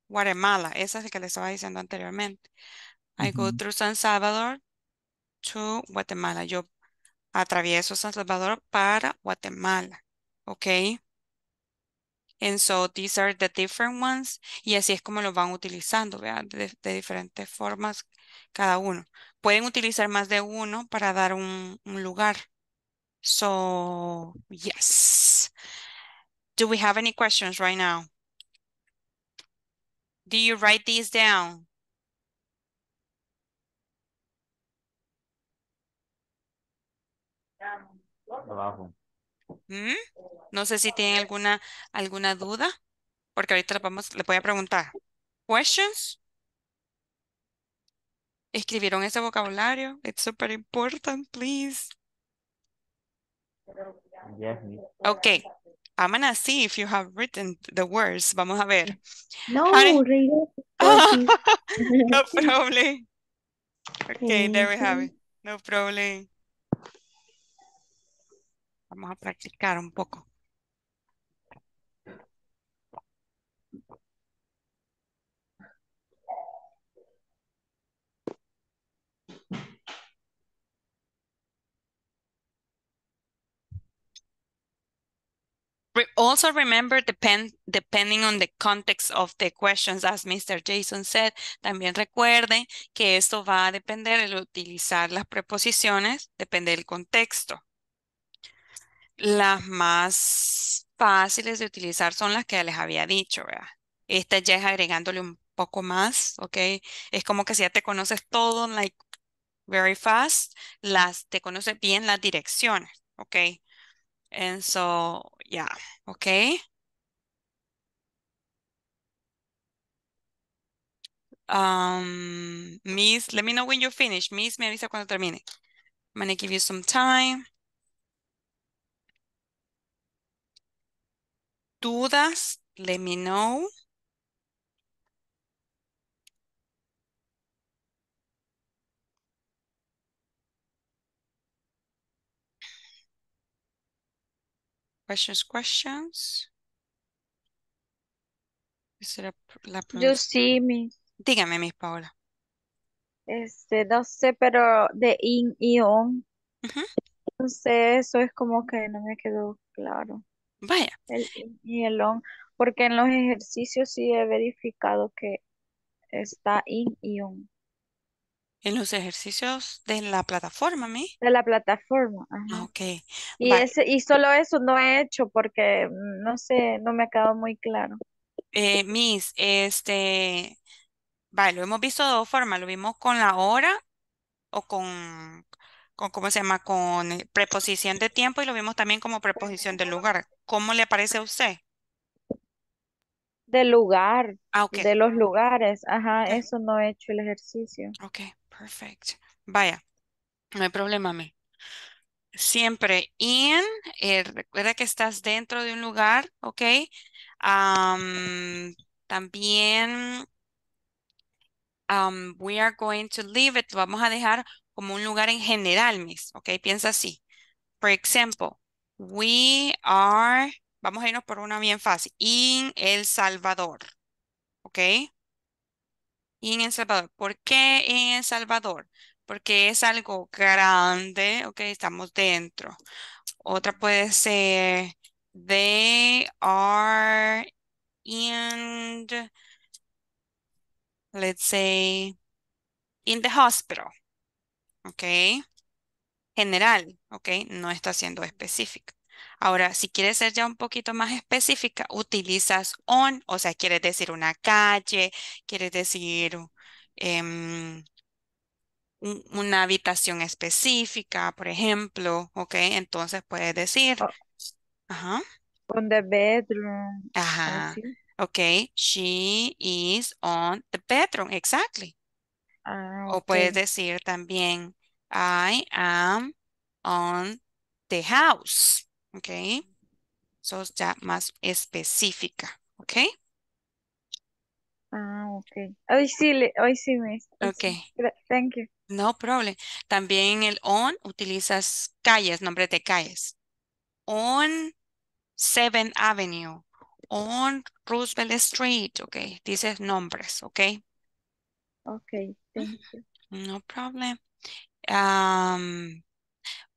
Speaker 1: Guatemala. Esa es la que le estaba diciendo anteriormente. I go through San Salvador to Guatemala. Yo atravieso San Salvador para Guatemala. Okay. And so these are the different ones. Y así es como lo van utilizando, de, de, diferentes formas cada uno. Pueden utilizar más de uno para dar un, un lugar. So, yes. Do we have any questions right now? Do you write these down?
Speaker 4: Abajo.
Speaker 1: No sé si tienen alguna, alguna duda, porque ahorita le, vamos, le voy a preguntar. ¿Questions? ¿Escribieron ese vocabulario? It's super important, please. okay. I'm gonna see if you have written the words. Vamos a ver. No, no problem. Okay, there we have it. No problem. Vamos a practicar un poco. also remember, depend, depending on the context of the questions, as Mr. Jason said, también recuerde que esto va a depender el utilizar las preposiciones, depende del contexto. Las más fáciles de utilizar son las que les había dicho, ¿verdad? Esta ya es agregándole un poco más, ¿ok? Es como que si ya te conoces todo, like, very fast, las, te conoces bien las direcciones, ¿ok? And so, yeah, ¿ok? Um, Miss, let me know when you finish. Miss, me avisa cuando termine. I'm gonna give you some time. dudas, let me know. Questions, questions. La, la Yo sí, mi. Dígame, Miss Paola.
Speaker 5: Este, no sé, pero de in y on. Entonces, eso es como que no me quedó claro. Vaya. El, el on, porque en los ejercicios sí he verificado que está in y on.
Speaker 1: En los ejercicios de la plataforma, ¿mi?
Speaker 5: De la plataforma, ajá.
Speaker 1: Ok. Y, ese,
Speaker 5: y solo eso no he hecho porque mm, no sé, no me ha quedado muy claro.
Speaker 1: Eh, Miss, este, vale, lo hemos visto de dos formas, lo vimos con la hora o con, ¿cómo se llama? Con eh, preposición de tiempo y lo vimos también como preposición de lugar. ¿Cómo le parece a usted?
Speaker 5: De lugar, ah, de los lugares. Ajá, eso no he hecho el ejercicio. Ok,
Speaker 1: perfecto. Vaya, no hay problema, me. Siempre in, eh, recuerda que estás dentro de un lugar, ok. también we are going to leave it. Vamos a dejar como un lugar en general, Miss. ¿Ok? Piensa así. Por ejemplo, we are, vamos a irnos por una bien fácil, in El Salvador. ¿Ok? In El Salvador. ¿Por qué en El Salvador? Porque es algo grande, ¿ok? Estamos dentro. Otra puede ser, they are in, let's say, in the hospital. ¿ok? General, ¿ok? No está siendo específica. Ahora, si quieres ser ya un poquito más específica, utilizas on, o sea, quieres decir una calle, quieres decir em, una habitación específica, por ejemplo, ¿ok? Entonces puedes decir, ajá.
Speaker 5: On the bedroom. Ajá.
Speaker 1: Ok, she is on the bedroom, exactly. Ah, o puedes decir también, I am on the house. Ok. es ya más específica. Ok. Ah, ok.
Speaker 5: Hoy sí, hoy sí, me. Ok. Thank you.
Speaker 1: No problem. También el on utilizas calles, nombres de calles. On 7th Avenue. On Roosevelt Street. Ok. Dices nombres. Ok. Ok. Thank you. No problem. Um,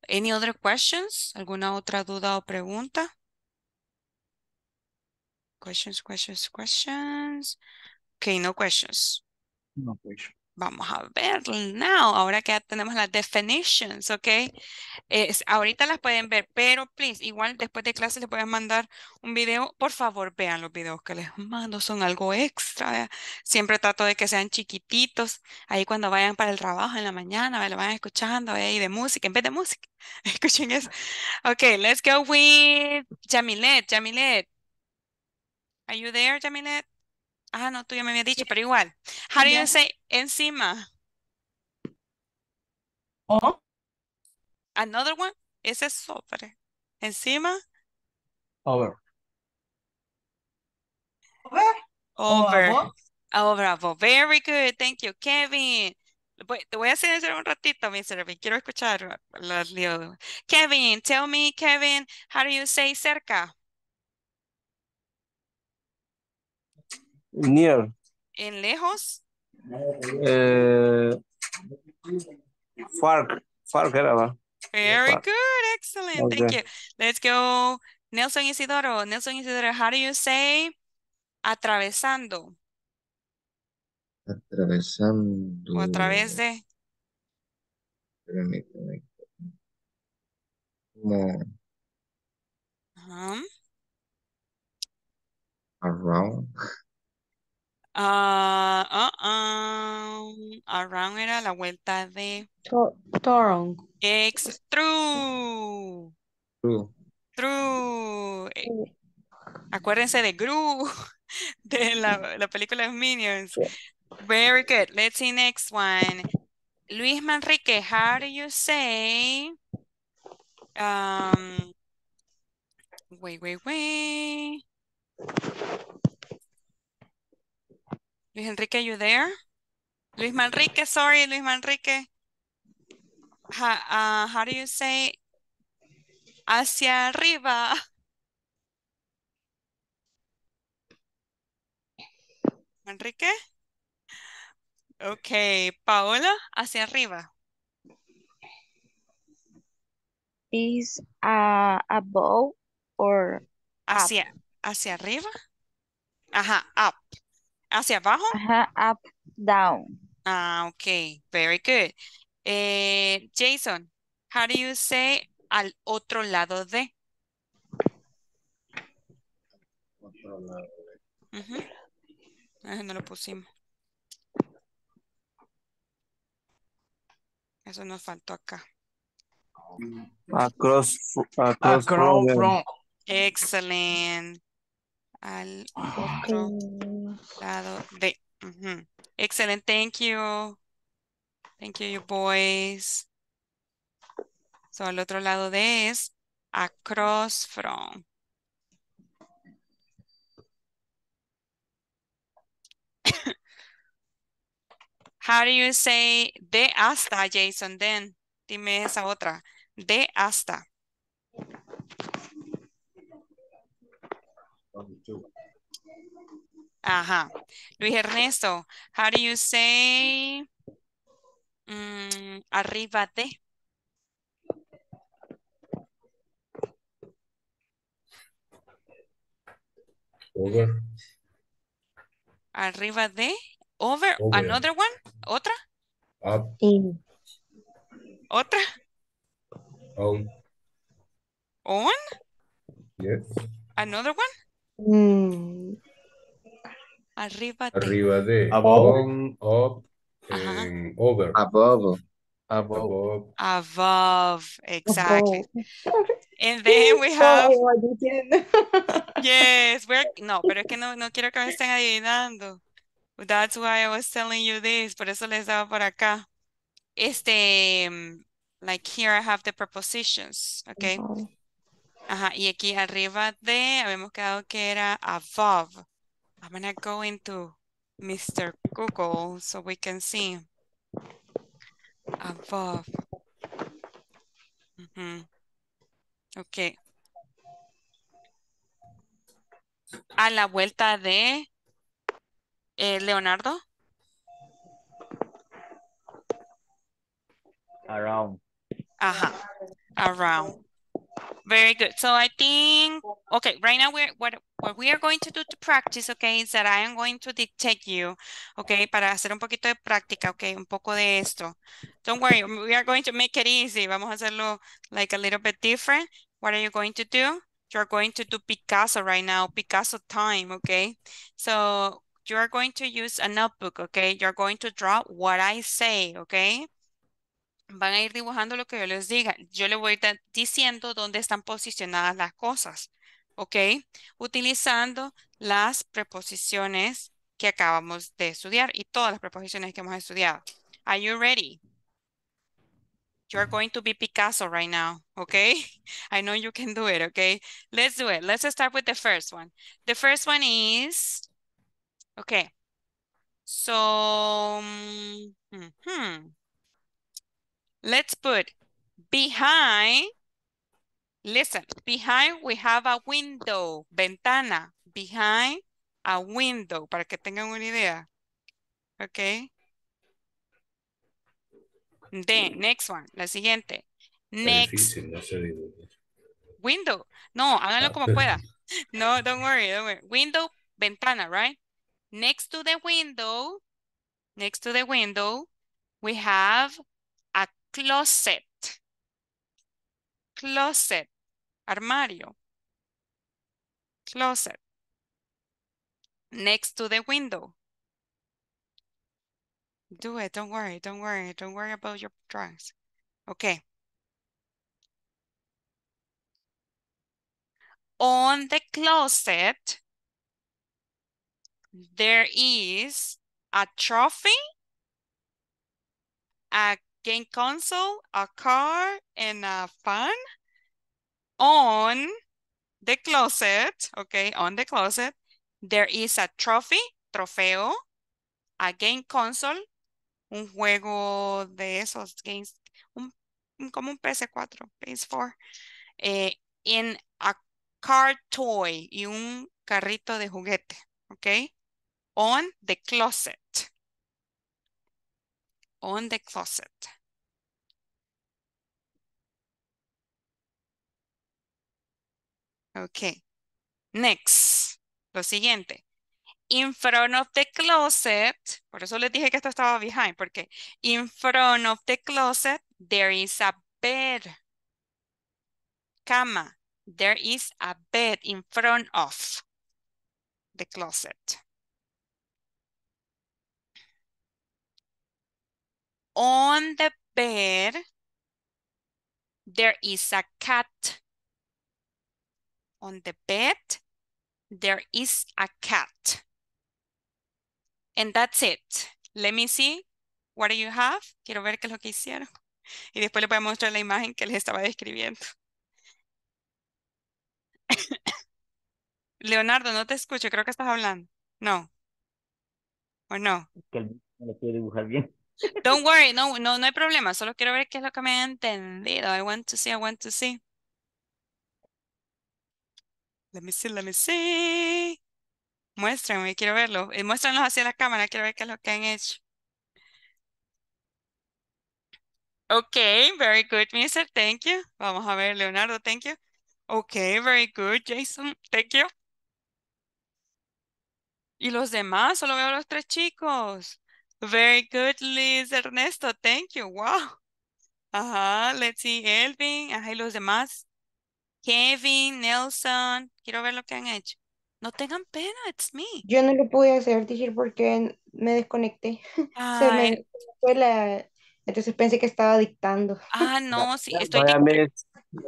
Speaker 1: any other questions? ¿Alguna otra duda o pregunta? Questions, questions, questions. Okay, no questions.
Speaker 2: No questions.
Speaker 1: Vamos a ver, now, ahora que ya tenemos las definitions, ¿ok? Es, ahorita las pueden ver, pero please, igual después de clase les voy mandar un video. Por favor, vean los videos que les mando, son algo extra. Siempre trato de que sean chiquititos. Ahí cuando vayan para el trabajo en la mañana, lo van escuchando ahí eh, de música, en vez de música, escuchen eso. Ok, let's go with Jamilet. Jamilet, are you there, Jamilet? Ah, no, tú ya me habías dicho, pero igual. How do you say encima? O, Another one? Ese es sobre. Encima, over. over, over. Bravo. Very good. Thank you, Kevin. te voy a hacer un ratito, Mr. Kevin. Quiero escuchar las Kevin, tell me, Kevin, how do you say cerca? Near. En lejos.
Speaker 3: Eh, far. Far era, va
Speaker 1: Very good. Excellent. Thank you. Let's go. Nelson Isidoro. Nelson Isidoro, how do you say atravesando?
Speaker 4: Atravesando. O a través de. Permítame. Around.
Speaker 1: Uh, around era la vuelta de... Toron. Ex true. True. acuérdense de Gru, de la, película de Minions. Very good. Let's see next one. Luis Manrique, how do you say... Um, wait, wait, wait. Luis Enrique, you there? Luis Manrique, sorry, Luis Manrique. Uh, how do you say hacia arriba? Manrique? Okay, Paola, hacia arriba.
Speaker 5: Is uh, above or
Speaker 1: hacia hacia arriba? Ajá, up. ¿Hacia abajo? up, down. Ah, ok. Very good. Eh, Jason, how do you say al otro lado de? no lo pusimos. Eso nos faltó acá. Across,
Speaker 3: across, across from.
Speaker 1: Excellent. Al otro. Lado Thank you. Thank you, you boys. So, al otro lado de es across from. How do you say de hasta, Jason, ¿den Dime esa otra. De hasta. Ajá. Luis Ernesto, how do you say mm, arriba de? Over. Arriba de, over, another one, otra. Otra. On. On? Yes. Another one? Mm. Arriba de. Arriba de.
Speaker 6: Above. and over. Above. Above.
Speaker 1: Above, exactly. And then we have... yes, No, pero es que no, no quiero que me estén adivinando. That's why I was telling you this. Por eso les daba por acá. Este, mm, like here I have the prepositions, okay? Ajá, y aquí arriba de, habíamos quedado que era above. I'm gonna go into Mr. Google so we can see above. Mm-hmm. Okay. A la vuelta de eh, Leonardo. Around. Ajá. Around. Very good. So I think, okay, right now we're, what, what we are going to do to practice, okay, is that I am going to dictate you, okay, para hacer un poquito de práctica, okay, un poco de esto. Don't worry, we are going to make it easy. Vamos a hacerlo like a little bit different. What are you going to do? You're going to do Picasso right now, Picasso time, okay? So you are going to use a notebook, okay? You're going to draw what I say, okay? Van a ir dibujando lo que yo les diga. Yo le voy a diciendo dónde están posicionadas las cosas. ¿ok? Utilizando las preposiciones que acabamos de estudiar y todas las preposiciones que hemos estudiado. Are you ready? You're going to be Picasso right now, okay? I know you can do it, okay? Let's do it. Let's start with the first one. The first one is, okay, so, mm, hmm. let's put behind Listen, behind we have a window, ventana, behind a window, para que tengan una idea. Okay. Then, next one, la siguiente. Next. window. No, háganlo ah. como pueda. No, don't worry, don't worry. Window, ventana, right? Next to the window, next to the window, we have a closet. Closet. armario, closet, next to the window. Do it, don't worry, don't worry, don't worry about your drawings. Okay. On the closet, there is a trophy, a game console, a car, and a fan. on the closet, okay, on the closet, there is a trophy, trofeo, a game console, un juego de esos games, como un PS4, PS4, eh, in a car toy y un carrito de juguete, ok, on the closet, on the closet. Ok. Next. Lo siguiente. In front of the closet. Por eso les dije que esto estaba behind. Porque in front of the closet there is a bed. Cama. There is a bed in front of the closet. On the bed, there is a cat. On the bed, there is a cat. And that's it. Let me see what do you have. Quiero ver qué es lo que hicieron. Y después le voy a mostrar la imagen que les estaba describiendo. Leonardo, no te escucho, creo que estás hablando. No. ¿O no? no Don't worry, no, no, no hay problema. Solo quiero ver qué es lo que me ha entendido. I want to see, I want to see. Let me see, let me see. Muéstrenme, quiero verlo. Eh, muéstranos hacia la cámara, quiero ver qué es lo que han hecho. Ok, very good, mister, thank you. Vamos a ver, Leonardo, thank you. Ok, very good, Jason, thank you. Y los demás, solo veo a los tres chicos. Very good, Liz Ernesto. Thank you. Wow. Ajá, let's see, Elvin. Ajá, y los demás. Kevin, Nelson, quiero ver lo que han hecho. No tengan pena, it's me.
Speaker 7: Yo no lo pude hacer, teacher, porque me desconecté.
Speaker 1: fue Entonces
Speaker 7: pensé que estaba dictando.
Speaker 1: Ah, no, sí, estoy...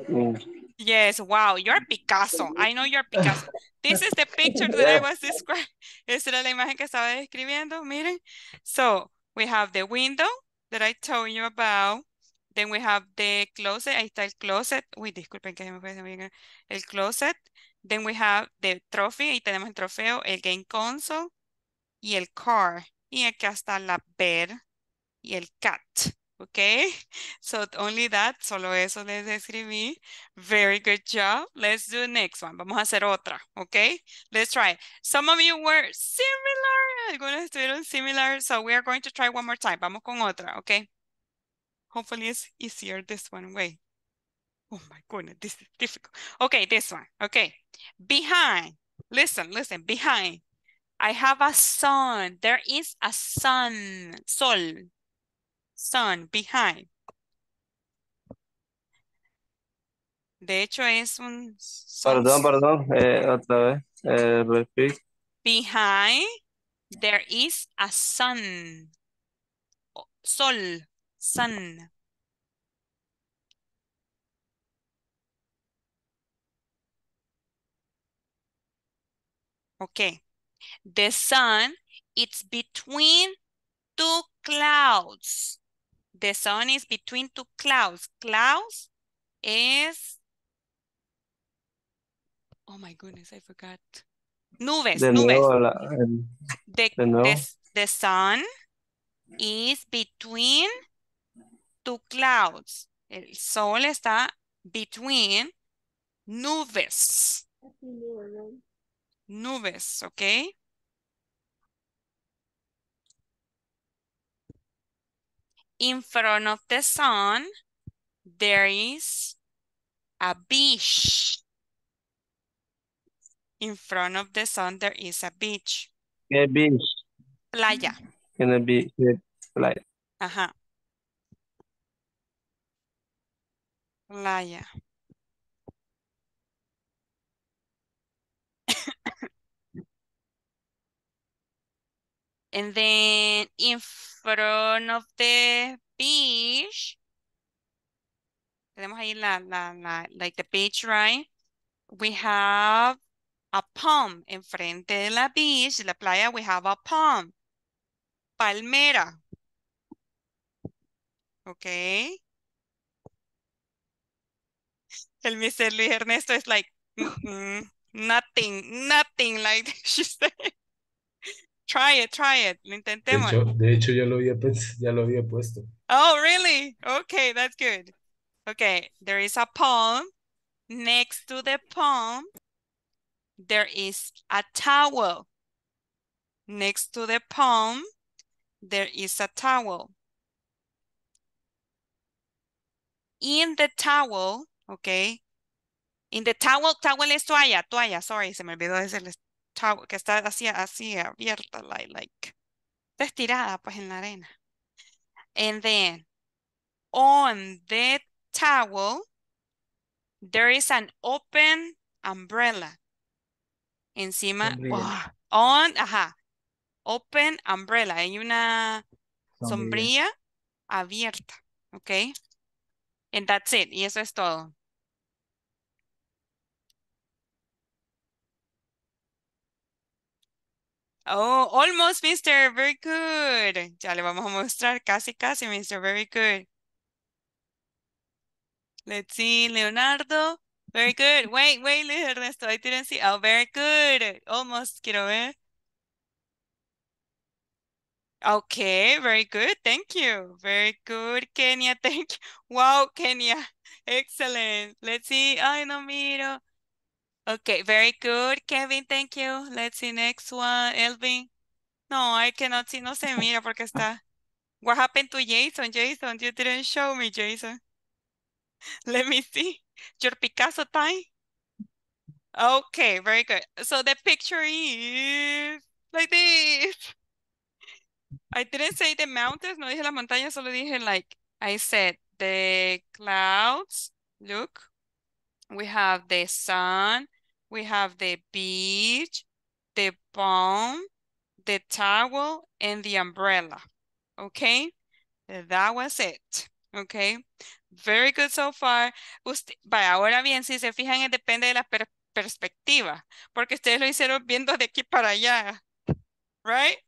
Speaker 1: Mm. Yes, wow, you're Picasso. I know you're Picasso. This is the picture that I was describing. era la imagen que estaba describiendo, miren. So, we have the window that I told you about. Then we have the closet. Ahí está el closet. Uy, disculpen que se me fue bien el closet. Then we have the trophy. Ahí tenemos el trofeo, el game console y el car. Y aquí está la bed y el cat. ¿Ok? So only that, solo eso les escribí. Very good job. Let's do the next one. Vamos a hacer otra. ¿Ok? Let's try. Some of you were similar. Algunos estuvieron similar. So we are going to try one more time. Vamos con otra. ¿Ok? Hopefully it's easier this one way. Oh my goodness, this is difficult. Okay, this one, okay. Behind, listen, listen, behind. I have a sun, there is a sun, sol, sun, behind. De hecho es un...
Speaker 3: Perdón, perdón, eh, otra vez, eh, repeat.
Speaker 1: Behind, there is a sun, sol, sun okay the sun it's between two clouds the sun is between two clouds clouds is oh my goodness i forgot nubes nubes the, the, the sun is between two clouds. El sol está between nubes. Nubes, okay. In front of the sun, there is a beach. In front of the sun, there is a beach.
Speaker 2: A beach.
Speaker 1: Playa.
Speaker 3: In a beach, playa.
Speaker 1: Ajá. Playa. And then in front of the beach, tenemos ahí la, la, la, like the beach, right? We have a palm. frente de la beach, la playa, we have a palm. Palmera. Okay. El Mr. Luis Ernesto is like, nothing, nothing like she said. try it, try it, lo intentemos. De hecho,
Speaker 6: de hecho ya, lo había, ya lo había puesto.
Speaker 1: Oh, really? Okay, that's good. Okay, there is a palm. Next to the palm, there is a towel. Next to the palm, there is a towel. In the towel, Ok. In the towel, towel es toalla, toalla, sorry, se me olvidó decirles towel, que está así, así abierta, like, like, estirada pues en la arena. And then, on the towel, there is an open umbrella. Encima, oh, on, ajá, open umbrella, hay una sombrilla, abierta, ok. And that's it, y eso es todo. Oh, almost, mister. Very good. Ya le vamos a mostrar casi, casi, mister. Very good. Let's see, Leonardo. Very good. Wait, wait, Ernesto. Ahí tienen sí. Oh, very good. Almost, quiero ver. Okay, very good. Thank you. Very good, Kenya. Thank you. Wow, Kenya. Excellent. Let's see. Ay, no miro. Okay, very good, Kevin, thank you. Let's see next one, Elvin. No, I cannot see, no se mira porque está. What happened to Jason? Jason, you didn't show me, Jason. Let me see. Your Picasso time? Okay, very good. So the picture is like this. I didn't say the mountains, no dije las montañas, solo dije like, I said the clouds, look. We have the sun, We have the beach, the palm, the towel, and the umbrella. Okay, that was it. Okay, very good so far. ahora bien, si se fijan, depende de la perspectiva, porque ustedes lo hicieron viendo de aquí para allá. Right?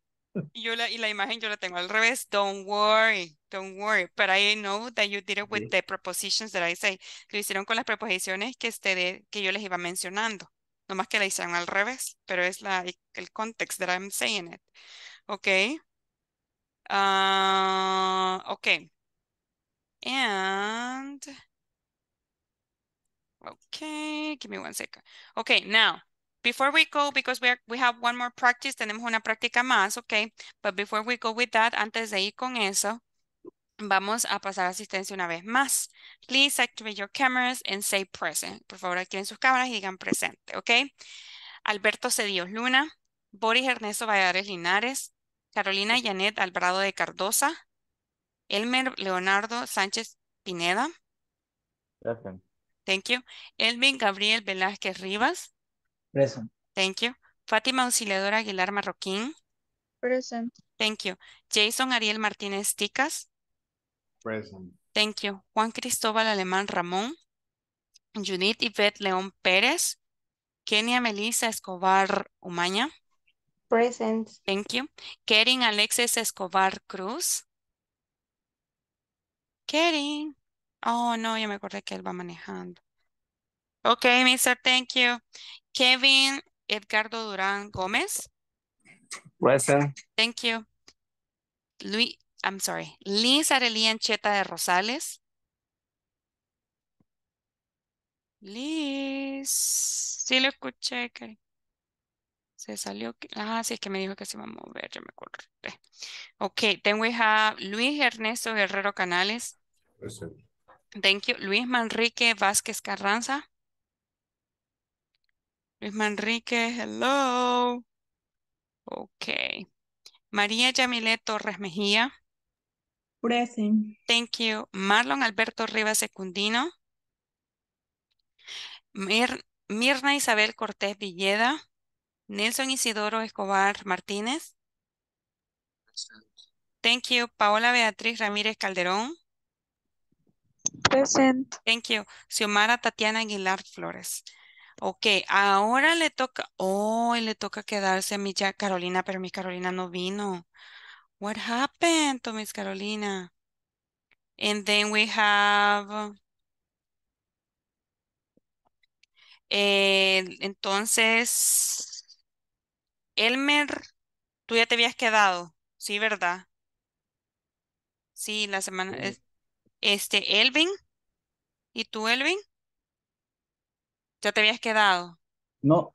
Speaker 1: Y, la, imagen yo la tengo al revés. Don't worry, don't worry. But I know that you did it with the propositions that I say. Lo hicieron con las proposiciones que, este que yo les iba mencionando. no más que la hicieron al revés. Pero es la, el context that I'm saying it. okay Uh, ok. And. Okay, give me one second. Okay, now before we go, because we, we have one more practice, tenemos una práctica más, okay but before we go with that, antes de ir con eso, vamos a pasar asistencia una vez más. Please activate your cameras and say present. Por favor, activen sus cámaras y digan presente, ok. Alberto Cedillos Luna, Boris Ernesto Valladares Linares, Carolina Janet Alvarado de Cardosa, Elmer Leonardo Sánchez Pineda. Thank you. Elvin Gabriel Velázquez Rivas. Present. Thank you. Fátima Auxiliadora Aguilar Marroquín. Present. Thank you. Jason Ariel Martínez Ticas. Present. Thank you. Juan Cristóbal Alemán Ramón. Judith Yvette León Pérez. Kenia Melissa Escobar Umaña. Present. Thank you. Kerin Alexis Escobar Cruz. Kerin. Oh, no, ya me acordé que él va manejando. OK, mister, thank you. Kevin Edgardo Durán Gómez.
Speaker 3: Present.
Speaker 1: Thank you. Luis, I'm sorry. Liz Arelia Cheta de Rosales. Liz. Sí lo escuché, Karen. Se salió. Ah, sí, es que me dijo que se iba a mover, yo me acordé. Ok, then we have Luis Ernesto Guerrero Canales. Present. Thank you. Luis Manrique Vázquez Carranza. Luis Manrique, hello. Okay. María Yamile Torres Mejía.
Speaker 5: Present.
Speaker 1: Thank you. Marlon Alberto Rivas Secundino. Mirna Isabel Cortés Villeda. Nelson Isidoro Escobar Martínez. Thank you. Paola Beatriz Ramírez Calderón.
Speaker 5: Present.
Speaker 1: Thank you. Xiomara Tatiana Aguilar Flores. Ok, ahora le toca, oh, le toca quedarse a mi ya Carolina, pero mi Carolina no vino. What happened to Miss Carolina? And then we have, eh, entonces, Elmer, tú ya te habías quedado, ¿sí, verdad? Sí, la semana, este, Elvin, ¿y tú, Elvin? ¿Ya te habías quedado? No,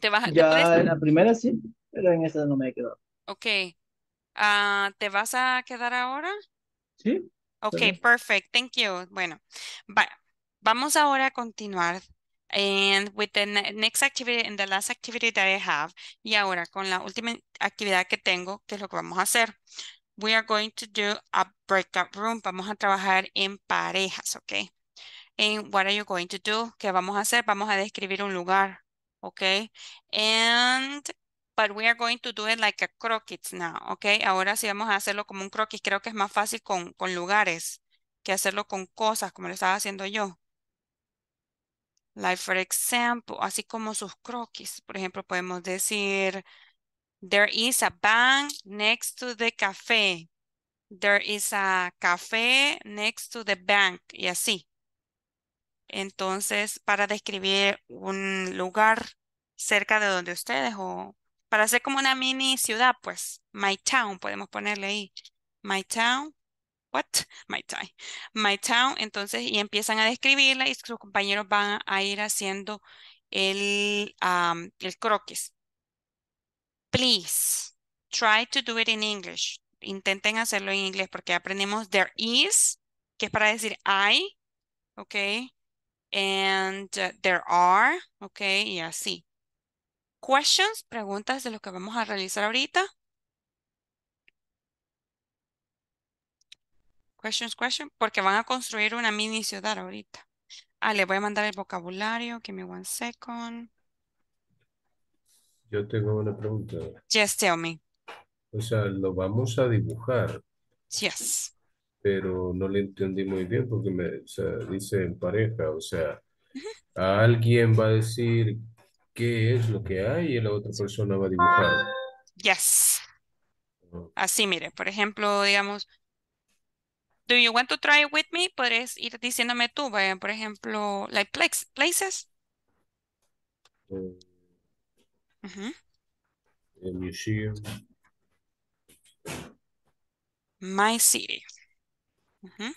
Speaker 1: ¿Te vas, te puedes, ya en la
Speaker 2: primera sí, pero en esa no me he quedado.
Speaker 1: ok. Ah, ¿te vas a quedar ahora? Sí, Okay, perfect. Thank you. Bueno, va- vamos ahora a continuar and with the next activity and the last activity that I have. Y ahora con la última actividad que tengo, que es lo que vamos a hacer. We are going to do a breakout room. Vamos a trabajar en parejas, okay? And what are you going to do, ¿qué vamos a hacer? Vamos a describir un lugar, ¿ok? And, but we are going to do it like a croquis now, ¿ok? Ahora sí vamos a hacerlo como un croquis, creo que es más fácil con, con lugares que hacerlo con cosas, como lo estaba haciendo yo. Like, for example, así como sus croquis. Por ejemplo, podemos decir, there is a bank next to the café. There is a café next to the bank. Y así. Entonces, para describir un lugar cerca de donde ustedes o para hacer como una mini ciudad, pues, my town, podemos ponerle ahí, my town, what? My town, my town, entonces, y empiezan a describirla y sus compañeros van a ir haciendo el, el croquis. Please, try to do it in English. Intenten hacerlo en inglés porque aprendimos there is, que es para decir I, ok, and there are, ok, y así. Questions, preguntas de lo que vamos a realizar ahorita. Questions, questions, porque van a construir una mini ciudad ahorita. Ah, le voy a mandar el vocabulario, give me one second.
Speaker 6: Yo tengo una pregunta.
Speaker 1: Yes, tell me.
Speaker 6: O sea, lo vamos a dibujar. Yes pero no lo entendí muy bien porque me, dice en pareja, o sea, alguien va a decir qué es lo que hay y la otra persona va a dibujar.
Speaker 1: Yes. Ah. Así, mire, por ejemplo, digamos, do you want to try with me? Puedes ir diciéndome tú, vaya, por ejemplo, like places. el eh,
Speaker 4: eh,
Speaker 1: My city. Mm -hmm.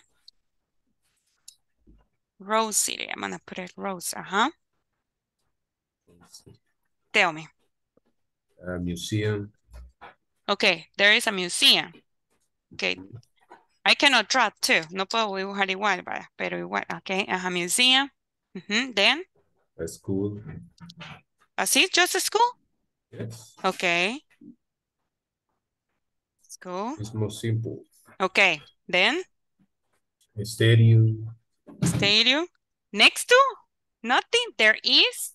Speaker 1: Rose City. I'm gonna put it Rose. Uh huh. Tell me.
Speaker 6: A museum.
Speaker 1: Okay, there is a museum. Okay. I cannot draw too. No puedo dibujar igual, pero igual. Okay, a museum. Mm -hmm. Then?
Speaker 4: A school.
Speaker 1: Así, ¿Ah, just a school? Yes. Okay. School. It's more simple. Okay, then?
Speaker 6: Stereo.
Speaker 1: Stereo. Next to? Nothing. There is?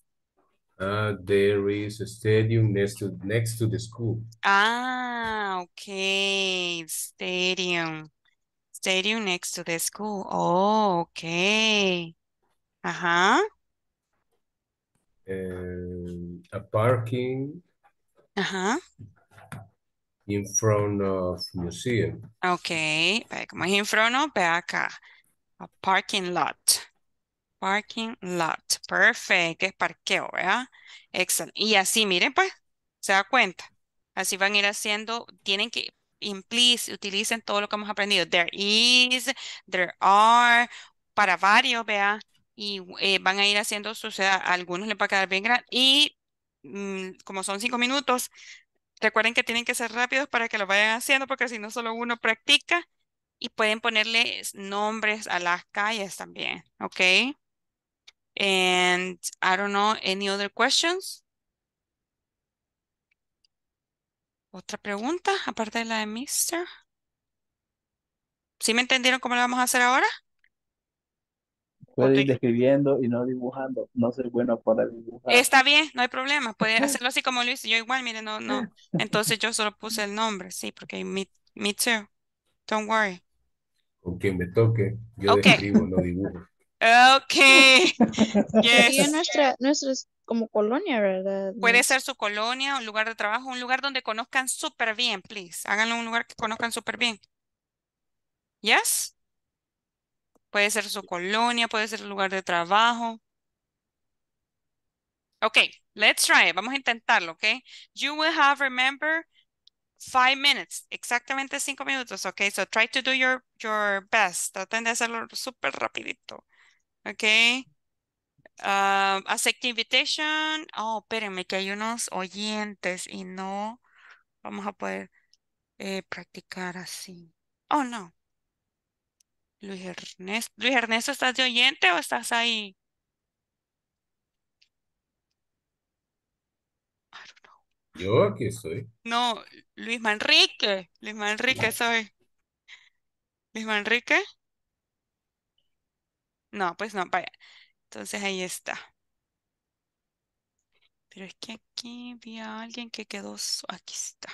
Speaker 6: Uh, there is a stadium next to next to the school.
Speaker 1: Ah, okay. Stadium. Stadium next to the school. Oh, okay. Uh-huh.
Speaker 4: Um,
Speaker 6: a parking. Uh-huh. in front of museum.
Speaker 1: Okay, como es in front of, ve acá. A parking lot. Parking lot. Perfect. Es parqueo, ¿verdad? Excelente, Y así, miren, pues, se da cuenta. Así van a ir haciendo, tienen que, please, utilicen todo lo que hemos aprendido. There is, there are, para varios, vea. Y eh, van a ir haciendo, suceda, sea algunos le va a quedar bien grande. Y mm, como son cinco minutos, Recuerden que tienen que ser rápidos para que lo vayan haciendo, porque si no, solo uno practica y pueden ponerle nombres a las calles también, ¿ok? And I don't know, any other questions? ¿Otra pregunta aparte de la de Mr. ¿Sí me entendieron cómo lo vamos a hacer ahora?
Speaker 2: Puedes ir describiendo y no dibujando. No soy bueno para dibujar.
Speaker 1: Está bien, no hay problema. Puedes hacerlo así como Luis. Yo igual, mire, no, no. Entonces yo solo puse el nombre, sí, porque me, me too. Don't worry.
Speaker 6: Con quien me toque, yo okay. describo, no dibujo.
Speaker 1: Ok. Yes. es nuestra, nuestra como colonia, ¿verdad? Puede ser su colonia, un lugar de trabajo, un lugar donde conozcan súper bien, please. Háganlo un lugar que conozcan súper bien. Yes? Puede ser su colonia, puede ser el lugar de trabajo. Okay, let's try it. Vamos a intentarlo, okay? You will have, remember, five minutes. Exactamente cinco minutos, okay? So try to do your, your best. Traten de hacerlo súper rapidito, okay? Uh, accept invitation. Oh, espérenme que hay unos oyentes y no vamos a poder eh, practicar así. Oh, no. Luis Ernesto. Luis Ernesto, ¿estás de oyente o estás ahí?
Speaker 6: Yo aquí estoy.
Speaker 1: No, Luis Manrique. Luis Manrique soy. Luis Manrique. No, pues no, vaya. Entonces ahí está. Pero es que aquí vi a alguien que quedó. Aquí está.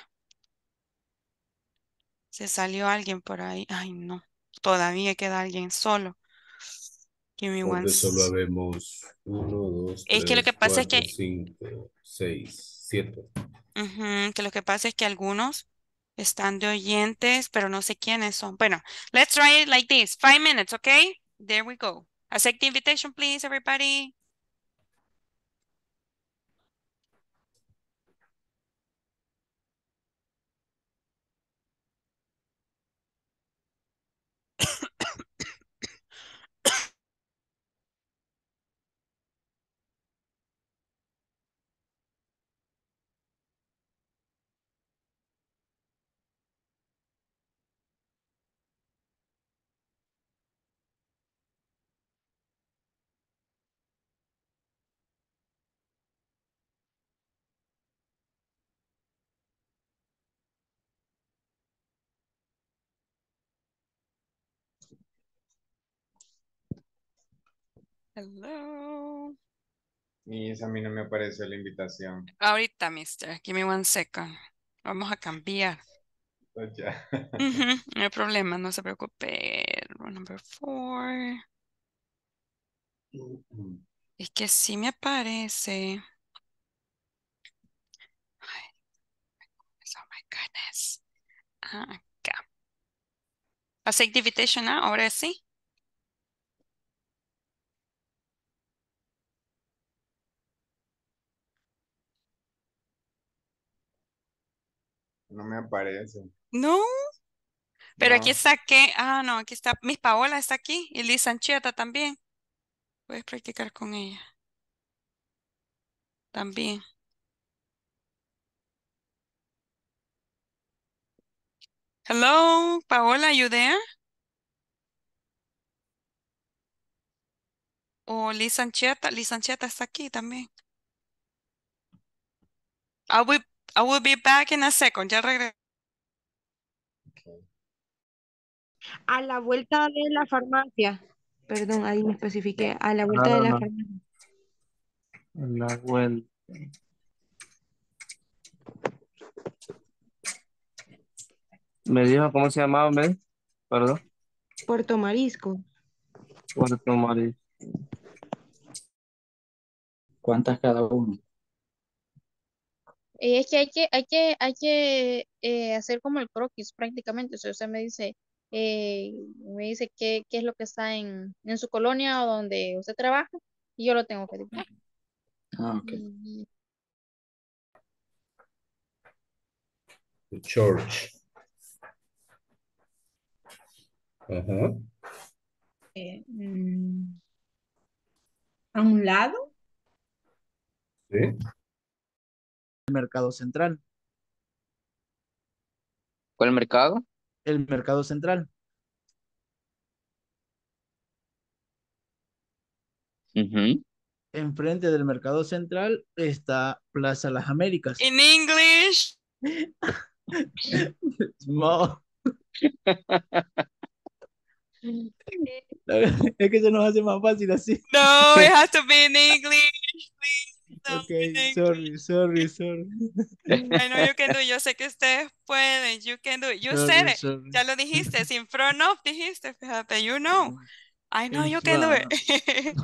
Speaker 1: Se salió alguien por ahí. Ay, no todavía queda alguien solo. Give
Speaker 6: es que lo que pasa es que... seis, siete.
Speaker 1: que lo que pasa es que algunos están de oyentes, pero no sé quiénes son. Bueno, let's try it like this. Five minutes, okay? There we go. Accept the invitation, please, everybody. Hello.
Speaker 4: Y esa a mí no me apareció la
Speaker 1: invitación. Ahorita, mister. Give me one second. Vamos a cambiar. Pues no hay problema, no se preocupe. number four. Es que sí me aparece. oh my goodness. Acá. ¿Hace invitation ahora sí?
Speaker 4: No me aparece.
Speaker 1: No. Pero aquí está que, ah, no, aquí está, Miss Paola está aquí y Liz Anchieta también. Puedes practicar con ella. También. Hello, Paola, you there? O oh, Liz Anchieta, Liz está aquí también. Ah, I will be back in a second. Ya regreso. A la vuelta de la farmacia. Perdón,
Speaker 7: ahí me especifiqué. A la vuelta de la farmacia.
Speaker 3: la vuelta. Me dijo cómo se llamaba, Perdón.
Speaker 7: Puerto Marisco.
Speaker 3: Puerto Marisco. ¿Cuántas cada uno?
Speaker 5: Eh, es que hay que, hay que, hay que eh, hacer como el croquis prácticamente. O sea, usted me dice, eh, me dice qué, es lo que está en, su colonia o donde usted trabaja y yo lo tengo que dibujar Ah, ok.
Speaker 6: The church. ajá
Speaker 5: mm, a un lado.
Speaker 2: Sí. El mercado central. ¿Cuál mercado? El mercado central. Enfrente del mercado central está Plaza Las Américas. En
Speaker 1: English.
Speaker 2: es que se nos hace más fácil así.
Speaker 1: No, it has to be in English,
Speaker 2: sorry, sorry, sorry. I know you can do,
Speaker 1: yo sé que ustedes pueden, you can do, you said it, ya lo dijiste, sin front of dijiste, fíjate, you know, I know you can do it.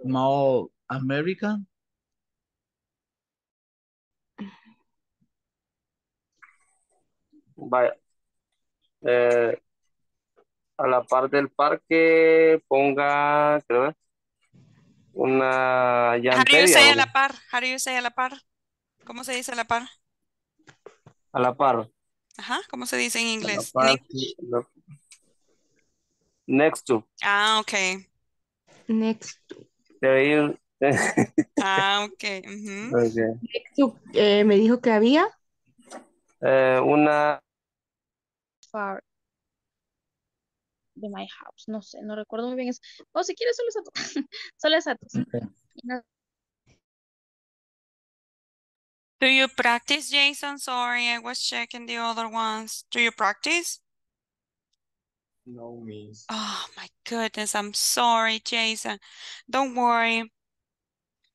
Speaker 2: small eh, American? Vaya. Eh,
Speaker 3: a la par del parque ponga, creo, una How do you say a la
Speaker 1: par? How do you say a la par? ¿Cómo se dice a la par? A la par. Ajá, ¿cómo se dice en inglés? Par, next. next to. Ah, ok.
Speaker 3: Next to.
Speaker 1: ah, okay. Uh
Speaker 3: -huh. okay.
Speaker 1: Next to, eh, me dijo que había.
Speaker 3: Eh, una.
Speaker 7: Far
Speaker 5: de My House, no sé, no recuerdo muy bien O si quieres, solo es solo
Speaker 1: Do you practice, Jason? Sorry, I was checking the other ones. Do you practice?
Speaker 4: No, miss.
Speaker 1: Oh, my goodness. I'm sorry, Jason. Don't worry.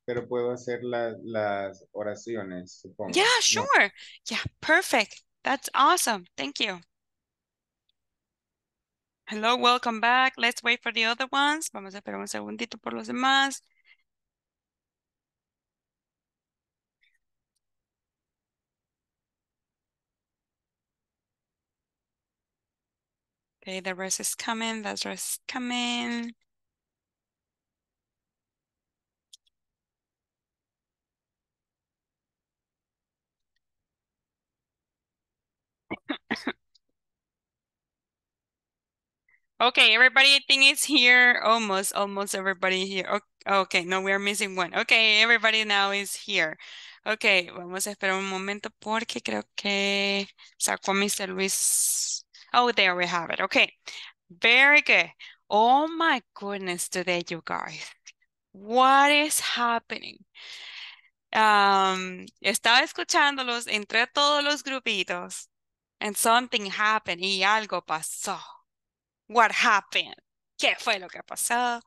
Speaker 4: Pero puedo hacer las oraciones, supongo. Yeah, sure.
Speaker 1: Yeah, perfect. That's awesome. Thank you. Hello, welcome back. Let's wait for the other ones. Vamos a esperar un segundito por los demás. Okay, the rest is coming, the rest is coming. Okay, everybody I think it's here. Almost, almost everybody here. Okay, no, we are missing one. Okay, everybody now is here. Okay, vamos a esperar un momento porque creo que sacó Mr. Luis. Oh, there we have it. Okay, very good. Oh my goodness today, you guys. What is happening? Um, estaba escuchándolos entre todos los grupitos and something happened y algo pasó. What happened? ¿Qué fue lo que pasó?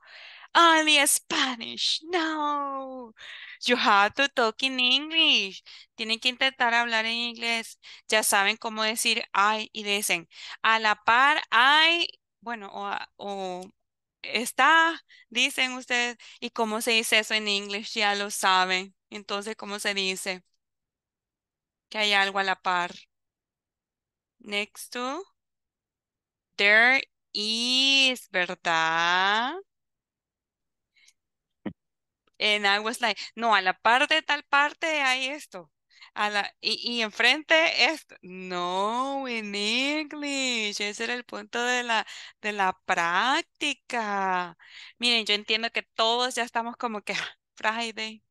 Speaker 1: Only Spanish. No. You have to talk in English. Tienen que intentar hablar en inglés. Ya saben cómo decir I y dicen a la par I, bueno, o, está, dicen ustedes. ¿Y cómo se dice eso en inglés? Ya lo saben. Entonces, ¿cómo se dice? Que hay algo a la par. Next to. There is, ¿verdad? en I was like, no, a la parte de tal parte hay esto. A la, y, enfrente esto. No, en English. Ese era el punto de la, de la práctica. Miren, yo entiendo que todos ya estamos como que ah, Friday,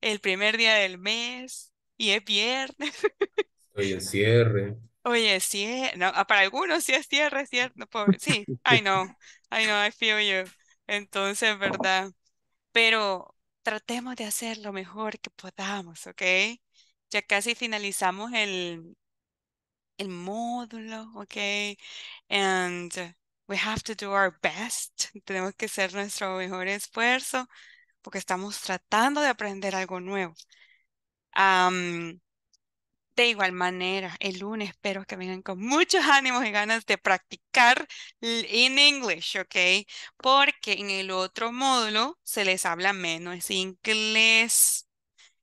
Speaker 1: el primer día del mes, y es viernes.
Speaker 6: Estoy en cierre.
Speaker 1: Oye, sí, eh, no, ah, para algunos sí es cierto es pobre. Sí, I know, I know, I feel you. Entonces, ¿verdad? Pero tratemos de hacer lo mejor que podamos, ¿ok? Ya casi finalizamos el, el módulo, ¿ok? And we have to do our best. Tenemos que hacer nuestro mejor esfuerzo porque estamos tratando de aprender algo nuevo. Um, de igual manera, el lunes espero que vengan con muchos ánimos y ganas de practicar en inglés, ¿ok? Porque en el otro módulo se les habla menos inglés.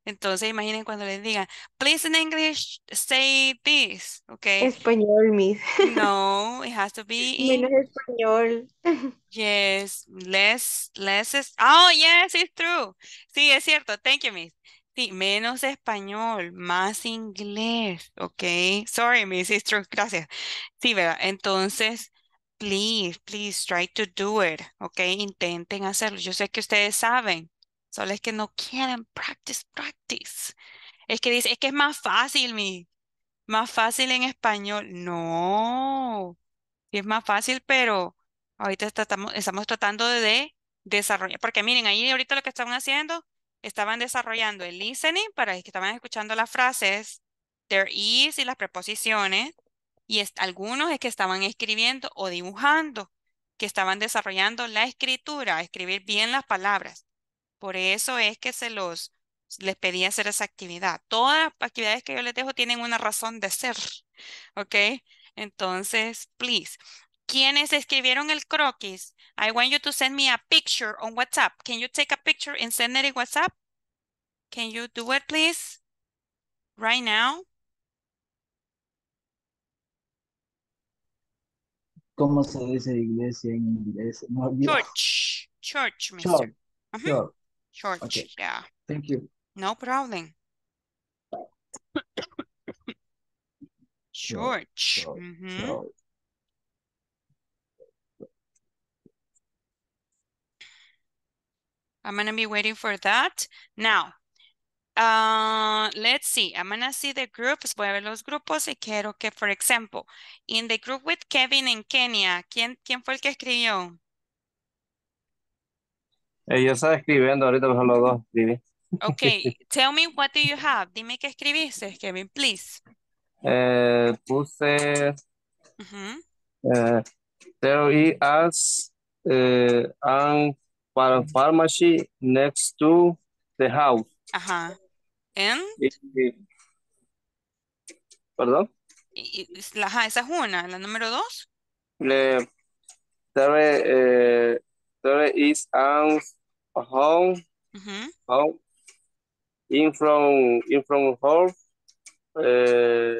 Speaker 1: Entonces imaginen cuando les digan, please in English say this, ¿ok?
Speaker 7: Español, miss.
Speaker 1: No, it has to be in... Menos español. Yes, less, less Oh, yes, it's true. Sí, es cierto. Thank you, miss. Sí, menos español, más inglés, ¿ok? Sorry, misis gracias. Sí, ¿verdad? Entonces, please, please try to do it, ¿ok? Intenten hacerlo. Yo sé que ustedes saben, solo es que no quieren practice, practice. Es que dice, es que es más fácil, mi, más fácil en español. No, es más fácil, pero ahorita estamos, estamos tratando de desarrollar, porque miren, ahí ahorita lo que están haciendo estaban desarrollando el listening para los que estaban escuchando las frases, there is y las preposiciones, y algunos es que estaban escribiendo o dibujando, que estaban desarrollando la escritura, escribir bien las palabras. Por eso es que se los les pedí hacer esa actividad. Todas las actividades que yo les dejo tienen una razón de ser, ¿ok? Entonces, please, ¿Quiénes escribieron el croquis, I want you to send me a picture on WhatsApp. Can you take a picture and send it in WhatsApp? Can you do it, please? Right now.
Speaker 2: ¿Cómo se dice iglesia en inglés? church.
Speaker 1: Church, mister. Church. Church. okay. yeah. Thank you. No problem. Church. Church. Church. I'm going be waiting for that. Now, uh, let's see. I'm going see the groups. Voy a ver los grupos y quiero que, for example, in the group with Kevin in Kenya, ¿quién, quién fue el que escribió?
Speaker 3: Ella eh, está escribiendo ahorita, los dos
Speaker 1: Okay, tell me what do you have? Dime qué escribiste, Kevin, please.
Speaker 3: Eh, puse
Speaker 1: eh,
Speaker 3: there is as pharmacy next to the house.
Speaker 1: Ajá. And? ¿Perdón? La, ajá, esa es una. ¿La número dos?
Speaker 3: Le, there, eh, there is a home, home in from, in from home, eh,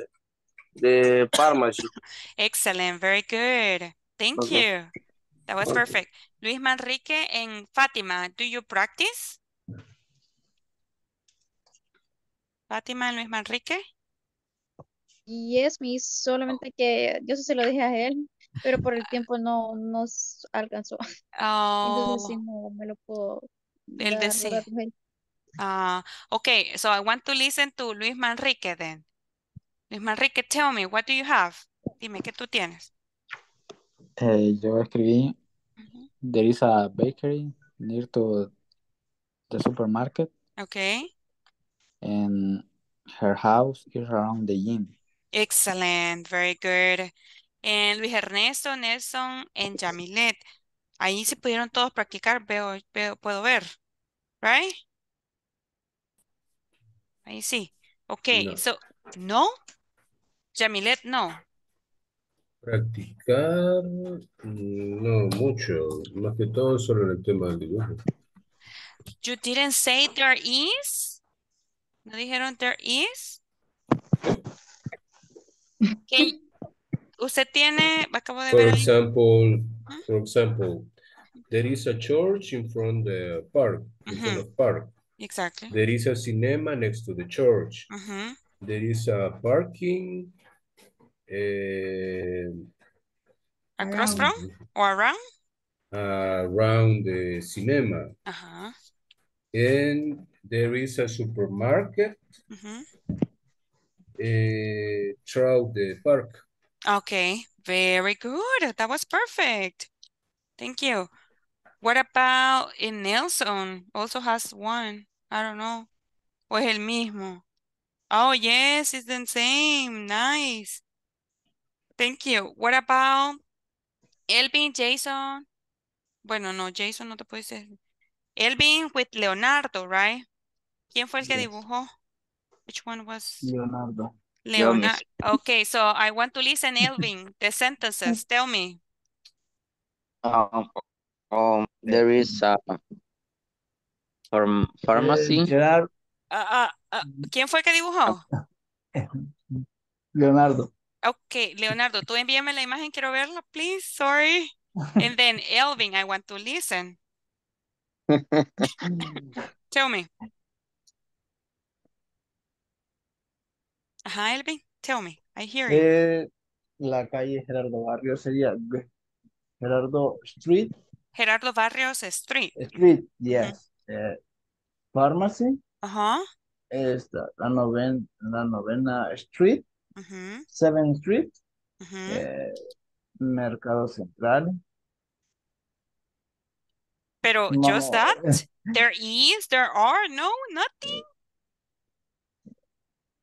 Speaker 3: the pharmacy.
Speaker 1: Excellent, very good. Thank you. That was perfect. Luis Manrique en Fátima, do you practice? Fátima, Luis Manrique.
Speaker 5: Yes, miss. Solamente que yo se lo dije a él, pero por el tiempo no nos alcanzó. Oh. Entonces no me lo puedo.
Speaker 1: Él decía. Ah, okay, so I want to listen to Luis Manrique then. Luis Manrique, tell me, what do you have? Dime, ¿qué tú tienes?
Speaker 2: Eh, yo escribí There is a bakery near to the supermarket. Okay. And her house is around the gym.
Speaker 1: Excellent, very good. And Luis Ernesto, Nelson, and Jamilet. Ahí se pudieron todos practicar, veo, puedo ver. Right? Ahí sí. Okay, so, no? Jamilet, no.
Speaker 6: Practicar, no mucho, más que todo solo el tema del dibujo.
Speaker 1: You didn't say there is? ¿No dijeron there is? Usted tiene, acabo de for ver.
Speaker 6: Example, For example, there is a church in front of the park, in park.
Speaker 1: Exactly. There
Speaker 6: is a cinema next to the church. There is a
Speaker 1: parking
Speaker 6: Eh,
Speaker 1: Across from or around?
Speaker 6: Uh, around the cinema. Uh -huh. And there is a supermarket -hmm. throughout the park.
Speaker 1: Okay, very good. That was perfect. Thank you. What about in Nelson? Also has one. I don't know. O es el mismo. Oh, yes, it's the same. Nice. Thank you. What about Elvin, Jason? Bueno, no, Jason no te puede decir. Elvin with Leonardo, right? ¿Quién fue el que dibujó? Which one was?
Speaker 2: Leonardo. Leonardo.
Speaker 1: Okay, so I want to listen, Elvin, the sentences. Tell me.
Speaker 3: Um, um, there is a pharmacy.
Speaker 2: Eh, uh,
Speaker 1: uh, uh, ¿Quién fue el que dibujó?
Speaker 2: Leonardo.
Speaker 1: Ok, Leonardo, tú envíame la imagen, quiero verla, please, sorry. And then Elvin, I want to listen. tell me. Ajá, Elvin, tell me. I hear you.
Speaker 2: Eh, la calle Gerardo Barrios sería Gerardo Street.
Speaker 1: Gerardo Barrios Street. Street,
Speaker 2: yes. Eh, pharmacy. Ajá. Esta, la la novena Street.
Speaker 1: 7th Street, eh,
Speaker 2: Mercado Central.
Speaker 1: Pero just that? there is, there are, no, nothing?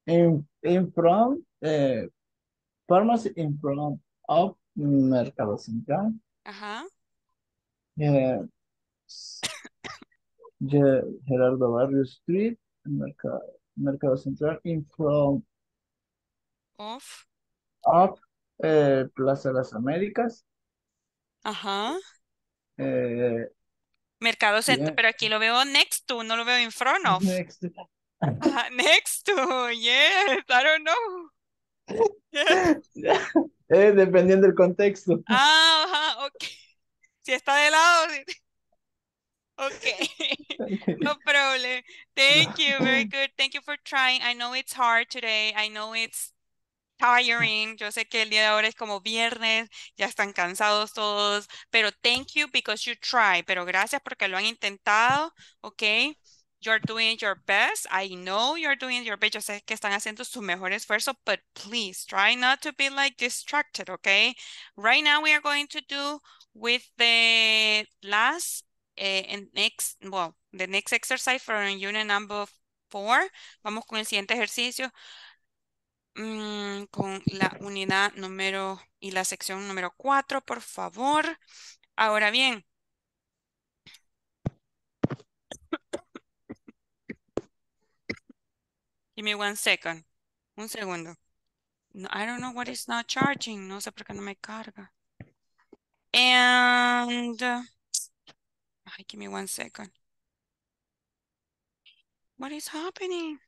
Speaker 2: In, in front, eh, pharmacy in front of Mercado Central. Yeah. Gerardo Barrio Street, Mercado, Mercado Central, in front Of. Eh, Plaza de las Américas. Ajá. Eh,
Speaker 1: Mercado Central, pero aquí lo veo next to, no lo veo in front of. Next to. next to, yes, I don't know.
Speaker 2: Eh, dependiendo del contexto.
Speaker 1: Ah, ajá, ok. Si está de lado. Ok no problem. Thank you. Very good. Thank you for trying. I know it's hard today. I know it's tiring. Yo sé que el día de ahora es como viernes, ya están cansados todos, pero thank you because you try. Pero gracias porque lo han intentado, ¿ok? You're doing your best. I know you're doing your best. Yo sé que están haciendo su mejor esfuerzo, but please try not to be like distracted, okay? Right now we are going to do with the last and eh, next, well, the next exercise for unit number four. Vamos con el siguiente ejercicio. Mm, con la unidad número y la sección número 4, por favor. Ahora bien, give me one second, un segundo. No, I don't know what is not charging, no sé por qué no me carga. And, give me one second. What is happening?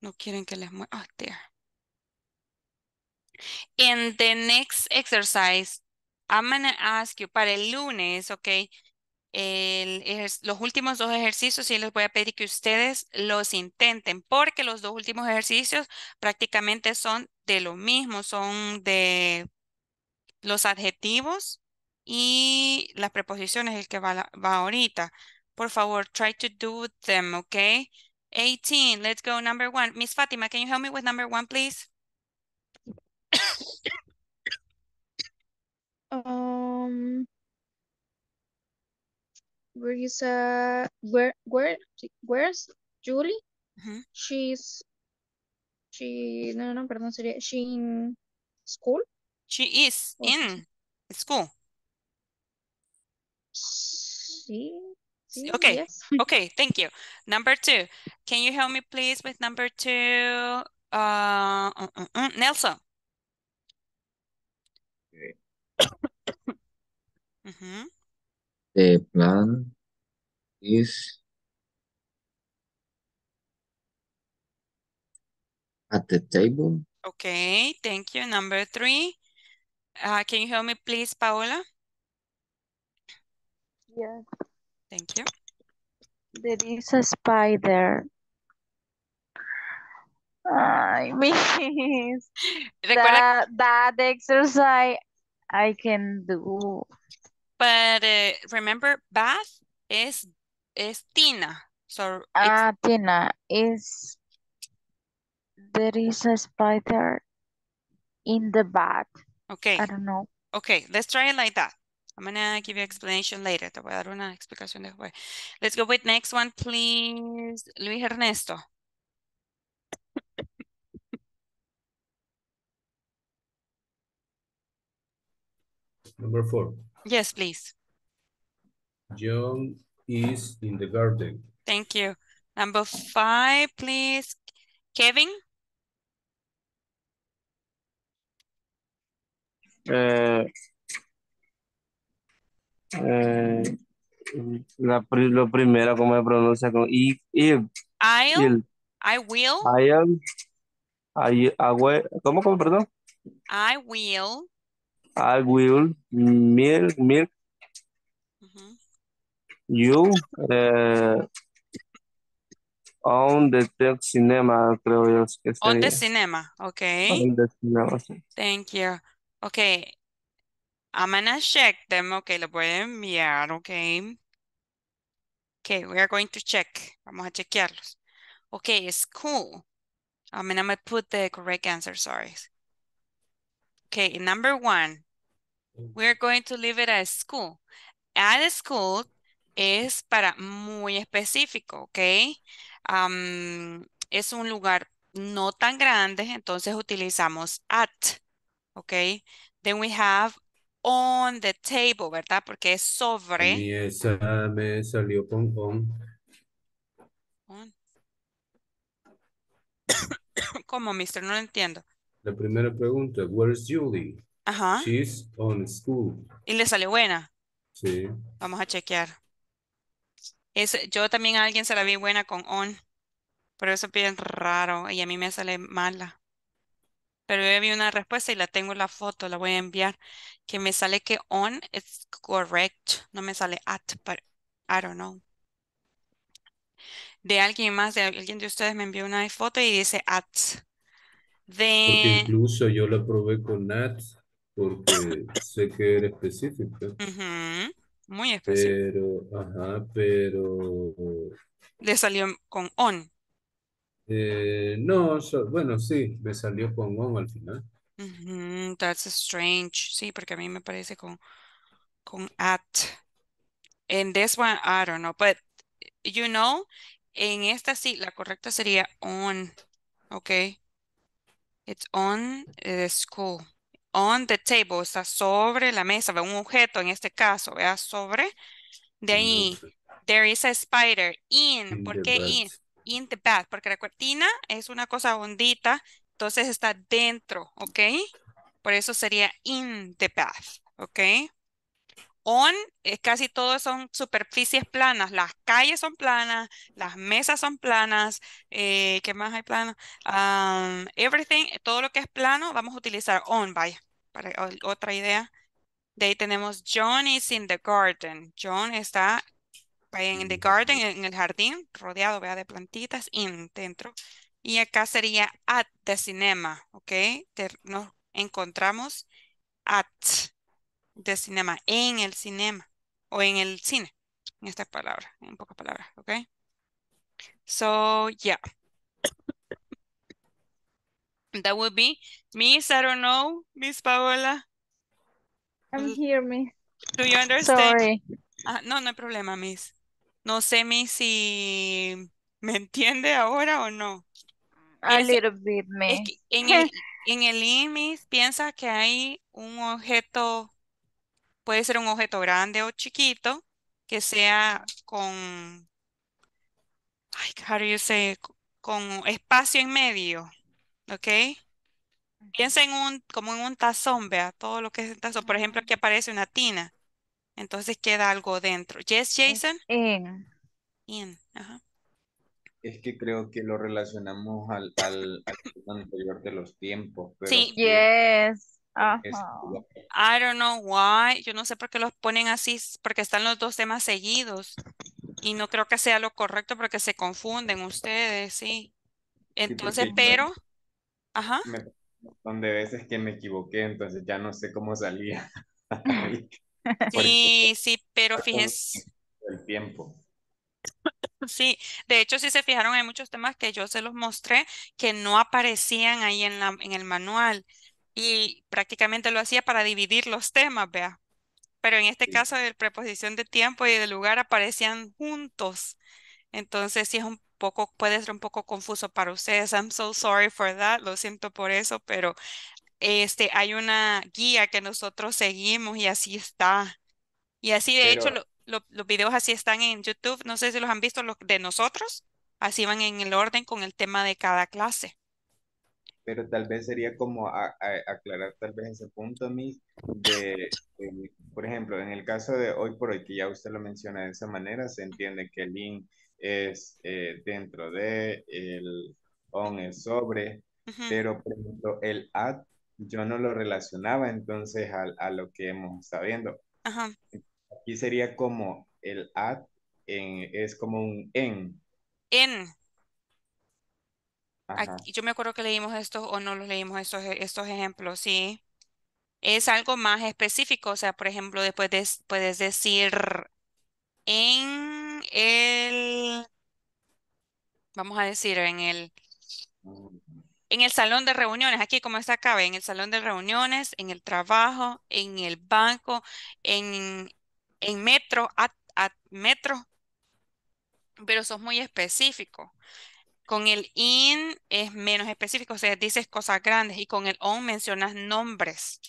Speaker 1: No quieren que les muestre. Oh, ah, In the next exercise, I'm going to ask you para el lunes, ok, los últimos dos ejercicios sí les voy a pedir que ustedes los intenten porque los dos últimos ejercicios prácticamente son de lo mismo, son de los adjetivos y las preposiciones, el que va, va ahorita. Por favor, try to do them, okay? 18, let's go number one. Miss Fatima, can you help me with number one, please? um, where is, uh,
Speaker 5: where, where, where's Julie? Mm -hmm. She's, she, no, no, perdón, sería, she in school?
Speaker 1: She is oh. in school. Sí. Okay, yes. okay, thank you. Number two, can you help me please with number two, uh, mm, mm, mm, Nelson?
Speaker 4: Okay. mm -hmm. The plan is
Speaker 3: at
Speaker 2: the table.
Speaker 1: Okay, thank you. Number three, uh, can you help me please, Paola? Yes. Yeah. Thank you.
Speaker 5: There is a spider.
Speaker 1: I
Speaker 5: mean, that, that exercise I can do.
Speaker 1: But uh, remember, bath is is Tina. So ah,
Speaker 5: Tina is there is a spider in the bath. Okay. I don't know.
Speaker 1: Okay, let's try it like that. I'm gonna give you explanation later. Te voy a dar una explicación después. Let's go with next one, please. Luis Ernesto. Number four. Yes, please.
Speaker 6: John is in the garden.
Speaker 1: Thank you. Number five, please. Kevin?
Speaker 3: Uh, Eh, la, lo primero, ¿cómo se pronuncia? Con I, I, I will. I am. I, I will, ¿Cómo, perdón?
Speaker 1: I will.
Speaker 3: I will. Milk, milk. You. Eh, on the cinema, creo yo. Que on the
Speaker 1: cinema, okay. On the Thank you. Okay, I'm gonna check them. ok, lo voy a enviar. Okay. Okay, we are going to check. Vamos a chequearlos. Okay, school. cool. I mean, I'm gonna put the correct answer, sorry. Okay, number one, We are going to leave it at school. At school es para muy específico, ok. Um, es un lugar no tan grande, entonces utilizamos at, ok. Then we have on the table, ¿verdad? Porque es sobre.
Speaker 6: esa me salió con on.
Speaker 1: ¿Cómo, mister? No lo entiendo.
Speaker 6: La primera pregunta, is Julie?
Speaker 1: Ajá. She's
Speaker 6: on school.
Speaker 1: Y le salió buena. Sí. Vamos a chequear. yo también a alguien se la vi buena con on. Pero eso es bien raro y a mí me sale mala pero yo vi una respuesta y la tengo la foto, la voy a enviar, que me sale que on es correct, no me sale at, but I don't know. De alguien más, de alguien de ustedes me envió una foto y dice at. incluso
Speaker 6: yo la probé con at porque sé que era específica.
Speaker 1: Muy específica.
Speaker 6: Pero, ajá, pero...
Speaker 1: Le salió con on.
Speaker 6: Eh, no, bueno, sí, me salió con on al final.
Speaker 1: that's strange. Sí, porque a mí me parece con, con at. and this one, I don't know, but you know, en esta sí, la correcta sería on. Okay. It's on the school. On the table, está sobre la mesa, un objeto en este caso, vea sobre. De ahí, there is a spider in. ¿Por qué in? in the path, porque la cortina es una cosa hondita, entonces está dentro, ¿ok? Por eso sería in the path, ¿ok? On, es eh, casi todo son superficies planas, las calles son planas, las mesas son planas, eh, ¿qué más hay plano? Um, everything, eh, todo lo que es plano, vamos a utilizar on, vaya, para otra idea. De ahí tenemos John is in the garden. John está en the garden, en el jardín, rodeado de plantitas, en dentro. Y acá sería at the cinema, ¿ok? nos encontramos at the cinema, en el cinema o en el cine, en esta palabra, en pocas palabras, ¿ok? So, yeah. That would be, Miss, I don't know, Miss Paola. I'm here, Miss. Do you understand? Ah, no, no hay problema, Miss. No sé, mi, si me entiende ahora o no. A little bit, me. en el, en el IMIS piensa que hay un objeto, puede ser un objeto grande o chiquito, que sea con, ay, how do con espacio en medio, ¿ok? Piensa en un, como en un tazón, vea, todo lo que es un tazón. Por ejemplo, aquí ah. aparece una tina. Entonces queda algo dentro. Yes, Jason. In. In. Ajá.
Speaker 4: Es que creo que lo relacionamos al, al, anterior de los tiempos. sí.
Speaker 1: Yes. I don't know why. Yo no sé por qué los ponen así, porque están los dos temas seguidos. Y no creo que sea lo correcto porque se confunden ustedes, sí. Entonces, pero... Ajá.
Speaker 4: donde veces que me equivoqué, entonces ya no sé cómo salía.
Speaker 1: Sí, sí, pero fíjense.
Speaker 4: El tiempo.
Speaker 1: Sí, de hecho, si se fijaron, hay muchos temas que yo se los mostré que no aparecían ahí en, la, en el manual y prácticamente lo hacía para dividir los temas, vea. Pero en este caso, de preposición de tiempo y de lugar aparecían juntos. Entonces, sí es un poco, puede ser un poco confuso para ustedes. I'm so sorry for that, lo siento por eso, pero este, hay una guía que nosotros seguimos y así está. Y así, de hecho, los videos así están en YouTube. No sé si los han visto los de nosotros. Así van en el orden con el tema de cada clase.
Speaker 4: Pero tal vez sería como aclarar tal vez ese punto por ejemplo, en el caso de hoy por hoy, que ya usted lo menciona de esa manera, se entiende que el link es eh, dentro de, el ON es sobre, pero por ejemplo, el AD yo no lo relacionaba entonces a, lo que hemos estado viendo. Ajá. Aquí sería como el at es como un en.
Speaker 1: En. yo me acuerdo que leímos estos o no los leímos estos, e, estos ejemplos, sí. Es algo más específico, o sea, por ejemplo, después puedes decir en el, vamos a decir, en el, en el salón de reuniones, aquí como está acá, en el salón de reuniones, en el trabajo, en el banco, en, metro, a, metro, pero sos muy específico. Con el in es menos específico, o sea, dices cosas grandes y con el on mencionas nombres.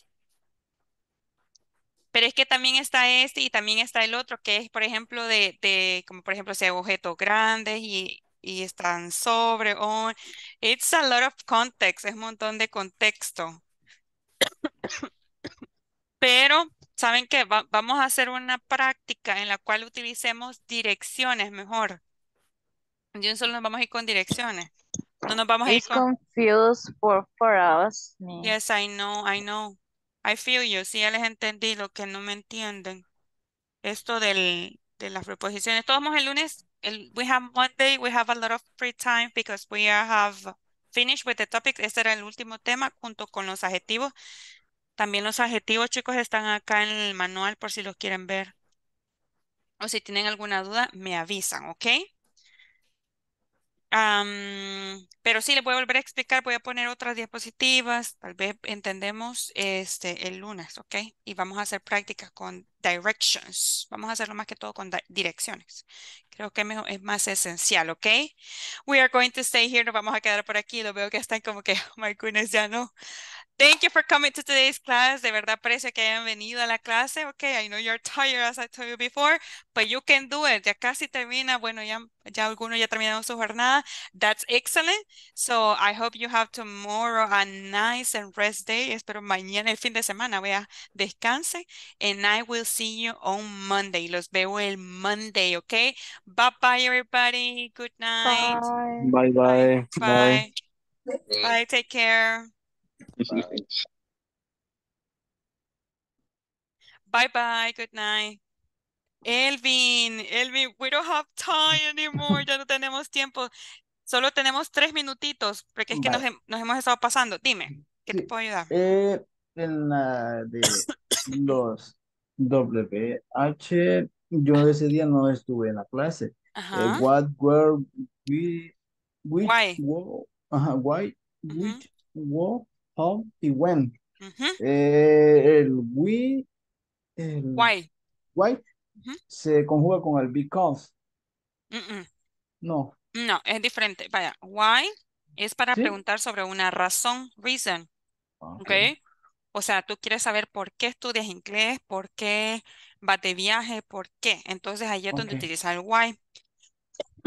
Speaker 1: Pero es que también está este y también está el otro, que es, por ejemplo, de, de como por ejemplo, si hay objetos grandes y y están sobre, on. It's a lot of context, es un montón de contexto. Pero, ¿saben qué? vamos a hacer una práctica en la cual utilicemos direcciones mejor. Yo solo nos vamos a ir con direcciones. No nos vamos a ir con...
Speaker 5: confused
Speaker 1: for, for us. Yes, I know, I know. I feel you. Sí, ya les entendí lo que no me entienden. Esto del, de las preposiciones. Todos el lunes. we have Monday, we have a lot of free time because we have finished with the topic. Este era el último tema junto con los adjetivos. También los adjetivos, chicos, están acá en el manual por si los quieren ver. O si tienen alguna duda, me avisan, ¿ok? pero sí, le voy a volver a explicar, voy a poner otras diapositivas, tal vez entendemos este, el lunes, ¿ok? Y vamos a hacer prácticas con directions, vamos a hacerlo más que todo con direcciones. Creo que es más esencial, ¿ok? We are going to stay here, nos vamos a quedar por aquí, lo veo que están como que, oh my goodness, ya no. Thank you for coming to today's class. De verdad aprecio que hayan venido a la clase. Okay, I know you're tired as I told you before, but you can do it. Ya casi termina. Bueno, ya, ya algunos ya terminaron su jornada. That's excellent. So I hope you have tomorrow a nice and rest day. Espero mañana, el fin de semana, vea, descanse. And I will see you on Monday. Los veo el Monday, okay? Bye-bye, everybody. Good night. bye
Speaker 2: Bye. Bye.
Speaker 1: Bye. Bye. Take care. Bye. Bye good night. Elvin, Elvin, we don't have time anymore, ya no tenemos tiempo. Solo tenemos tres minutitos, porque es que nos, hemos estado pasando. Dime,
Speaker 2: ¿qué te puedo ayudar? Eh, en la de los WH, yo ah. ese día no estuve en la clase. Eh, what were we, why? why, y when. Eh, el we, why, why se conjuga con el because. no.
Speaker 1: No, es diferente. Vaya, why es para preguntar sobre una razón, reason. Ah, okay. ok. O sea, tú quieres saber por qué estudias inglés, por qué va de viaje, por qué. Entonces ahí es donde utilizas el why.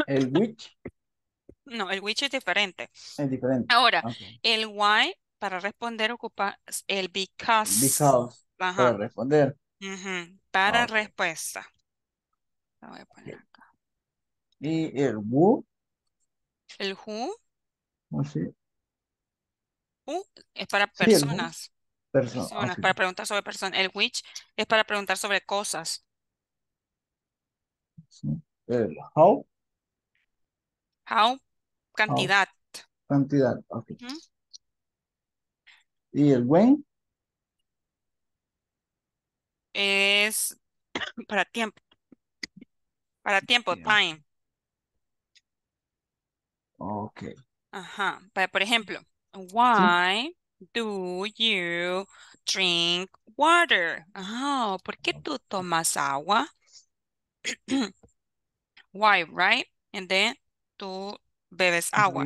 Speaker 2: ¿El which?
Speaker 1: No, el which es diferente.
Speaker 2: Es diferente. Ahora,
Speaker 1: el why para responder ocupa el because. Because. Para
Speaker 2: responder.
Speaker 1: Para ah, respuesta. voy a
Speaker 2: poner acá. ¿Y el who?
Speaker 1: ¿El who? ¿Cómo se Who es para personas. Ah, personas, para preguntar sobre personas. El which es para preguntar sobre cosas.
Speaker 2: El how.
Speaker 1: How, cantidad.
Speaker 2: Cantidad, ok. ¿Y el when?
Speaker 1: Es para tiempo. Para tiempo, time. Ok. Ajá. por ejemplo, why do you drink water? Oh, ¿por qué tú tomas agua? why, right? And then tú bebes agua.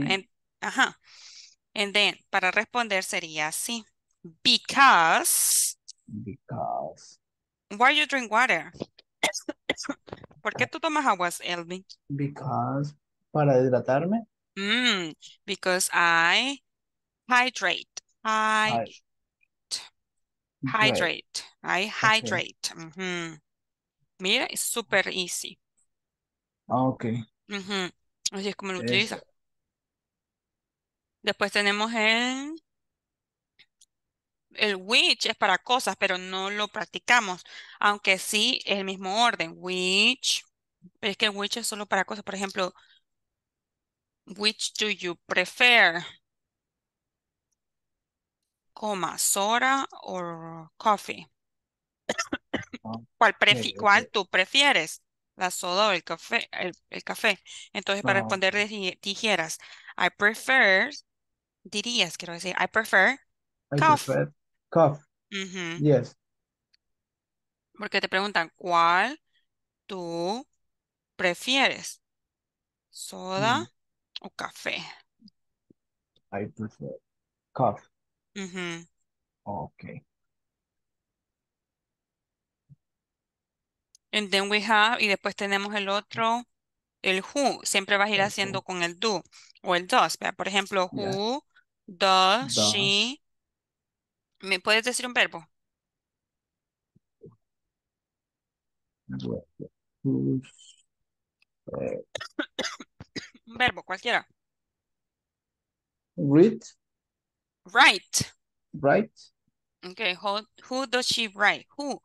Speaker 1: ajá. And then, para responder sería así. Because. Why you drink water? ¿Por qué tú tomas aguas, Elvin?
Speaker 2: Because. Para hidratarme.
Speaker 1: Mm, because I hydrate. I.
Speaker 2: Hydrate.
Speaker 1: I hydrate. Mira, es súper easy. ok. Así es como lo utiliza. Después tenemos el, el which es para cosas, pero no lo practicamos, aunque sí el mismo orden, which, pero es que el which es solo para cosas, por ejemplo, which do you prefer? Coma, soda or coffee. Ah, ¿Cuál, ¿Cuál tú prefieres? la soda o el café, el, café. Entonces, para ah, responder responder dijeras, I prefer dirías, quiero decir, I prefer I cough. cough. Yes. Porque te preguntan, ¿cuál tú prefieres? ¿Soda mm. o café?
Speaker 2: I prefer cough. Ok. Okay.
Speaker 1: And then we have, y después tenemos el otro, el who. Siempre vas a ir haciendo con el do o el does. vea Por ejemplo, who Does ¿Me puedes decir un verbo? Un verbo, cualquiera. Read. Write. Write. Okay, does she write? Who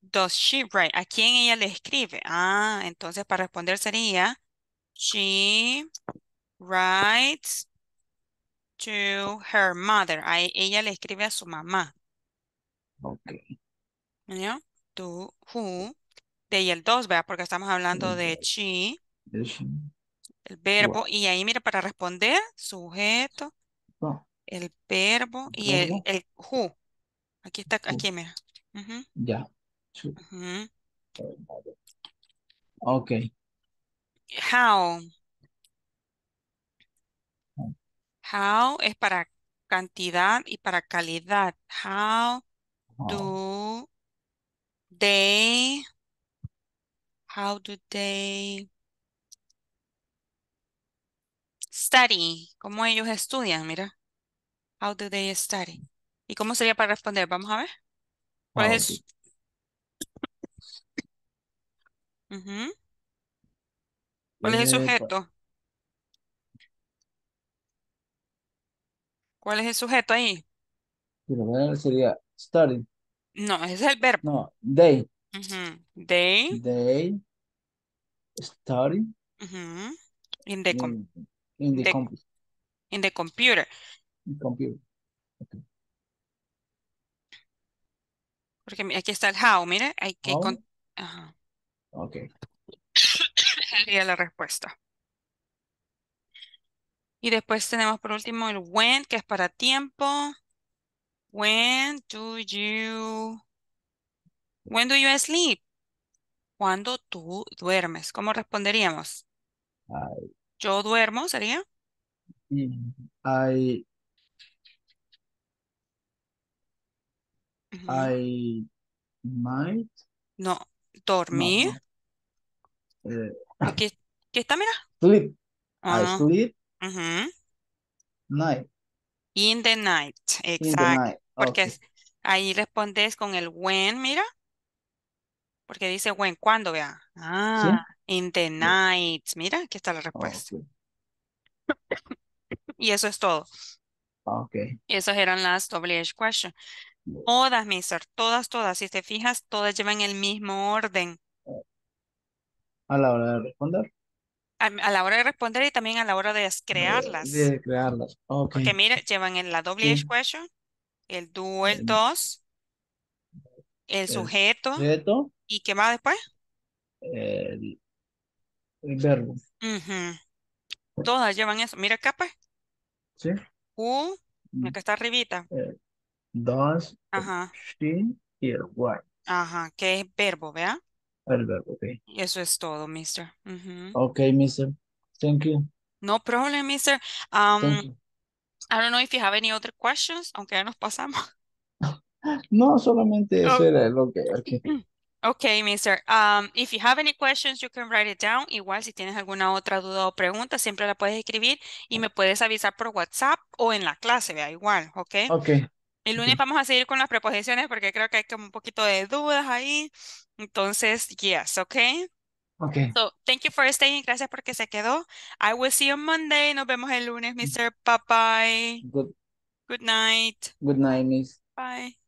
Speaker 1: does she write? ¿A quién ella le escribe? Ah, entonces para responder sería she writes to her mother. ella le escribe a su mamá. Ok. ¿Ya? To who. De y el dos, vea, Porque estamos hablando de she.
Speaker 2: El
Speaker 1: verbo. Y ahí, mira, para responder, sujeto. Ah. El verbo y el, who. Aquí está, aquí, mira.
Speaker 2: Ya. Ok.
Speaker 1: How. How es para cantidad y para calidad. How do they, how do they study? ¿Cómo ellos estudian? Mira. How do they study? ¿Y cómo sería para responder? Vamos a ver. ¿Cuál ah, es? ¿Cuál es el sujeto? ¿Cuál es el sujeto ahí?
Speaker 2: sería study.
Speaker 1: No, ese es el verbo. No, they. Uh They.
Speaker 2: They. study In
Speaker 1: the, in, the, computer. In the computer. Porque aquí está el how, mire, hay que... Sería la respuesta. Y después tenemos por último el when, que es para tiempo. When do you... When do you sleep? Cuando tú duermes. ¿Cómo responderíamos? Yo duermo, ¿sería?
Speaker 2: I, I might.
Speaker 1: No, dormir. aquí, eh. está, mira. Sleep. I ah. sleep. Night. In the night, exacto. Porque ahí respondes con el when, mira. Porque dice when, cuando Vea. Ah, in the night. Mira, aquí está la respuesta. y eso es todo. Ah, okay. Esas eran las WH questions. Todas, mister, todas, todas. Si te fijas, todas llevan el mismo orden.
Speaker 2: A la hora de responder
Speaker 1: a, la hora de responder y también a la hora de crearlas.
Speaker 2: De, crearlas, ok. Porque mira
Speaker 1: llevan en la doble question, el do, el dos, el, sujeto, ¿y qué más después?
Speaker 2: El, verbo.
Speaker 1: Todas llevan eso. Mira acá, pues. Sí. U, mm. acá está arribita. Eh,
Speaker 2: dos, Ajá. y el
Speaker 1: Ajá, que es verbo, ¿vea? okay. Eso es todo, mister.
Speaker 2: Okay, mister. Thank you.
Speaker 1: No problem, mister. Um, I don't know if you have any other questions, aunque ya nos pasamos.
Speaker 2: no, solamente eso era lo que...
Speaker 1: Okay. mister. Um, if you have any questions, you can write it down. Igual si tienes alguna otra duda o pregunta, siempre la puedes escribir y me puedes avisar por WhatsApp o en la clase, vea, igual, ¿ok? okay. Okay. El lunes vamos a seguir con las preposiciones porque creo que hay como un poquito de dudas ahí. Entonces, yes, ok. Ok. So, thank you for staying. Gracias porque se quedó. I will see you Monday. Nos vemos el lunes, Mr. Mm. Bye Good. Good night.
Speaker 2: Good night, Miss.
Speaker 1: Bye.